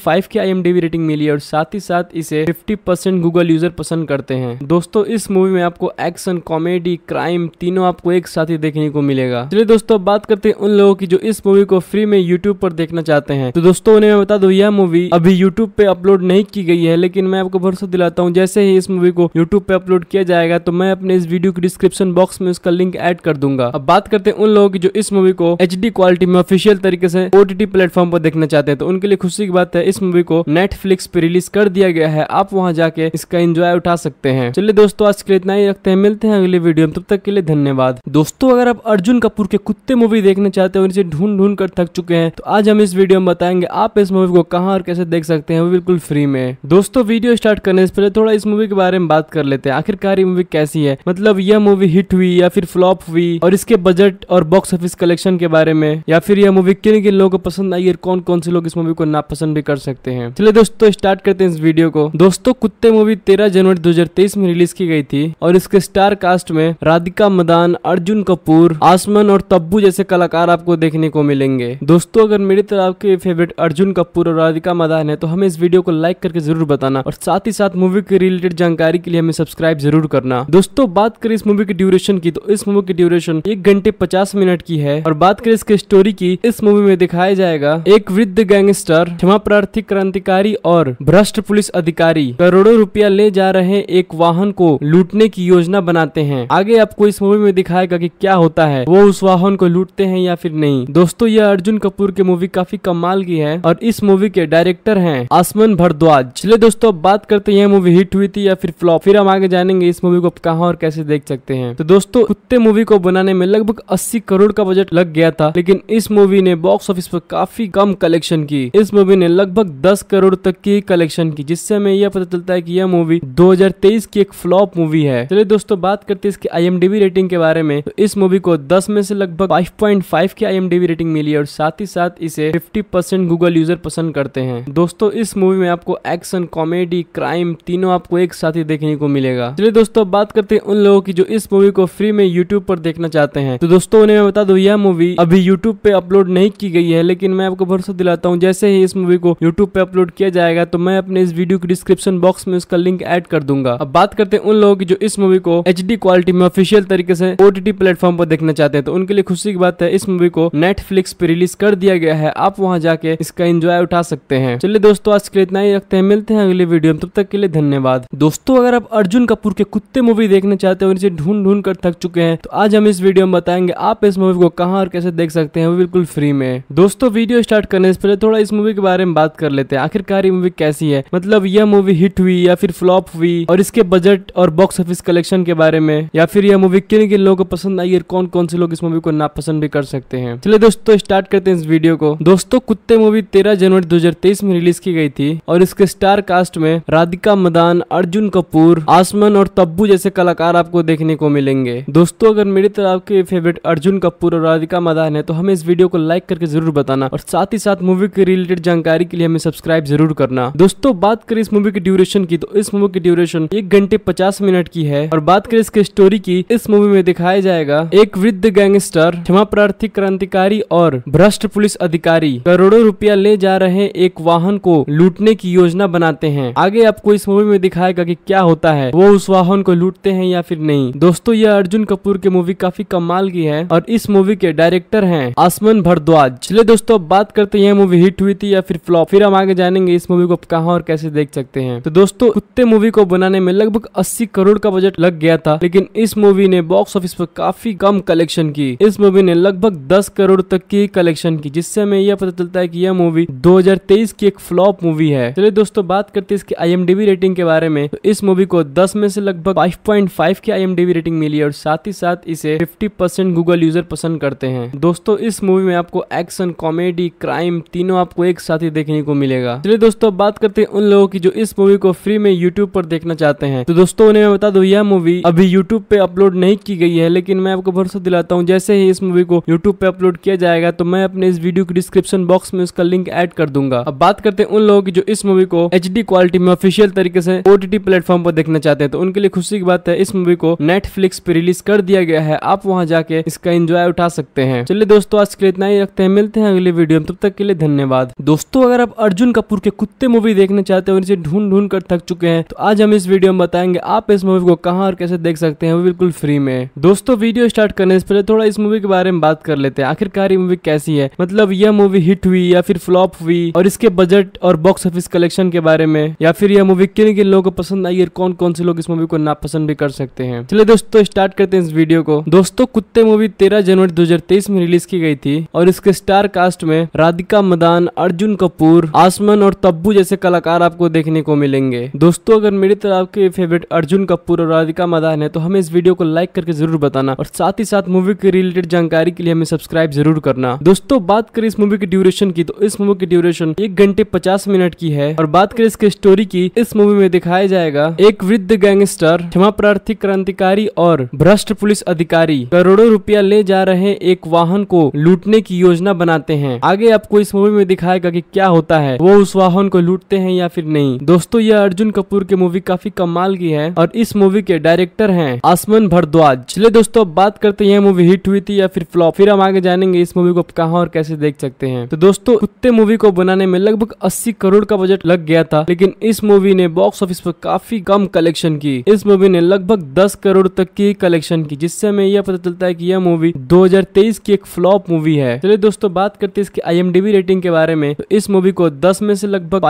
फाइव की आई रेटिंग मिली और साथ ही साथ इसे फिफ्टी गूगल यूजर पसंद करते हैं दोस्तों इस मूवी में आपको एक्शन कॉमेडी क्राइम तीनों आपको एक साथ ही देखने को मिलेगा चलिए दोस्तों बात करते हैं उन लोगों की जो इस मूवी को फ्री में यूट्यूब पर देखना चाहते हैं तो दोस्तों उन्हें मैं बता दू यह मूवी अभी यूट्यूब पे अपलोड नहीं की गई है लेकिन मैं आपको भरोसा दिलाता हूँ जैसे ही इस मूवी को यूट्यूब पे अपलोड किया जाएगा तो मैं अपने इस वीडियो के डिस्क्रिप्शन बॉक्स में उसका लिंक एड कर दूंगा अब बात करते हैं उन लोगों की जो इस मूवी को एच क्वालिटी में ऑफिशियल तरीके से ओटीटी प्लेटफॉर्म पर देखना चाहते हैं तो उनके लिए खुशी की बात है इस मूवी को नेटफ्लिक्स पे रिलीज कर दिया गया है आप वहां जाके इसका एंजॉय उठा सकते हैं चलिए दोस्तों आज के लिए इतना ही रखते हैं मिलते हैं अगले वीडियो में तब तक के लिए धन्यवाद दोस्तों अगर आप अर्जुन कपूर के कुत्ते मूवी देखना चाहते हो इसे ढूंढ ढूंढ कर थक चुके हैं तो आज हम इस वीडियो में बताएंगे आप इस मूवी को कहाँ और कैसे देख सकते हैं बिल्कुल फ्री में दोस्तों वीडियो स्टार्ट करने से पहले थोड़ा इस मूवी के बारे में बात कर लेते हैं आखिरकार ये मूवी कैसी है मतलब यह मूवी हिट हुई या फिर फ्लॉप हुई और इसके बजट और बॉक्स ऑफिस कलेक्शन के बारे में या फिर यह मूवी किन किन लोगों को पसंद आई और कौन कौन से लोग इस मूवी को नापसंद भी कर सकते हैं चलिए दोस्तों स्टार्ट करते हैं इस वीडियो को दोस्तों कुत्ते मूवी 13 जनवरी 2023 में रिलीज की गई थी और इसके स्टार कास्ट में राधिका मदान अर्जुन कपूर आसमन और तब्बू जैसे कलाकार आपको देखने को मिलेंगे दोस्तों अगर मेरी तरह आपके फेवरेट अर्जुन कपूर और राधिका मदान है तो हमें इस वीडियो को लाइक करके जरूर बताना और साथ ही साथ मूवी के रिलेटेड जानकारी के लिए हमें सब्सक्राइब जरूर करना दोस्तों बात करें इस मूवी की ड्यूरेशन की तो इस मूवी की ड्यूरेशन एक घंटे पचास मिनट की है और बात करें इसके स्टोरी की इस मूवी में दिखाया जाएगा एक वृद्ध गैंगस्टर क्षमा प्रार्थी क्रांतिकारी और भ्रष्ट पुलिस अधिकारी करोड़ों रुपया ले जा रहे एक वाहन को लूटने की योजना बनाते हैं आगे आपको इस मूवी में दिखाएगा की क्या होता है वो उस वाहन को लूटते हैं या फिर नहीं दोस्तों यह अर्जुन कपूर की मूवी काफी कमाल की है और इस मूवी के डायरेक्टर है आसमन भरद्वाज चले दोस्तों बात करते हैं मूवी हिट हुई थी या फिर फ्लॉप फिर हम आगे जानेंगे इस मूवी को कहा और कैसे देख सकते हैं तो दोस्तों कुत्ते मूवी को बनाने में लगभग अस्सी करोड़ का बजट लग गया था लेकिन इस मूवी ने बॉक्स ऑफिस पर काफी कम कलेक्शन की इस मूवी ने लगभग 10 करोड़ तक की कलेक्शन की जिससे हमें यह पता चलता है की यह मूवी 2023 की एक फ्लॉप मूवी है चलिए दोस्तों बात करते हैं इसकी आई रेटिंग के बारे में तो इस मूवी को 10 में से लगभग 5.5 की आई रेटिंग मिली है और साथ ही साथ इसे 50% गूगल यूजर पसंद करते हैं दोस्तों इस मूवी में आपको एक्शन कॉमेडी क्राइम तीनों आपको एक साथ ही देखने को मिलेगा चलिए दोस्तों बात करते हैं उन लोगों की जो इस मूवी को फ्री में यूट्यूब पर देखना चाहते हैं तो दोस्तों उन्हें मैं बता दू यह मूवी अभी यूट्यूब पे अपलोड नहीं की गई है लेकिन मैं आपको भरोसा दिलाता हूँ जैसे ही इस मूवी को यूट्यूब पे अपलोड किया जाएगा तो मैं अपने इस वीडियो के डिस्क्रिप्शन बॉक्स में उसका लिंक एड कर दूंगा अब बात करते हैं उन लोगों की जो इस मूवी को एच क्वालिटी में ऑफिशियल तरीके से ओटीटी प्लेटफॉर्म पर देखना चाहते हैं तो उनके लिए खुशी की बात है इस मूवी को नेटफ्लिक्स पे रिलीज कर दिया गया है आप वहाँ जाके इसका एंजॉय उठा सकते हैं चलिए दोस्तों आज के लिए इतना ही रखते हैं मिलते हैं अगले वीडियो में तब तक के लिए धन्यवाद दोस्तों अगर आप अर्जुन कपूर के कुत्ते मूवी देखना चाहते हो इसे ढूंढ ढूंढ कर थक चुके हैं तो आज हम इस वीडियो में बताएंगे आप इस मूवी को कहाँ और कैसे देख सकते हैं बिल्कुल फ्री में दोस्तों वीडियो स्टार्ट करने से पहले थोड़ा इस मूवी के बारे में बात कर लेते हैं आखिरकार ये मूवी कैसी है मतलब यह मूवी हिट हुई या फिर फ्लॉप हुई और इसके बजट और बॉक्स ऑफिस कलेक्शन के बारे में या फिर यह मूवी किन किन लोगों को पसंद आई और कौन कौन से लोग इस मूवी को नापसंद भी कर सकते हैं चलिए दोस्तों स्टार्ट करते हैं इस वीडियो को दोस्तों कुत्ते मूवी तेरह जनवरी दो में रिलीज की गई थी और इसके स्टार कास्ट में राधिका मदान अर्जुन कपूर आसमन और तब्बू जैसे कलाकार आपको देखने को मिलेंगे दोस्तों अगर मेरी तरह आपके फेवरेट अर्जुन कपूर और राधिका मदान है तो हमें इस वीडियो को लाइक करके जरूर बताना और साथ ही साथ मूवी के रिलेटेड जानकारी के लिए हमें सब्सक्राइब जरूर करना दोस्तों बात करें इस मूवी की ड्यूरेशन की तो इस मूवी की ड्यूरेशन एक घंटे पचास मिनट की है और बात करें इसके स्टोरी की इस मूवी में दिखाया जाएगा एक वृद्ध गैंगस्टर क्षमा प्रार्थी क्रांतिकारी और भ्रष्ट पुलिस अधिकारी करोड़ों रुपया ले जा रहे एक वाहन को लूटने की योजना बनाते हैं आगे आपको इस मूवी में दिखाएगा की क्या होता है वो उस वाहन को लूटते हैं या फिर नहीं दोस्तों यह अर्जुन कपूर की मूवी काफी कमाल की है और इस मूवी के डायरेक्टर है आसमन भारद्वाज चले दोस्तों बात करते हैं मूवी हिट हुई थी या फिर फ्लॉप फिर हम आगे जानेंगे इस मूवी को कहा और कैसे देख सकते हैं तो दोस्तों कुत्ते मूवी को बनाने में लगभग 80 करोड़ का बजट लग गया था लेकिन इस मूवी ने बॉक्स ऑफिस पर काफी कम कलेक्शन की इस मूवी ने लगभग 10 करोड़ तक की कलेक्शन की जिससे हमें यह पता चलता है कि यह मूवी 2023 की एक फ्लॉप मूवी है चलिए दोस्तों बात करते हैं इसकी आईएमडीबी रेटिंग के बारे में तो इस मूवी को दस में से लगभग फाइव की आई रेटिंग मिली है और साथ ही साथ इसे परसेंट गूगल यूजर पसंद करते हैं दोस्तों इस मूवी में आपको एक्शन कॉमेडी क्राइम तीनों आपको एक साथ ही देखने को मिलेगा चलिए दोस्तों बात करते हैं उन लोगों की जो इस मूवी को फ्री में यूट्यूब पर देखना चाहते हैं तो दोस्तों उन्हें मैं बता दू यह मूवी अभी यूट्यूब पे अपलोड नहीं की गई है लेकिन मैं आपको भरोसा दिलाता हूँ जैसे ही इस मूवी को यूट्यूब पे अपलोड किया जाएगा तो मैं अपने इस वीडियो के डिस्क्रिप्शन बॉक्स में उसका लिंक एड कर दूंगा अब बात करते हैं उन लोगों की जो इस मूवी को एच क्वालिटी में ऑफिशियल तरीके से ओटीटी प्लेटफॉर्म पर देखना चाहते हैं तो उनके लिए खुशी की बात है इस मूवी को नेटफ्लिक्स पे रिलीज कर दिया गया है आप वहाँ जाके इसका एंजॉय उठा सकते हैं चलिए दोस्तों आज के लिए इतना ही रखते हैं मिलते हैं अगले वीडियो में तब तक के लिए धन्यवाद दोस्तों अगर आप अर्जुन कपूर के कुत्ते मूवी देखना चाहते हो इसे ढूंढ ढूंढ कर थक चुके हैं तो आज हम इस वीडियो में बताएंगे आप इस मूवी को कहाँ और कैसे देख सकते हैं वो बिल्कुल फ्री में दोस्तों वीडियो स्टार्ट करने से पहले थोड़ा इस मूवी के बारे में बात कर लेते हैं आखिरकार मूवी कैसी है मतलब यह मूवी हिट हुई या फिर फ्लॉप हुई और इसके बजट और बॉक्स ऑफिस कलेक्शन के बारे में या फिर यह मूवी किन किन लोगों को पसंद आई और कौन कौन से लोग इस मूवी को नापसंद भी कर सकते हैं चलिए दोस्तों स्टार्ट करते हैं इस वीडियो को दोस्तों कुत्ते मूवी तेरह जनवरी 2023 में रिलीज की गई थी और इसके स्टार कास्ट में राधिका मदान अर्जुन कपूर आसमन और तब्बू जैसे कलाकार आपको देखने को मिलेंगे दोस्तों अगर मेरी तरह आपके फेवरेट अर्जुन कपूर और राधिका मदान है तो हमें इस वीडियो को लाइक करके जरूर बताना और साथ ही साथ मूवी के रिलेटेड जानकारी के लिए हमें सब्सक्राइब जरूर करना दोस्तों बात करें इस मूवी की ड्यूरेशन की तो इस मूवी की ड्यूरेशन एक घंटे पचास मिनट की है और बात करें इसके स्टोरी की इस मूवी में दिखाया जाएगा एक वृद्ध गैंगस्टर क्षमा प्रार्थी क्रांतिकारी और भ्रष्ट पुलिस अधिकारी करोड़ों रुपया ले जा रहे एक वाहन को लूटने की योजना बनाते हैं आगे आपको इस मूवी में दिखाएगा की क्या होता है वो उस वाहन को लूटते हैं या फिर नहीं दोस्तों यह अर्जुन कपूर की मूवी काफी कमाल की है और इस मूवी के डायरेक्टर है आसमान भरद्वाज चले दोस्तों बात करते हैं मूवी हिट हुई थी या फिर फ्लॉप फिर हम आगे जानेंगे इस मूवी को कहा और कैसे देख सकते हैं तो दोस्तों कुत्ते मूवी को बनाने में लगभग अस्सी करोड़ का बजट लग गया था लेकिन इस मूवी ने बॉक्स ऑफिस पर काफी कम कलेक्शन की इस मूवी ने लगभग दस करोड़ तक की कलेक्शन की जिससे हमें यह पता चलता है की यह मूवी दो की एक फ्लॉप मूवी है चलिए दोस्तों बात करते हैं इसकी आई रेटिंग के बारे में तो इस मूवी को दस में से लगभग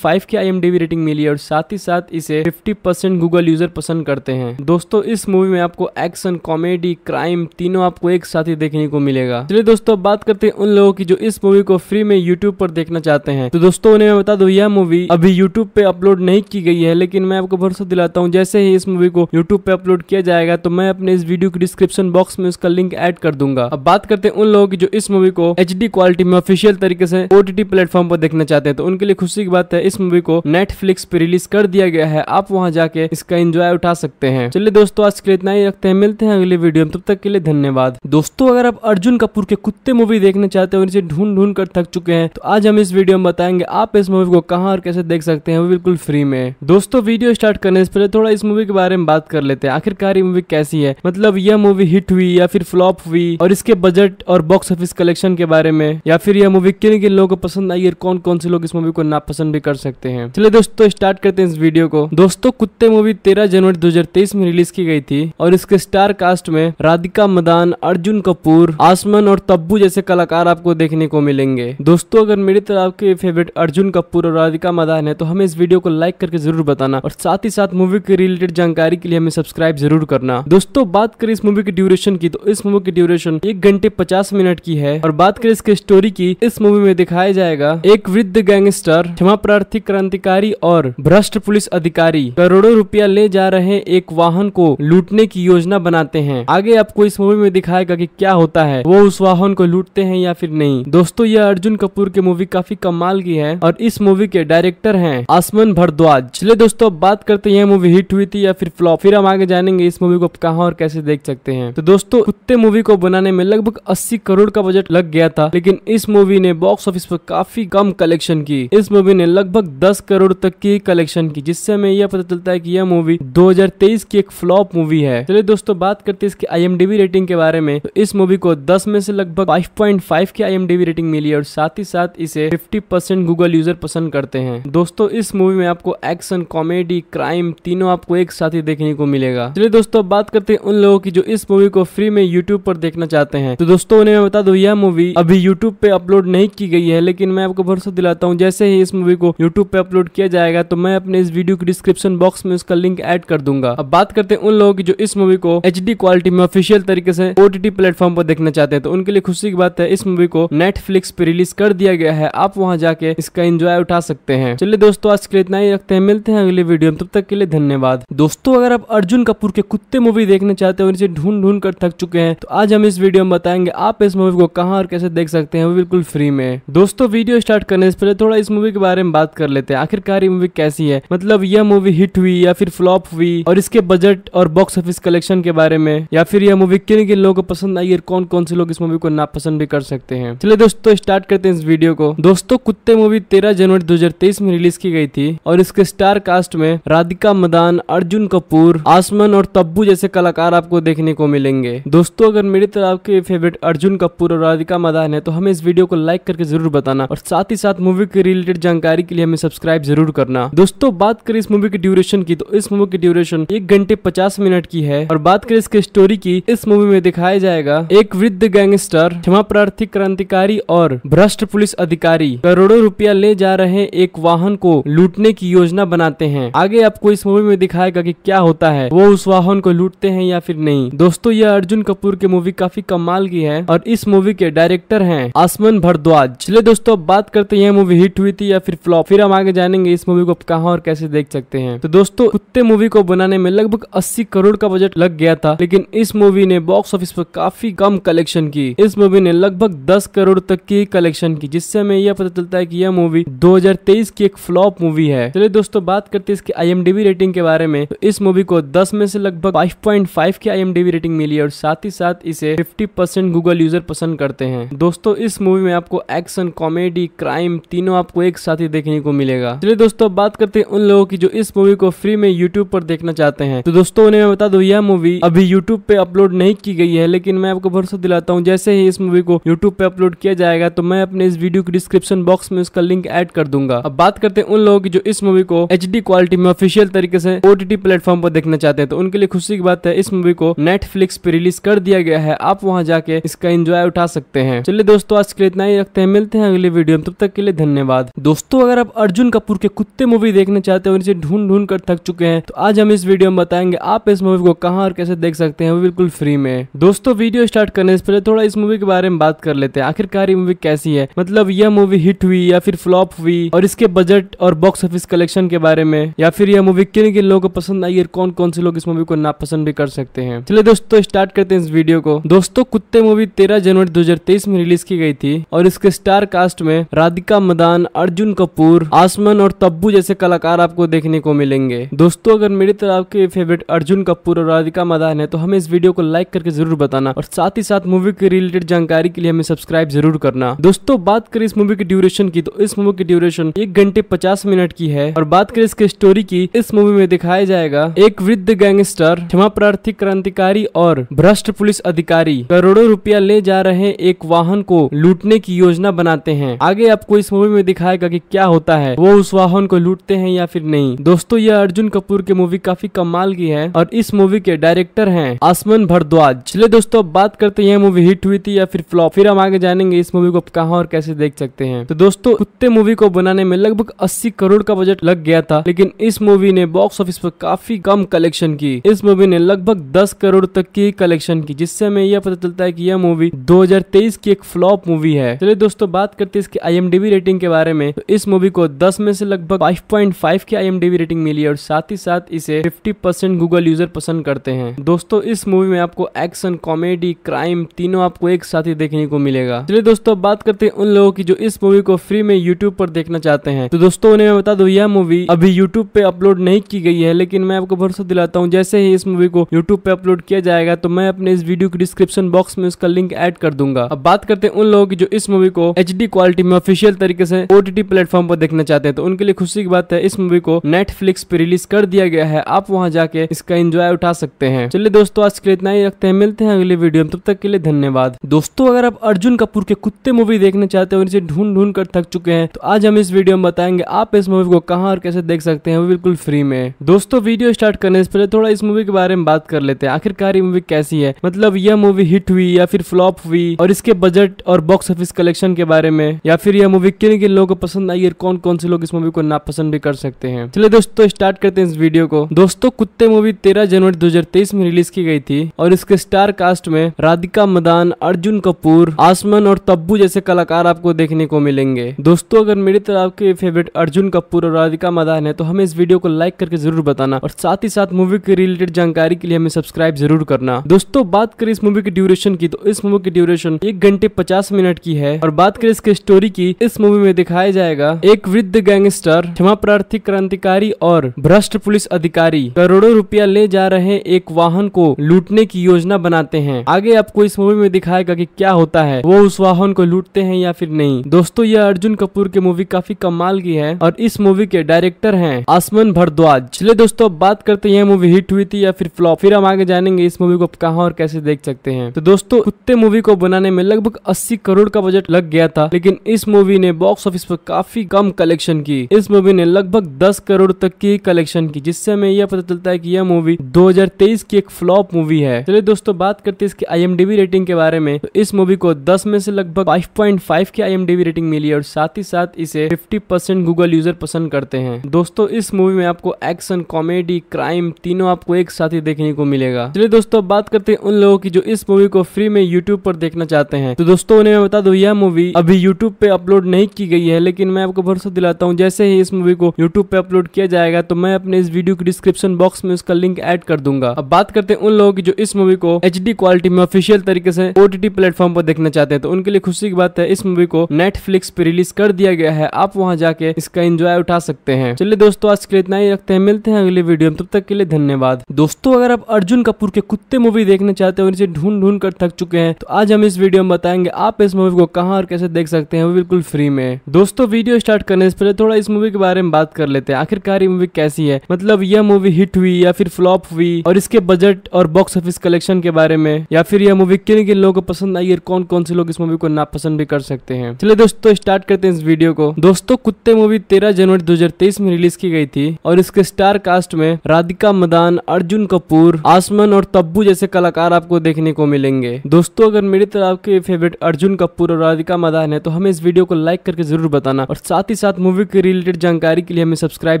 फाइव की आई रेटिंग मिली और साथ साथ ही साथ इसे 50% गूगल यूजर पसंद करते हैं दोस्तों इस मूवी में आपको एक्शन कॉमेडी क्राइम तीनों आपको एक साथ ही देखने को मिलेगा चलिए दोस्तों बात करते हैं उन लोगों की जो इस मूवी को फ्री में यूट्यूब पर देखना चाहते हैं तो दोस्तों उन्हें मैं बता दू यह मूवी अभी यूट्यूब पे अपलोड नहीं की गई है लेकिन मैं आपको भरोसा दिलाता हूँ जैसे ही इस मूवी को यूट्यूब पे अपलोड किया जाएगा तो मैं अपने इस वीडियो के डिस्क्रिप्शन बॉक्स में उसका लिंक एड कर दूंगा अब बात करते हैं उन लोगों की जो इस मूवी को एच क्वालिटी में ऑफिशियल तरीके से ओटीटी प्लेटफॉर्म पर देखना चाहते हैं तो उनके लिए खुशी की बात है इस मूवी को नेटफ्लिक्स पर रिलीज रिलीज कर दिया गया है आप वहाँ जाके इसका एंजॉय उठा सकते हैं चलिए दोस्तों आज के लिए इतना ही रखते हैं मिलते हैं अगले वीडियो में तब तक के लिए धन्यवाद दोस्तों अगर आप अर्जुन कपूर के कुत्ते मूवी देखने चाहते हो इसे ढूंढ ढूंढ कर थक चुके हैं तो आज हम इस वीडियो में बताएंगे आप इस मूवी को कहाँ और कैसे देख सकते हैं वो बिल्कुल फ्री में दोस्तों वीडियो स्टार्ट करने से पहले थोड़ा इस मूवी के बारे में बात कर लेते हैं आखिरकार ये मूवी कैसी है मतलब यह मूवी हिट हुई या फिर फ्लॉप हुई और इसके बजट और बॉक्स ऑफिस कलेक्शन के बारे में या फिर यह मूवी किन किन लोगों को पसंद आई और कौन कौन से लोग इस मूवी को नापसंद भी कर सकते हैं चलिए दोस्तों स्टार्ट कर करते हैं इस वीडियो को दोस्तों कुत्ते मूवी 13 जनवरी 2023 में रिलीज की गई थी और इसके स्टार कास्ट में राधिका मदान अर्जुन कपूर आसमन और तब्बू जैसे कलाकार आपको देखने को मिलेंगे दोस्तों अगर मेरी तरह आपके फेवरेट अर्जुन कपूर और राधिका मदान है तो हमें इस वीडियो को लाइक करके जरूर बताना और साथ ही साथ मूवी के रिलेटेड जानकारी के लिए हमें सब्सक्राइब जरूर करना दोस्तों बात करें इस मूवी की ड्यूरेशन की तो इस मूवी की ड्यूरेशन एक घंटे पचास मिनट की है और बात करें इसके स्टोरी की इस मूवी में दिखाया जाएगा एक वृद्ध गैंगस्टर क्षमा प्रार्थी क्रांतिकारी और भ्रष्ट भ्रष्ट पुलिस अधिकारी करोड़ों रुपया ले जा रहे एक वाहन को लूटने की योजना बनाते हैं आगे आपको इस मूवी में दिखाएगा कि क्या होता है वो उस वाहन को लूटते हैं या फिर नहीं दोस्तों यह अर्जुन कपूर की मूवी काफी कमाल की है और इस मूवी के डायरेक्टर है आसमन भरद्वाज चले दोस्तों बात करते हैं यह मूवी हिट हुई थी या फिर फ्लॉप फिर हम आगे जानेंगे इस मूवी को कहाँ और कैसे देख सकते हैं तो दोस्तों कुत्ते मूवी को बनाने में लगभग अस्सी करोड़ का बजट लग गया था लेकिन इस मूवी ने बॉक्स ऑफिस पर काफी कम कलेक्शन की इस मूवी ने लगभग 10 करोड़ तक की कलेक्शन डायरेक्शन की जिससे हमें यह पता चलता है कि यह मूवी 2023 की एक फ्लॉप मूवी है चलिए दोस्तों बात करते हैं इसकी आईएमडीबी रेटिंग के बारे में तो इस मूवी को 10 में से लगभग 5.5 की आई रेटिंग मिली है और साथ ही साथ इसे 50% गूगल यूजर पसंद करते हैं दोस्तों इस मूवी में आपको एक्शन कॉमेडी क्राइम तीनों आपको एक साथ ही देखने को मिलेगा चलिए दोस्तों बात करते हैं उन लोगों की जो इस मूवी को फ्री में यूट्यूब पर देखना चाहते हैं तो दोस्तों उन्हें मैं बता दू यह मूवी अभी यूट्यूब पे अपलोड नहीं की गई है लेकिन मैं आपको भरोसा दिलाता हूँ जैसे ही इस मूवी को यूट्यूब पे अपलोड किया जाएगा तो मैं अपने इस वीडियो के डिस्क्रिप्शन बॉक्स में उसका लिंक एड कर दूंगा अब बात करते हैं उन लोगों की जो इस मूवी को एच क्वालिटी में ऑफिशियल तरीके से ओटीटी प्लेटफॉर्म पर देखना चाहते हैं तो उनके लिए खुशी की बात है इस मूवी को नेटफ्लिक्स पे रिलीज कर दिया गया है आप वहाँ जाके इसका एंजॉय उठा सकते हैं चलिए दोस्तों आज के लिए इतना ही रखते हैं मिलते हैं अगले वीडियो में तब तक के लिए धन्यवाद दोस्तों अगर आप अर्जुन कपूर के कुत्ते मूवी देखना चाहते हैं और इसे ढूंढ ढूंढ कर थक चुके हैं तो आज हम इस वीडियो में बताएंगे आप इस मूवी को कहाँ और कैसे देख सकते हैं बिल्कुल फ्री में दोस्तों वीडियो स्टार्ट करने से पहले थोड़ा इस मूवी के बारे में बात कर लेते हैं आखिरकार ये मूवी कैसी है है मतलब यह मूवी हिट हुई या फिर फ्लॉप हुई और इसके बजट और बॉक्स ऑफिस कलेक्शन के बारे में या फिर यह मूवी किन किन लोगों को पसंद आई और कौन कौन से लोग इस मूवी को नापसंद भी कर सकते हैं चलिए दोस्तों स्टार्ट करते हैं इस वीडियो को दोस्तों कुत्ते मूवी तेरह जनवरी दो में रिलीज की गई थी और इसके स्टार कास्ट में राधिका मदान अर्जुन कपूर आसमन और तब्बू जैसे कलाकार आपको देखने को मिलेंगे दोस्तों अगर मेरी तरह आपके फेवरेट अर्जुन कपूर और राधिका मदान है तो हमें इस वीडियो को लाइक करके जरूर बताना और साथ ही साथ मूवी के रिलेटेड जानकारी के लिए हमें सब्सक्राइब जरूर करना दोस्तों दोस्तों बात करें इस मूवी की ड्यूरेशन की तो इस मूवी की ड्यूरेशन एक घंटे पचास मिनट की है और बात करें इसके स्टोरी की इस मूवी में दिखाया जाएगा एक वृद्ध गैंगस्टर क्षमा प्रार्थी क्रांतिकारी और भ्रष्ट पुलिस अधिकारी करोड़ों रुपया ले जा रहे एक वाहन को लूटने की योजना बनाते हैं आगे आपको इस मूवी में दिखाएगा की क्या होता है वो उस वाहन को लूटते हैं या फिर नहीं दोस्तों यह अर्जुन कपूर की मूवी काफी कमाल की है और इस मूवी के डायरेक्टर हैं आसमान भरद्वाज चलिए दोस्तों अब बात करते हैं मूवी हिट हुई थी या फिर फ्लॉप फिर हम आगे जानेंगे इस मूवी को कहा कहाँ और कैसे देख सकते हैं तो दोस्तों कुत्ते मूवी को बनाने में लगभग अस्सी करोड़ का बजट लग गया था लेकिन इस मूवी ने बॉक्स ऑफिस पर काफी कम कलेक्शन की इस मूवी ने लगभग दस करोड़ तक की कलेक्शन की जिससे हमें यह पता चलता है की यह मूवी दो की एक फ्लॉप मूवी है चलिए दोस्तों बात करते इसकी आई रेटिंग के बारे में तो इस मूवी को दस में से लगभग फाइव की आई रेटिंग मिली है और साथ ही साथ इसे फिफ्टी परसेंट गूगल यूजर पसंद करते हैं दोस्तों इस मूवी में आपको एक्शन कॉमेडी क्राइम तीनों आपको एक साथ ही देखने को मिलेगा चलिए दोस्तों बात करते करते हैं उन लोगों की जो इस मूवी को फ्री में यूट्यूब पर देखना चाहते हैं तो दोस्तों उन्हें मैं बता दू यह मूवी अभी यूट्यूब पे अपलोड नहीं की गई है लेकिन मैं आपको भरोसा दिलाता हूँ जैसे ही इस मूवी को यूट्यूब पे अपलोड किया जाएगा तो मैं अपने इस वीडियो के डिस्क्रिप्शन बॉक्स में उसका लिंक एड कर दूंगा अब बात करते हैं उन लोगों की जो इस मूवी को एच क्वालिटी में ऑफिशियल तरीके से ओटीटी प्लेटफॉर्म पर देखना चाहते हैं तो उनके लिए खुशी की बात है इस मूवी को नेटफ्लिक्स पे रिलीज कर दिया गया है आप वहाँ जाके इसका एंजॉय उठा सकते हैं चलिए दोस्तों आज के लिए इतना ही रखते हैं मिलते हैं अगले वीडियो में तब तक के लिए धन्यवाद दोस्तों अगर आप अर्जुन कपूर के कुत्ते मूवी देखना चाहते हो और इसे ढूंढ ढूंढ कर थक चुके हैं तो आज हम इस वीडियो में बताएंगे आप इस मूवी को कहाँ और कैसे देख सकते हैं बिल्कुल फ्री में दोस्तों वीडियो स्टार्ट करने से पहले थोड़ा इस मूवी के बारे में बात कर लेते हैं आखिरकार ये मूवी कैसी है मतलब यह मूवी हिट हुई या फिर फ्लॉप हुई और इसके बजट और बॉक्स ऑफिस कलेक्शन के बारे में या फिर यह मूवी किन किन लोगों को पसंद आई और कौन कौन से लोग इस मूवी को नापसंद भी कर सकते हैं चलिए दोस्तों स्टार्ट करते हैं इस वीडियो को दोस्तों कुत्ते मूवी तेरह जनवरी दो में रिलीज की गई थी और इसके स्टार कास्ट में राधिका मदान अर्जुन कपूर आसमन और तब्बू जैसे कला कलाकार आपको देखने को मिलेंगे दोस्तों अगर मेरी तरह आपके फेवरेट अर्जुन कपूर और राधिका मदान है तो हमें इस वीडियो को लाइक करके जरूर बताना और साथ ही साथ मूवी के रिलेटेड जानकारी के लिए हमें सब्सक्राइब जरूर करना दोस्तों बात करें इस मूवी की ड्यूरेशन की तो इस मूवी की ड्यूरेशन एक घंटे पचास मिनट की है और बात करें इसके स्टोरी की इस मूवी में दिखाया जाएगा एक वृद्ध गैंगस्टर क्षमा प्रार्थी क्रांतिकारी और भ्रष्ट पुलिस अधिकारी करोड़ों रुपया ले जा रहे एक वाहन को लूटने की योजना बनाते हैं आगे आपको इस मूवी में दिखाएगा की क्या होता है वो उस वाहन को लूटते हैं हैं या फिर नहीं दोस्तों यह अर्जुन कपूर की मूवी काफी कमाल की है और इस मूवी के डायरेक्टर है आसमन भरद्वाज चले दोस्तों अब बात करते हैं मूवी हिट हुई थी या फिर फ्लॉप फिर हम आगे जानेंगे इस मूवी को कहा और कैसे देख सकते हैं तो दोस्तों कुत्ते मूवी को बनाने में लगभग अस्सी करोड़ का बजट लग गया था लेकिन इस मूवी ने बॉक्स ऑफिस पर काफी कम कलेक्शन की इस मूवी ने लगभग दस करोड़ तक की कलेक्शन की जिससे हमें यह पता चलता है की यह मूवी दो की एक फ्लॉप मूवी है चलिए दोस्तों बात करते हैं इसकी आई रेटिंग के बारे में तो इस मूवी को दस में से लगभग फाइव फाइव की आई रेटिंग मिली है और साथ ही साथ इसे 50% गूगल यूजर पसंद करते हैं दोस्तों इस मूवी में आपको एक्शन कॉमेडी क्राइम तीनों आपको एक साथ ही देखने को मिलेगा चलिए दोस्तों बात करते हैं उन लोगों की जो इस मूवी को फ्री में यूट्यूब पर देखना चाहते हैं तो दोस्तों उन्हें मैं बता दू यह मूवी अभी यूट्यूब पे अपलोड नहीं की गई है लेकिन मैं आपको भरोसा दिलाता हूँ जैसे ही इस मूवी को यूट्यूब पे अपलोड किया जाएगा तो मैं अपने इस वीडियो के डिस्क्रिप्शन बॉक्स में उसका लिंक एड कर दूंगा अब बात करते हैं उन लोगों की जो इस मूवी को एच क्वालिटी में ऑफिशियल तरीके से ओटीटी प्लेटफॉर्म पर देखना चाहते हैं तो उनके लिए खुशी की बात है इस मूवी को नेटफ्लिक्स पे रिलीज कर दिया गया है आप वहाँ जाके इसका एंजॉय उठा सकते हैं चलिए दोस्तों आज के लिए इतना ही रखते हैं मिलते हैं अगले वीडियो में तब तक के लिए धन्यवाद दोस्तों अगर आप अर्जुन कपूर के कुत्ते मूवी देखने चाहते हो इसे ढूंढ ढूंढ कर थक चुके हैं तो आज हम इस वीडियो में बताएंगे आप इस मूवी को कहाँ और कैसे देख सकते हैं वो बिल्कुल फ्री में दोस्तों वीडियो स्टार्ट करने से पहले थोड़ा इस मूवी के बारे में बात कर लेते हैं आखिरकार ये मूवी कैसी है मतलब यह मूवी हिट हुई या फिर फ्लॉप हुई और इसके बजट और बॉक्स ऑफिस कलेक्शन के बारे में या फिर यह मूवी किन किन लोगों को पसंद आई और कौन कौन से लोग इस मूवी को नापसंद भी कर कर सकते हैं चलिए दोस्तों स्टार्ट करते हैं इस वीडियो को दोस्तों कुत्ते मूवी तेरह जनवरी 2023 में रिलीज की गई थी और इसके स्टार कास्ट में राधिका मदान अर्जुन कपूर आसमन और तब्बू जैसे कलाकार आपको देखने को मिलेंगे दोस्तों अगर मेरी तरह आपके फेवरेट अर्जुन कपूर और राधिका मदान है तो हमें इस वीडियो को लाइक करके जरूर बताना और साथ ही साथ मूवी के रिलेटेड जानकारी के लिए हमें सब्सक्राइब जरूर करना दोस्तों बात करें इस मूवी की ड्यूरेशन की तो इस मूवी की ड्यूरेशन एक घंटे पचास मिनट की है और बात करें इसके स्टोरी की इस मूवी में दिखाया जाएगा एक वृद्ध गैंगस्टर क्षमा आर्थिक क्रांतिकारी और भ्रष्ट पुलिस अधिकारी करोड़ों रुपया ले जा रहे एक वाहन को लूटने की योजना बनाते हैं आगे आपको इस मूवी में दिखाएगा कि क्या होता है वो उस वाहन को लूटते हैं या फिर नहीं दोस्तों यह अर्जुन कपूर की मूवी काफी कमाल की है और इस मूवी के डायरेक्टर है आसमन भरद्वाज चले दोस्तों अब बात करते हैं मूवी हिट हुई थी या फिर फ्लॉप फिर हम आगे जानेंगे इस मूवी को कहा कहाँ और कैसे देख सकते हैं तो दोस्तों कुत्ते मूवी को बनाने में लगभग अस्सी करोड़ का बजट लग गया था लेकिन इस मूवी ने बॉक्स ऑफिस पर काफी कम कलेक्शन की इस मूवी ने लगभग 10 करोड़ तक की कलेक्शन की जिससे हमें यह पता चलता है कि यह मूवी 2023 की एक फ्लॉप मूवी है चलिए दोस्तों बात करते हैं इसकी आई रेटिंग के बारे में तो इस मूवी को 10 में से लगभग 5.5 की आई रेटिंग मिली है और साथ ही साथ इसे 50% गूगल यूजर पसंद करते हैं दोस्तों इस मूवी में आपको एक्शन कॉमेडी क्राइम तीनों आपको एक साथ ही देखने को मिलेगा चलिए दोस्तों बात करते हैं उन लोगों की जो इस मूवी को फ्री में यूट्यूब पर देखना चाहते हैं तो दोस्तों उन्हें मैं बता दू यह मूवी अभी यूट्यूब पे अपलोड नहीं की गई है लेकिन मैं आपको भरोसा दिलाता हूँ जैसे ही इस मूवी को यूट्यूब पे अपलोड किया जाएगा तो मैं अपने इस वीडियो के डिस्क्रिप्शन बॉक्स में उसका लिंक एड कर दूंगा अब बात करते हैं उन लोगों की जो इस मूवी को एच क्वालिटी में ऑफिशियल तरीके से ओटीटी प्लेटफॉर्म पर देखना चाहते हैं तो उनके लिए खुशी की बात है इस मूवी को नेटफ्लिक्स पे रिलीज कर दिया गया है आप वहाँ जाके इसका एंजॉय उठा सकते हैं चलिए दोस्तों आज के लिए इतना ही रखते हैं मिलते हैं अगले वीडियो में तब तक के लिए धन्यवाद दोस्तों अगर आप अर्जुन कपूर के कुत्ते मूवी देखना चाहते और इसे ढूंढ ढूंढ कर थक चुके हैं तो आज हम इस वीडियो में बताएंगे आप इस मूवी को कहाँ और कैसे देख सकते हैं बिल्कुल फ्री में दोस्तों वीडियो स्टार्ट करने से पहले थोड़ा इस मूवी के बारे में बात कर लेते हैं आखिरकार ये मूवी कैसी है मतलब यह मूवी हिट हुई या फिर फ्लॉप हुई और इसके बजट और बॉक्स ऑफिस कलेक्शन के बारे में या फिर यह मूवी किन किन लोगों को पसंद आई और कौन कौन से लोग इस मूवी को नापसंद भी कर सकते हैं चलिए दोस्तों स्टार्ट करते हैं इस वीडियो को दोस्तों कुत्ते मूवी तेरह जनवरी दो में रिलीज की गई थी और इसके स्टार कास्ट में राधिका मदान अर्जुन कपूर आसमन और तब्बू जैसे कलाकार आपको देखने को मिलेंगे दोस्तों अगर मेरी तरह आपके फेवरेट अर्जुन कपूर और राधिका मदान है तो हमें इस वीडियो को लाइक करके जरूर बताना और साथ ही साथ मूवी के रिलेटेड जानकारी के लिए हमें सब्सक्राइब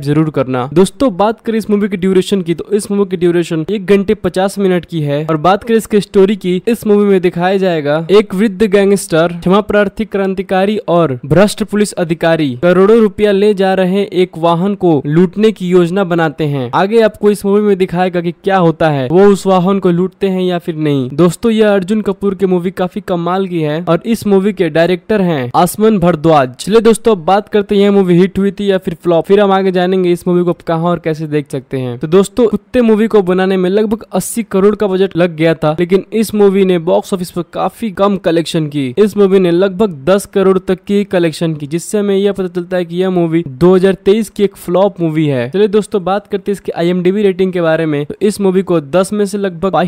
जरूर करना दोस्तों बात करें इस मूवी के ड्यूरेशन की तो इस मूवी की ड्यूरेशन एक घंटे पचास मिनट की है और बात करें इसके स्टोरी की इस मूवी में दिखाया जाएगा एक वृद्ध गैंगस्टर क्षमा प्रार्थी क्रांतिकारी और भ्रष्ट पुलिस अधिकारी करोड़ों रुपया ले जा रहे एक वाहन को लूटने की योजना बनाते हैं आगे आपको इस मूवी में दिखाएगा की क्या होता है वो उस वाहन को लूटते हैं या फिर नहीं दोस्तों यह अर्जुन कपूर की मूवी काफी कमाल की है और इस मूवी के डायरेक्टर है आसमन भरद्वाज चलिए दोस्तों बात करते हैं मूवी हिट हुई थी या फिर फ्लॉप और फिर हम आगे जानेंगे इस मूवी को कहाँ और कैसे देख सकते हैं तो दोस्तों कुत्ते मूवी को बनाने में लगभग अस्सी करोड़ का बजट लग गया था लेकिन इस मूवी ने बॉक्स ऑफिस पर काफी कम कलेक्शन की इस मूवी ने लगभग दस करोड़ तक की कलेक्शन की जिससे हमें यह पता चलता है की यह मूवी दो की एक फ्लॉप मूवी है चलिए दोस्तों बात करते हैं इसकी आई रेटिंग के बारे में तो इस मूवी को दस में से लगभग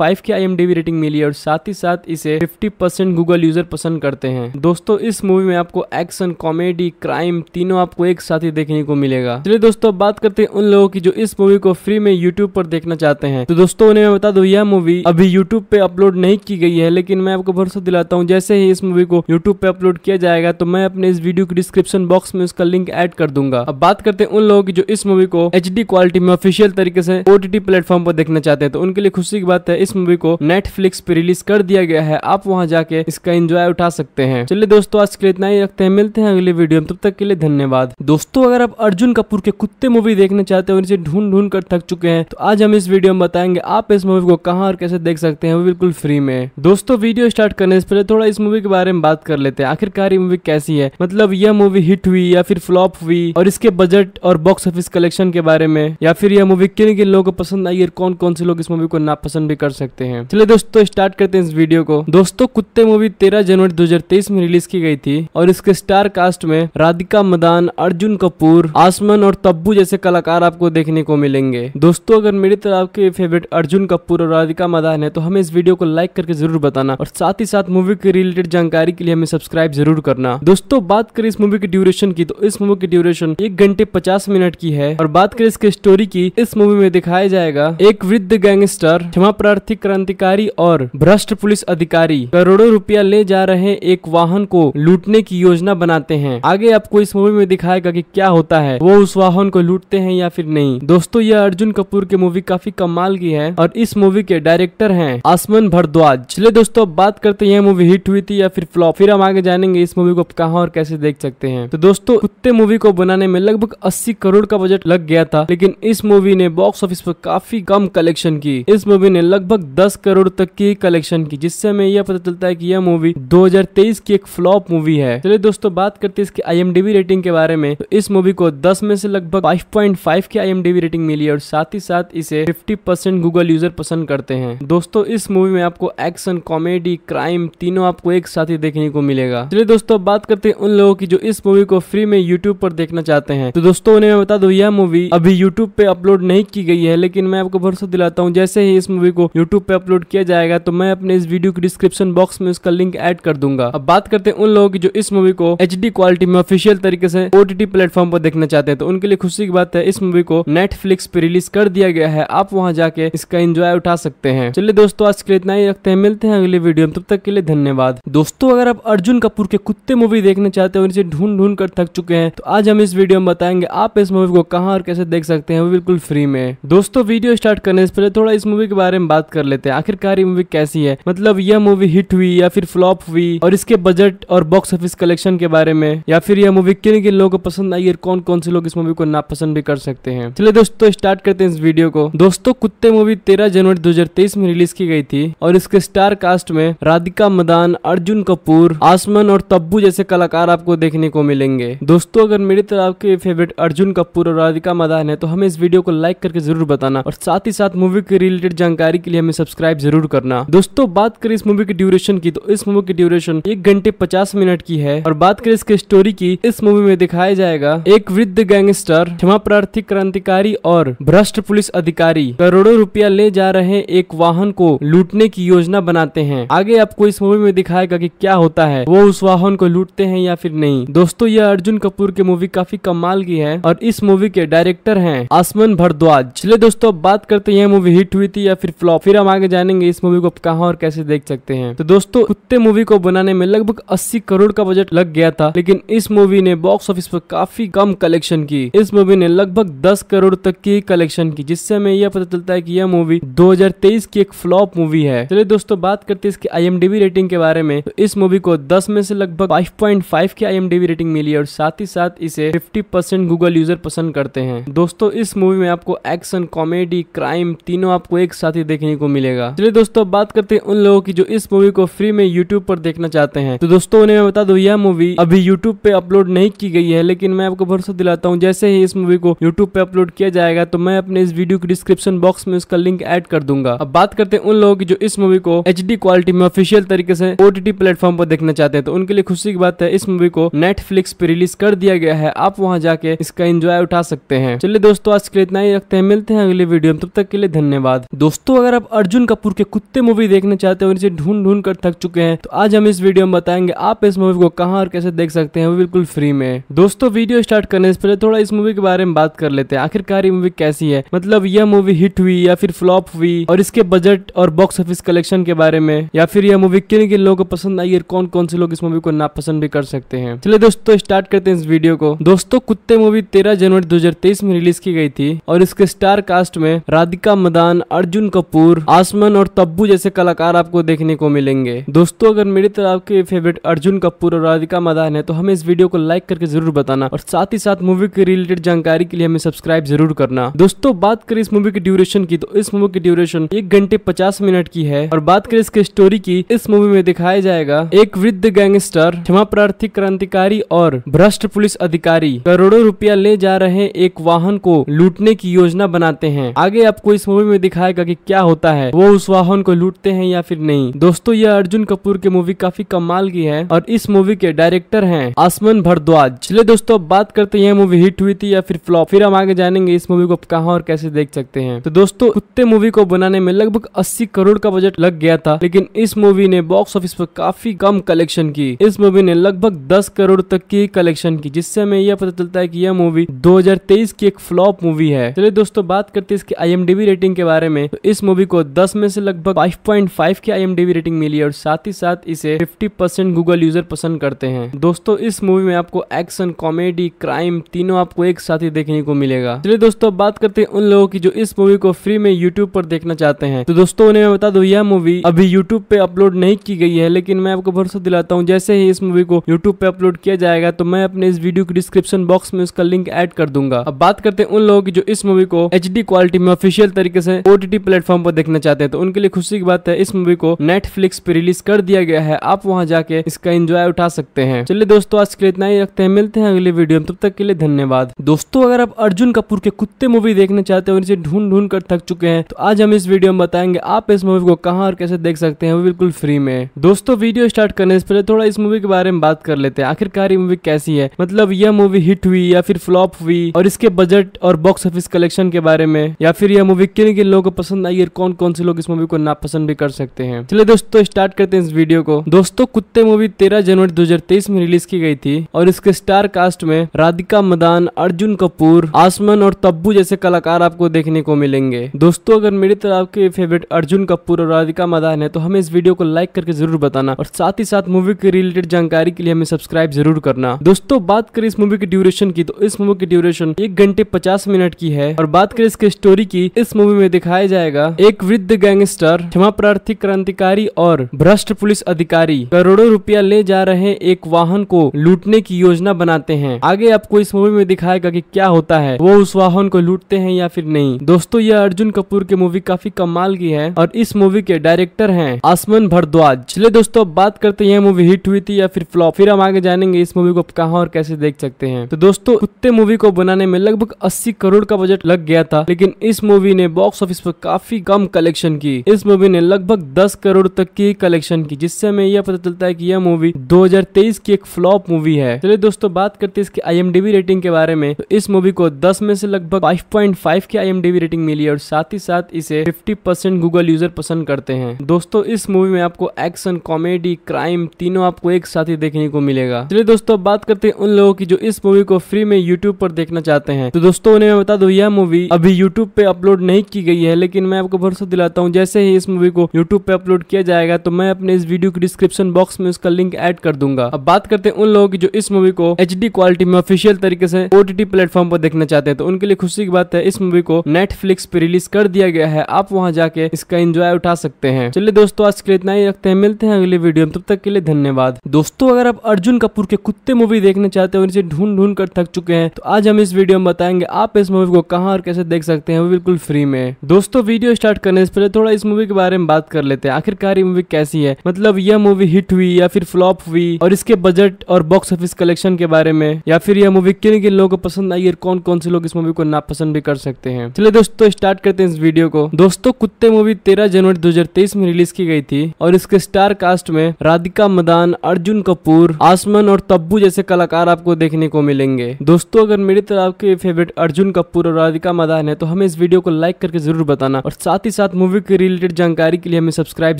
फाइव की आई रेटिंग मिली और साथ ही साथ इसे फिफ्टी गूगल यूजर पसंद करते हैं दोस्तों इस मूवी में आपको एक्शन कॉमेडी क्राइम तीनों आपको एक साथ ही देखने देखने को मिलेगा चलिए दोस्तों अब बात करते हैं उन लोगों की जो इस मूवी को फ्री में यूट्यूब पर देखना चाहते हैं तो दोस्तों उन्हें मैं बता दू यह मूवी अभी यूट्यूब पे अपलोड नहीं की गई है लेकिन मैं आपको भरोसा दिलाता हूँ जैसे ही इस मूवी को यूट्यूब पे अपलोड किया जाएगा तो मैं अपने इस वीडियो के डिस्क्रिप्शन बॉक्स में उसका लिंक एड कर दूंगा अब बात करते हैं उन लोगों की जो इस मूवी को एच क्वालिटी में ऑफिशियल तरीके से ओटीटी प्लेटफॉर्म पर देखना चाहते हैं तो उनके लिए खुशी की बात है इस मूवी को नेटफ्लिक्स पे रिलीज कर दिया गया है आप वहाँ जाके इसका एंजॉय उठा सकते हैं चलिए दोस्तों आज के लिए इतना ही रखते हैं मिलते हैं अगले वीडियो में तब तक के लिए धन्यवाद दोस्तों अगर आप अर्जुन कपूर के कुत्ते मूवी देखने चाहते हो इसे ढूंढ ढूंढ कर थक चुके हैं तो आज हम इस वीडियो में बताएंगे आप इस मूवी को कहाँ और कैसे देख सकते हैं बिल्कुल फ्री में दोस्तों वीडियो स्टार्ट करने से पहले थोड़ा इस मूवी के बारे में बात कर लेते हैं आखिरकार ये मूवी कैसी है मतलब यह मूवी हिट हुई या फिर फ्लॉप हुई और इसके बजट और बॉक्स ऑफिस कलेक्शन के बारे में या फिर यह मूवी किन किन लोगों को पसंद आई और कौन कौन से लोग इस मूवी को नापसंद भी कर सकते हैं चलिए दोस्तों स्टार्ट करते हैं इस वीडियो को दोस्तों कुत्ते मूवी तेरह जनवरी दो में रिलीज की गई थी और इसके स्टार कास्ट में राधिका मदान अर्जुन कपूर कपूर आसमन और तब्बू जैसे कलाकार आपको देखने को मिलेंगे दोस्तों अगर मेरी तरह आपके फेवरेट अर्जुन कपूर और राधिका मदान है तो हमें इस वीडियो को लाइक करके जरूर बताना और साथ ही साथ मूवी के रिलेटेड जानकारी के लिए हमें सब्सक्राइब जरूर करना दोस्तों बात करें इस मूवी की ड्यूरेशन की तो इस मूवी की ड्यूरेशन एक घंटे पचास मिनट की है और बात करें इसके स्टोरी की इस मूवी में दिखाया जाएगा एक वृद्ध गैंगस्टर क्षमा प्रार्थी क्रांतिकारी और भ्रष्ट पुलिस अधिकारी करोड़ों रुपया ले जा रहे एक वाहन को लूटने की योजना बनाते हैं आगे आपको इस मूवी में दिखाएगा की क्या होता होता है वो उस वाहन को लूटते हैं या फिर नहीं दोस्तों यह अर्जुन कपूर की मूवी काफी कमाल की है और इस मूवी के डायरेक्टर है आसमान भरद्वाज चलिए दोस्तों बात करते हैं मूवी हिट हुई थी या फिर फ्लॉप फिर हम आगे जानेंगे इस मूवी को कहाँ और कैसे देख सकते हैं तो दोस्तों कुत्ते मूवी को बनाने में लगभग अस्सी करोड़ का बजट लग गया था लेकिन इस मूवी ने बॉक्स ऑफिस पर काफी कम कलेक्शन की इस मूवी ने लगभग दस करोड़ तक की कलेक्शन की जिससे हमें यह पता चलता है की यह मूवी दो की एक फ्लॉप मूवी है चलिए दोस्तों बात करते हैं इसकी आई रेटिंग के बारे में तो इस मूवी मूवी को 10 में से लगभग 5.5 की आई रेटिंग मिली है और साथ ही साथ इसे 50% गूगल यूजर पसंद करते हैं दोस्तों इस मूवी में आपको एक्शन कॉमेडी क्राइम तीनों आपको एक साथ ही देखने को मिलेगा चलिए दोस्तों बात करते हैं उन लोगों की जो इस मूवी को फ्री में यूट्यूब पर देखना चाहते हैं तो दोस्तों उन्हें मैं बता दू यह मूवी अभी यूट्यूब पे अपलोड नहीं की गई है लेकिन मैं आपको भरोसा दिलाता हूँ जैसे ही इस मूवी को यूट्यूब पे अपलोड किया जाएगा तो मैं अपने इस वीडियो के डिस्क्रिप्शन बॉक्स में उसका लिंक एड कर दूंगा अब बात करते हैं उन लोगों की जो इस मूवी को एच क्वालिटी में ऑफिशियल तरीके से ओटीटी प्लेटफॉर्म पर देखना चाहते हैं तो उनके लिए खुशी की बात है इस मूवी को नेटफ्लिक्स पे रिलीज कर दिया गया है आप वहाँ जाके इसका एंजॉय उठा सकते हैं चलिए दोस्तों आज के लिए इतना ही रखते हैं मिलते हैं अगले वीडियो में तब तक के लिए धन्यवाद दोस्तों अगर आप अर्जुन कपूर के कुत्ते मूवी देखना चाहते हैं और इसे ढूंढ ढूंढ कर थक चुके हैं तो आज हम इस वीडियो में बताएंगे आप इस मूवी को कहाँ और कैसे देख सकते हैं वो बिल्कुल फ्री में दोस्तों वीडियो स्टार्ट करने से पहले थोड़ा इस मूवी के बारे में बात कर लेते हैं आखिरकार ये मूवी कैसी है मतलब यह मूवी हिट हुई या फिर फ्लॉप हुई और इसके बजट और बॉक्स ऑफिस कलेक्शन के बारे में या फिर यह मूवी किन किन लोगों को पसंद आई और कौन कौन से लोग इस मूवी को नापसंद भी कर सकते हैं चलिए दोस्तों स्टार्ट करते हैं इस वीडियो को दोस्तों कुत्ते मूवी तेरह जनवरी दो में रिलीज की गई थी और इसके स्टार कास्ट में राधिका मदान अर्जुन कपूर आसमन और तब्बू जैसे कलाकार आपको देखने को मिलेंगे दोस्तों अगर मेरी तरह आपके फेवरेट अर्जुन कपूर और राधिका मदान है तो हमें इस वीडियो को लाइक करके जरूर बताना और साथ ही साथ मूवी के रिलेटेड जानकारी के लिए हमें सब्सक्राइब जरूर करना दोस्तों बात करें इस मूवी की ड्यूरेशन की तो इस मूवी की ड्यूरेशन एक घंटे पचास मिनट की है और बात करें इसके स्टोरी की इस मूवी में दिखाया जाएगा एक वृद्ध गैंगस्टर क्षमा प्रार्थी क्रांतिकारी और भ्रष्ट पुलिस अधिकारी करोड़ों रुपया ले जा रहे एक वाहन को लूटने की योजना बनाते हैं आगे आपको इस मूवी में दिखाएगा कि क्या होता है वो उस वाहन को लूटते हैं या फिर नहीं दोस्तों यह अर्जुन कपूर की मूवी काफी कमाल की है और इस मूवी के डायरेक्टर है आसमन भरद्वाज चले दोस्तों अब बात करते हैं मूवी हिट हुई थी या फिर फ्लॉप फिर हम आगे जानेंगे इस मूवी को कहा कहाँ और कैसे देख सकते हैं तो दोस्तों कुत्ते मूवी को बनाने में लगभग अस्सी करोड़ का बजट लग गया था लेकिन इस मूवी ने बॉक्स ऑफिस पर काफी कम कम कलेक्शन की इस मूवी ने लगभग 10 करोड़ तक की कलेक्शन की जिससे हमें यह पता चलता है कि यह मूवी 2023 की एक फ्लॉप मूवी है चलिए दोस्तों बात करते हैं इसकी आईएमडीबी रेटिंग के बारे में तो इस मूवी को 10 में से लगभग 5.5 की आई रेटिंग मिली है और साथ ही साथ इसे 50% गूगल यूजर पसंद करते हैं दोस्तों इस मूवी में आपको एक्शन कॉमेडी क्राइम तीनों आपको एक साथ ही देखने को मिलेगा चलिए दोस्तों बात करते हैं उन लोगों की जो इस मूवी को फ्री में यूट्यूब पर देखना चाहते हैं तो दोस्तों उन्हें मैं बता दू यह मूवी अभी यूट्यूब पे अपलोड नहीं की गई है लेकिन मैं आपको भरोसा दिलाता हूँ जैसे ही इस मूवी को यूट्यूब पे अपलोड किया जाएगा तो मैं अपने इस वीडियो के डिस्क्रिप्शन बॉक्स में उसका लिंक एड कर दूंगा अब बात करते हैं उन लोगों की जो इस मूवी को एच क्वालिटी में ऑफिशियल तरीके से ओटीटी प्लेटफॉर्म पर देखना चाहते हैं तो उनके लिए खुशी की बात है इस मूवी को नेटफ्लिक्स पे रिलीज कर दिया गया है आप वहाँ जाके इसका एंजॉय उठा सकते हैं चलिए दोस्तों आज के लिए इतना ही रखते हैं मिलते हैं अगले वीडियो में तब तक के लिए धन्यवाद दोस्तों अगर आप अर्जुन कपूर के कुत्ते मूवी देखना चाहते और इसे ढूंढ ढूंढ कर थक चुके हैं तो आज हम इस वीडियो में बताएंगे आप इस मूवी को कहाँ और कैसे देख सकते हैं बिल्कुल फ्री में दोस्तों वीडियो स्टार्ट स्टार्ट करने से पहले थोड़ा इस मूवी के बारे में बात कर लेते हैं आखिरकार ये मूवी कैसी है मतलब यह मूवी हिट हुई या फिर फ्लॉप हुई और इसके बजट और बॉक्स ऑफिस कलेक्शन के बारे में या फिर यह मूवी किन किन लोगों को पसंद आई और कौन कौन से लोग इस मूवी को नापसंद भी कर सकते हैं चलिए दोस्तों स्टार्ट करते हैं इस वीडियो को दोस्तों कुत्ते मूवी तेरह जनवरी दो में रिलीज की गई थी और इसके स्टार कास्ट में राधिका मदान अर्जुन कपूर आसमन और तब्बू जैसे कलाकार आपको देखने को मिलेंगे दोस्तों अगर मेरी तरह आपके फेवरेट अर्जुन कपूर और राधिका मदान है तो हमें इस वीडियो को लाइक करके जरूर बताना और साथ ही साथ मूवी के रिलेटेड जानकारी के लिए हमें सब्सक्राइब जरूर करना दोस्तों बात करें इस मूवी की ड्यूरेशन की तो इस मूवी की ड्यूरेशन एक घंटे पचास मिनट की है और बात करें इसके स्टोरी की इस मूवी में दिखाया जाएगा एक वृद्ध गैंगस्टर क्षमा प्रार्थी क्रांतिकारी और भ्रष्ट पुलिस अधिकारी करोड़ों रुपया ले जा रहे एक वाहन को लूटने की योजना बनाते हैं आगे आपको इस मूवी में दिखाएगा की क्या होता है वो उस वाहन को लूटते हैं या फिर नहीं दोस्तों यह अर्जुन कपूर की मूवी काफी कमाल की है और इस मूवी के डायरेक्टर है आसमान भारद्वाज चले दोस्तों बात करते हैं मूवी हिट हुई थी या फिर फ्लॉप फिर हम आगे जानेंगे इस मूवी को कहाँ और कैसे देख सकते हैं तो दोस्तों कुत्ते मूवी को बनाने में लगभग अस्सी करोड़ का बजट लग गया था लेकिन इस मूवी ने बॉक्स ऑफिस पर काफी कम कलेक्शन की इस मूवी ने लगभग दस करोड़ तक की कलेक्शन की जिससे हमें यह पता चलता है की यह मूवी दो की एक फ्लॉप मूवी है चलिए दोस्तों बात करते हैं इसकी आई रेटिंग के बारे में तो इस मूवी को दस में से लगभग फाइव की आई रेटिंग मिली और साथ ही साथ इसे फिफ्टी गूगल यूजर पसंद करते हैं दोस्तों इस मूवी में आपको एक्शन कॉमेडी क्राइम तीनों आपको एक साथ ही देखने को मिलेगा चलिए दोस्तों बात करते हैं उन लोगों की जो इस मूवी को फ्री में यूट्यूब पर देखना चाहते हैं तो दोस्तों उन्हें मैं बता दू यह मूवी अभी यूट्यूब पे अपलोड नहीं की गई है लेकिन मैं आपको भरोसा दिलाता हूँ जैसे ही इस मूवी को यूट्यूब पे अपलोड किया जाएगा तो मैं अपने इस वीडियो के डिस्क्रिप्शन बॉक्स में उसका लिंक एड कर दूंगा अब बात करते हैं उन लोगों की जो इस मूवी को एच क्वालिटी में ऑफिशियल तरीके से ओटीटी प्लेटफॉर्म पर देखना चाहते हैं तो उनके लिए खुशी की बात है इस मूवी को नेटफ्लिक्स पे रिलीज कर दिया गया है आप वहाँ जाके इसका एंजॉय उठा सकते हैं चलिए दोस्तों आज के लिए इतना ही रखते हैं मिलते हैं अगले वीडियो में तो तब तक के लिए धन्यवाद दोस्तों अगर आप अर्जुन कपूर के कुत्ते मूवी देखने चाहते हो इसे ढूंढ ढूंढ कर थक चुके हैं तो आज हम इस वीडियो में बताएंगे आप इस मूवी को कहाँ और कैसे देख सकते हैं बिल्कुल फ्री में दोस्तों वीडियो स्टार्ट करने से पहले थोड़ा इस मूवी के बारे में बात कर लेते हैं आखिरकार ये मूवी कैसी है मतलब यह मूवी हिट हुई या फिर फ्लॉप हुई और इसके बजट और बॉक्स ऑफिस कलेक्शन के बारे में या फिर यह मूवी किन किन लोगों को पसंद आई और कौन कौन से लोग इस मूवी को नापसंद भी कर सकते हैं चलिए दोस्तों स्टार्ट करते हैं इस वीडियो को दोस्तों कुत्ते मूवी तेरह जनवरी दो में रिलीज की गई थी और इसके स्टार कास्ट में राधिका मदान अर्जुन कपूर आसमन और तब्बू जैसे कलाकार आपको देखने को मिलेंगे दोस्तों अगर मेरी तरह आपके फेवरेट अर्जुन कपूर और राधिका मदान है तो हमें इस वीडियो को लाइक करके जरूर बताना और साथ ही साथ मूवी के रिलेटेड जानकारी के लिए हमें सब्सक्राइब जरूर करना दोस्तों बात करें इस मूवी की ड्यूरेशन की तो इस मूवी की ड्यूरेशन एक घंटे पचास मिनट की है और बात करें इसके स्टोरी की इस मूवी में दिखाया जाएगा एक वृद्ध गैंगस्टर क्षमा प्रार्थी क्रांतिकारी और भ्रष्ट पुलिस अधिकारी करोड़ों रुपया ले जा रहे एक वाहन को लूटने की योजना बनाते हैं आगे आपको इस मूवी में दिखाएगा कि क्या होता है वो उस वाहन को लूटते हैं या फिर नहीं दोस्तों यह अर्जुन कपूर की मूवी काफी कमाल की है और इस मूवी के डायरेक्टर है आसमान भरद्वाज चले दोस्तों बात करते हैं मूवी हिट हुई थी या फिर फ्लॉप फिर हम आगे जानेंगे इस मूवी को कहा और कैसे देख सकते हैं तो दोस्तों कुत्ते मूवी को बनाने में लगभग अस्सी करोड़ का बजट लग गया था लेकिन इस मूवी ने बॉक्स ऑफिस पर काफी कम कलेक्शन की इस मूवी ने लगभग दस करोड़ तक की कलेक्शन की जिससे हमें यह पता चलता है की यह मूवी दो की एक फ्लॉप मूवी है चलिए दोस्तों बात करते हैं इसके आई आई रेटिंग के बारे में तो इस मूवी को 10 में से लगभग 5.5 की आई रेटिंग मिली है और साथ ही साथ इसे 50% गूगल यूजर पसंद करते हैं दोस्तों इस मूवी में आपको एक्शन कॉमेडी क्राइम तीनों आपको एक साथ ही देखने को मिलेगा चलिए दोस्तों बात करते हैं उन लोगों की जो इस मूवी को फ्री में यूट्यूब पर देखना चाहते हैं तो दोस्तों उन्हें मैं बता दू यह मूवी अभी यूट्यूब पे अपलोड नहीं की गई है लेकिन मैं आपको भरोसा दिलाता हूँ जैसे ही इस मूवी को यूट्यूब पे अपलोड किया जाएगा तो मैं अपने इस वीडियो के डिस्क्रिप्शन बॉक्स में उसका लिंक एड कर दूंगा अब बात करते हैं उन लोगों की जो इस मूवी को एच क्वालिटी में ऑफिशियल तरीके से ओटीटी प्लेटफॉर्म पर देखना चाहते हैं तो उनके लिए खुशी की बात है इस मूवी को नेटफ्लिक्स पे रिलीज कर दिया गया है आप वहाँ जाके इसका एंजॉय उठा सकते हैं चलिए दोस्तों आज के लिए इतना ही रखते हैं मिलते हैं अगले वीडियो में तब तक के लिए धन्यवाद दोस्तों अगर आप अर्जुन कपूर के कुत्ते मूवी देखना चाहते और इसे ढूंढ ढूंढ कर थक चुके हैं तो आज हम इस वीडियो में बताएंगे आप इस मूवी को कहाँ और कैसे देख सकते हैं बिल्कुल फ्री में दोस्तों वीडियो स्टार्ट करने से पहले थोड़ा इस मूवी के बारे में बात कर लेते हैं आखिरकार ये मूवी कैसी है मतलब यह मूवी हिट हुई या फिर फ्लॉप हुई और इसके बजट और बॉक्स ऑफिस कलेक्शन के बारे में या फिर यह मूवी किन किन लोगों को पसंद आई और कौन कौन से लोग इस मूवी को नापसंद भी कर सकते हैं चलिए दोस्तों स्टार्ट करते हैं इस वीडियो को दोस्तों कुत्ते मूवी तेरह जनवरी दो में रिलीज की गई थी और इसके स्टार कास्ट में राधिका मदान अर्जुन कपूर आसमन और तब्बू जैसे कलाकार आपको देखने को मिलेंगे दोस्तों अगर मेरी तरह आपके फेवरेट अर्जुन कपूर और राधिका मदान है तो हमें इस वीडियो को लाइक करके जरूर बताना और साथ ही साथ मूवी के रिलेटेड जानकारी के लिए हमें सब्सक्राइब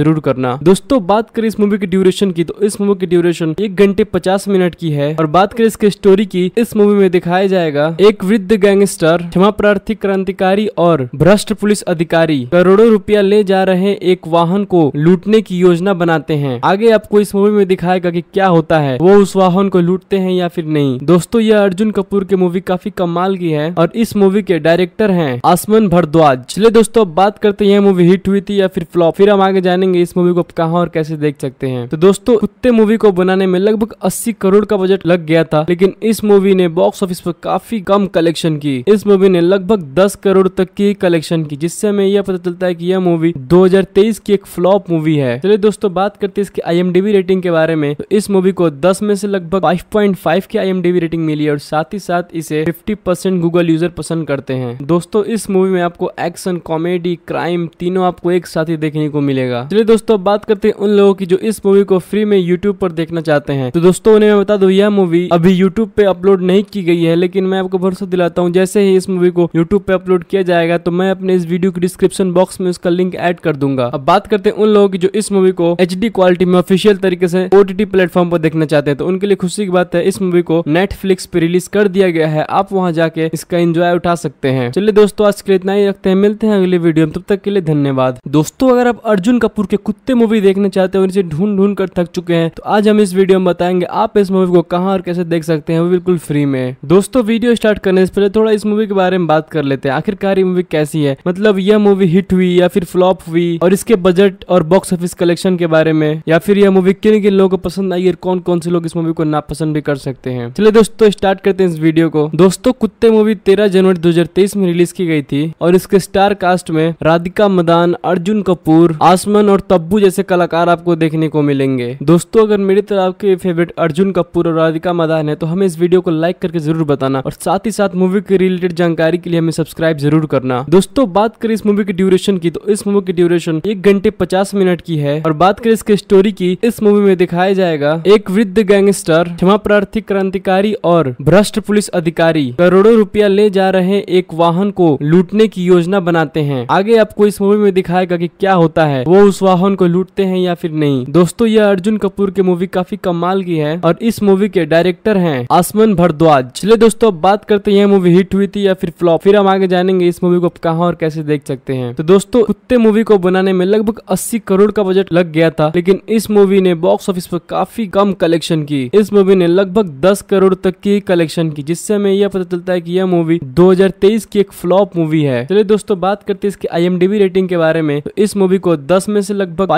जरूर करना दोस्तों बात करें इस मूवी की ड्यूरेशन की तो इस मूवी की ड्यूरेशन एक घंटे पचास मिनट की है और बात करें इसके स्टोरी की कि इस मूवी में दिखाया जाएगा एक वृद्ध गैंगस्टर क्षमा प्रार्थी क्रांतिकारी और भ्रष्ट पुलिस अधिकारी करोड़ों रुपया ले जा रहे एक वाहन को लूटने की योजना बनाते हैं आगे आपको इस मूवी में दिखाएगा की क्या होता है वो उस वाहन को लूटते हैं या फिर नहीं दोस्तों यह अर्जुन कपूर की मूवी काफी कमाल की है और इस मूवी के डायरेक्टर है आसमन भरद्वाज चले दोस्तों बात करते हैं मूवी हिट हुई थी या फिर फ्लॉप फिर हम आगे जानेंगे इस मूवी को कहाँ और कैसे देख सकते हैं तो दोस्तों कुत्ते मूवी को बनाने में लगभग अस्सी करोड़ का बजट लग गया था लेकिन इस मूवी ने बॉक्स ऑफिस पर काफी कम कलेक्शन की इस मूवी ने लगभग 10 करोड़ तक की कलेक्शन की जिससे हमें यह पता चलता है कि यह मूवी 2023 की एक फ्लॉप मूवी है चलिए दोस्तों बात करते हैं इसकी आईएमडीबी रेटिंग के बारे में तो इस मूवी को 10 में से लगभग 5.5 की आई रेटिंग मिली है और साथ ही साथ इसे 50% गूगल यूजर पसंद करते हैं दोस्तों इस मूवी में आपको एक्शन कॉमेडी क्राइम तीनों आपको एक साथ ही देखने को मिलेगा चलिए दोस्तों बात करते हैं उन लोगों की जो इस मूवी को फ्री में यूट्यूब पर देखना चाहते हैं तो दोस्तों उन्हें मैं बता दू यह मूवी अभी यूट्यूब पे अपलोड नहीं की गई है लेकिन मैं आपको भरोसा दिलाता हूँ जैसे ही इस मूवी को यूट्यूब पे अपलोड किया जाएगा तो मैं अपने इस वीडियो के डिस्क्रिप्शन बॉक्स में उसका लिंक एड कर दूंगा अब बात करते हैं उन लोगों की जो इस मूवी को एच क्वालिटी में ऑफिशियल तरीके से ओ टी प्लेटफॉर्म पर देखना चाहते हैं तो उनके लिए खुशी की बात है इस मूवी को नेटफ्लिक्स पे रिलीज कर दिया गया है आप वहाँ जाके इसका एंजॉय उठा सकते हैं चलिए दोस्तों आज के लिए इतना ही रखते हैं मिलते हैं अगले वीडियो में तब तक के लिए धन्यवाद दोस्तों अगर आप अर्जुन कपूर के कुत्ते मूवी देखना चाहते हो और इसे ढूंढ ढूंढ कर थक चुके हैं तो आज हम इस वीडियो में बताएंगे आप इस मूवी को कहाँ और कैसे देख सकते हैं वो बिल्कुल बिल्कुल फ्री में दोस्तों वीडियो स्टार्ट करने से पहले थोड़ा इस मूवी के बारे में बात कर लेते हैं आखिरकार ये मूवी कैसी है मतलब यह मूवी हिट हुई या फिर फ्लॉप हुई और इसके बजट और बॉक्स ऑफिस कलेक्शन के बारे में या फिर यह मूवी किन किन लोगों को पसंद आई और कौन कौन से लोग इस मूवी को नापसंद भी कर सकते हैं चलिए दोस्तों स्टार्ट करते हैं इस वीडियो को दोस्तों कुत्ते मूवी तेरह जनवरी दो में रिलीज की गई थी और इसके स्टार कास्ट में राधिका मदान अर्जुन कपूर आसमन और तब्बू जैसे कलाकार आपको देखने को मिलेंगे दोस्तों अगर मेरी तरफ आपके फेवरेट अर्जुन कपूर और राधिका मदान है तो हमें इस वीडियो वीडियो को लाइक करके जरूर बताना और साथ ही साथ मूवी के रिलेटेड जानकारी के लिए हमें सब्सक्राइब जरूर करना दोस्तों बात करें इस मूवी की ड्यूरेशन की तो इस मूवी की ड्यूरेशन एक घंटे पचास मिनट की है और बात करें इसके स्टोरी की इस मूवी में दिखाया जाएगा एक वृद्ध गैंगस्टर क्षमा प्रार्थी क्रांतिकारी और भ्रष्ट पुलिस अधिकारी करोड़ों रुपया ले जा रहे एक वाहन को लूटने की योजना बनाते हैं आगे आपको इस मूवी में दिखाएगा की क्या होता है वो उस वाहन को लूटते हैं या फिर नहीं दोस्तों यह अर्जुन कपूर की मूवी काफी कमाल की है और इस मूवी के डायरेक्टर है आसमान चंदन भरद्वाज चलिए दोस्तों बात करते हैं मूवी हिट हुई थी या फिर फ्लॉप फिर हम आगे जानेंगे इस मूवी को कहा और कैसे देख सकते हैं तो दोस्तों कुत्ते मूवी को बनाने में लगभग अस्सी करोड़ का बजट लग गया था लेकिन इस मूवी ने बॉक्स ऑफिस पर काफी कम कलेक्शन की इस मूवी ने लगभग दस करोड़ तक की कलेक्शन की जिससे हमें यह पता चलता है की यह मूवी दो की एक फ्लॉप मूवी है चलिए दोस्तों बात करते हैं इसकी आई रेटिंग के बारे में तो इस मूवी को दस में से लगभग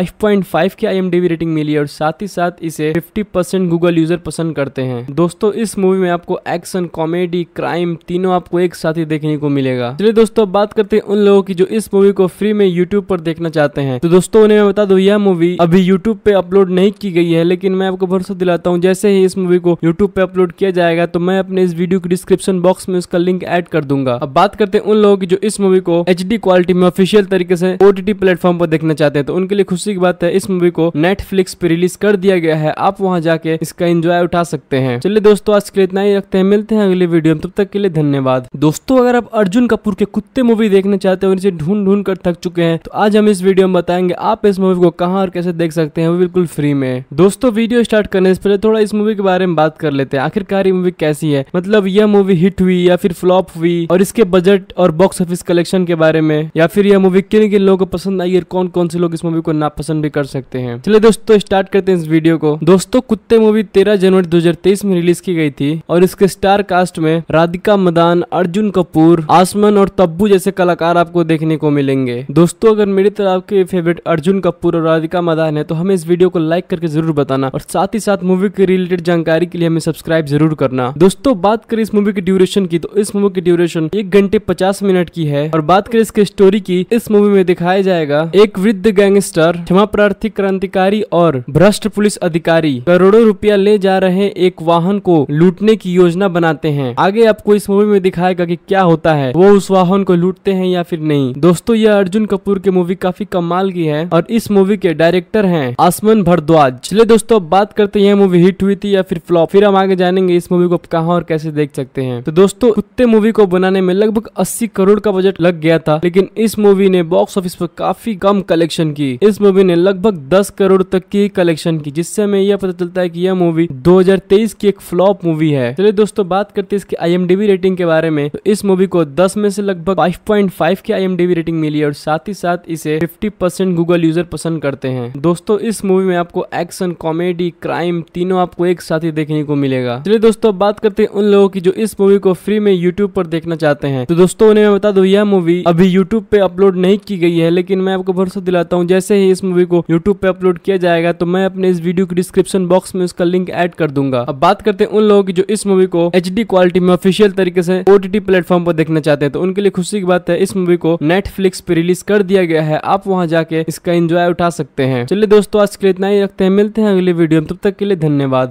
फाइव की आई रेटिंग मिली और साथ ही साथ इसे फिफ्टी गूगल यूजर पसंद करते हैं दोस्तों इस मूवी मूवी में आपको एक्शन कॉमेडी क्राइम तीनों आपको एक साथ ही देखने को मिलेगा चलिए दोस्तों बात करते हैं उन लोगों की जो इस मूवी को फ्री में यूट्यूब पर देखना चाहते हैं तो दोस्तों उन्हें मैं बता दू यह मूवी अभी यूट्यूब पे अपलोड नहीं की गई है लेकिन मैं आपको भरोसा दिलाता हूँ जैसे ही इस मूवी को यूट्यूब पे अपलोड किया जाएगा तो मैं अपने इस वीडियो के डिस्क्रिप्शन बॉक्स में उसका लिंक एड कर दूंगा अब बात करते हैं उन लोगों की जो इस मूवी को एच क्वालिटी में ऑफिशियल तरीके से ओटीटी प्लेटफॉर्म पर देखना चाहते हैं तो उनके लिए खुशी की बात है इस मूवी को नेटफ्लिक्स पे रिलीज कर दिया गया है आप वहाँ जाके इसका एंजॉय उठा सकते हैं चलिए दोस्तों आज के लिए इतना ही रखते हैं मिलते हैं अगले वीडियो में तब तक के लिए धन्यवाद दोस्तों अगर आप अर्जुन कपूर के कुत्ते मूवी देखना चाहते हो इसे ढूंढ ढूंढ कर थक चुके हैं तो आज हम इस वीडियो में बताएंगे आप इस मूवी को कहाँ और कैसे देख सकते हैं वो बिल्कुल फ्री में दोस्तों वीडियो स्टार्ट करने से पहले थोड़ा इस मूवी के बारे में बात कर लेते हैं आखिरकार ये मूवी कैसी है मतलब यह मूवी हिट हुई या फिर फ्लॉप हुई और इसके बजट और बॉक्स ऑफिस कलेक्शन के बारे में या फिर यह मूवी किन किन लोगों को पसंद आई और कौन कौन से लोग इस मूवी को नापसंद भी कर सकते हैं चलिए दोस्तों स्टार्ट करते हैं इस वीडियो को दोस्तों कुत्ते मूवी तेरह जनवरी दो में रिलीज की गई थी और इसके स्टार कास्ट में राधिका मदान अर्जुन कपूर आसमन और तब्बू जैसे कलाकार आपको देखने को मिलेंगे दोस्तों अगर मेरी तरह आपके फेवरेट अर्जुन कपूर और राधिका मदान है तो हमें इस वीडियो को लाइक करके जरूर बताना और साथ ही साथ मूवी के रिलेटेड जानकारी के लिए हमें सब्सक्राइब जरूर करना दोस्तों बात करें इस मूवी की ड्यूरेशन की तो इस मूवी की ड्यूरेशन एक घंटे पचास मिनट की है और बात करें इसके स्टोरी की इस मूवी में दिखाया जाएगा एक वृद्ध गैंगस्टर क्षमा प्रार्थी क्रांतिकारी और भ्रष्ट पुलिस अधिकारी करोड़ों रुपया ले जा रहे एक वाहन को लूट लूटने की योजना बनाते हैं आगे आपको इस मूवी में दिखाएगा की क्या होता है वो उस वाहन को लूटते हैं या फिर नहीं दोस्तों यह अर्जुन कपूर की मूवी काफी कमाल की है और इस मूवी के डायरेक्टर है आसमन भरद्वाज चले दोस्तों बात करते हैं मूवी हिट हुई थी या फिर फ्लॉप फिर हम आगे जानेंगे इस मूवी को कहाँ और कैसे देख सकते हैं तो दोस्तों कुत्ते मूवी को बनाने में लगभग अस्सी करोड़ का बजट लग गया था लेकिन इस मूवी ने बॉक्स ऑफिस पर काफी कम कलेक्शन की इस मूवी ने लगभग 10 करोड़ तक की कलेक्शन की जिससे हमें यह पता चलता है कि यह मूवी 2023 की एक फ्लॉप मूवी मूवी है चलिए दोस्तों बात करते हैं इसकी आई रेटिंग के बारे में तो इस मूवी को 10 में से लगभग 5.5 पॉइंट की आई रेटिंग मिली है और साथ ही साथ इसे 50% परसेंट गूगल यूजर पसंद करते हैं दोस्तों इस मूवी में आपको एक्शन कॉमेडी क्राइम तीनों आपको एक साथ ही देखने को मिलेगा चलिए दोस्तों बात करते हैं उन लोगों की जो इस मूवी को फ्री में यूट्यूब पर देखना चाहते हैं तो दोस्तों उन्हें मैं बता दू यह मूवी अभी यूट्यूब पे अपलोड नहीं की गई है लेकिन मैं आपको भरोसा दिलाता हूँ जैसे ही इस मूवी को यूट्यूब पे अपलोड किया जाएगा तो मैं अपने इस वीडियो के डिस्क्रिप्शन बॉक्स में उसका लिंक एड कर दूंगा अब बात करते हैं उन लोगों की जो इस मूवी को एच क्वालिटी में ऑफिशियल तरीके से ओटीटी प्लेटफॉर्म पर देखना चाहते हैं तो उनके लिए खुशी की बात है इस मूवी को नेटफ्लिक्स पे रिलीज कर दिया गया है आप वहाँ जाके इसका एंजॉय उठा सकते हैं चलिए दोस्तों आज के लिए इतना ही रखते हैं मिलते हैं अगले वीडियो में तब तक के लिए धन्यवाद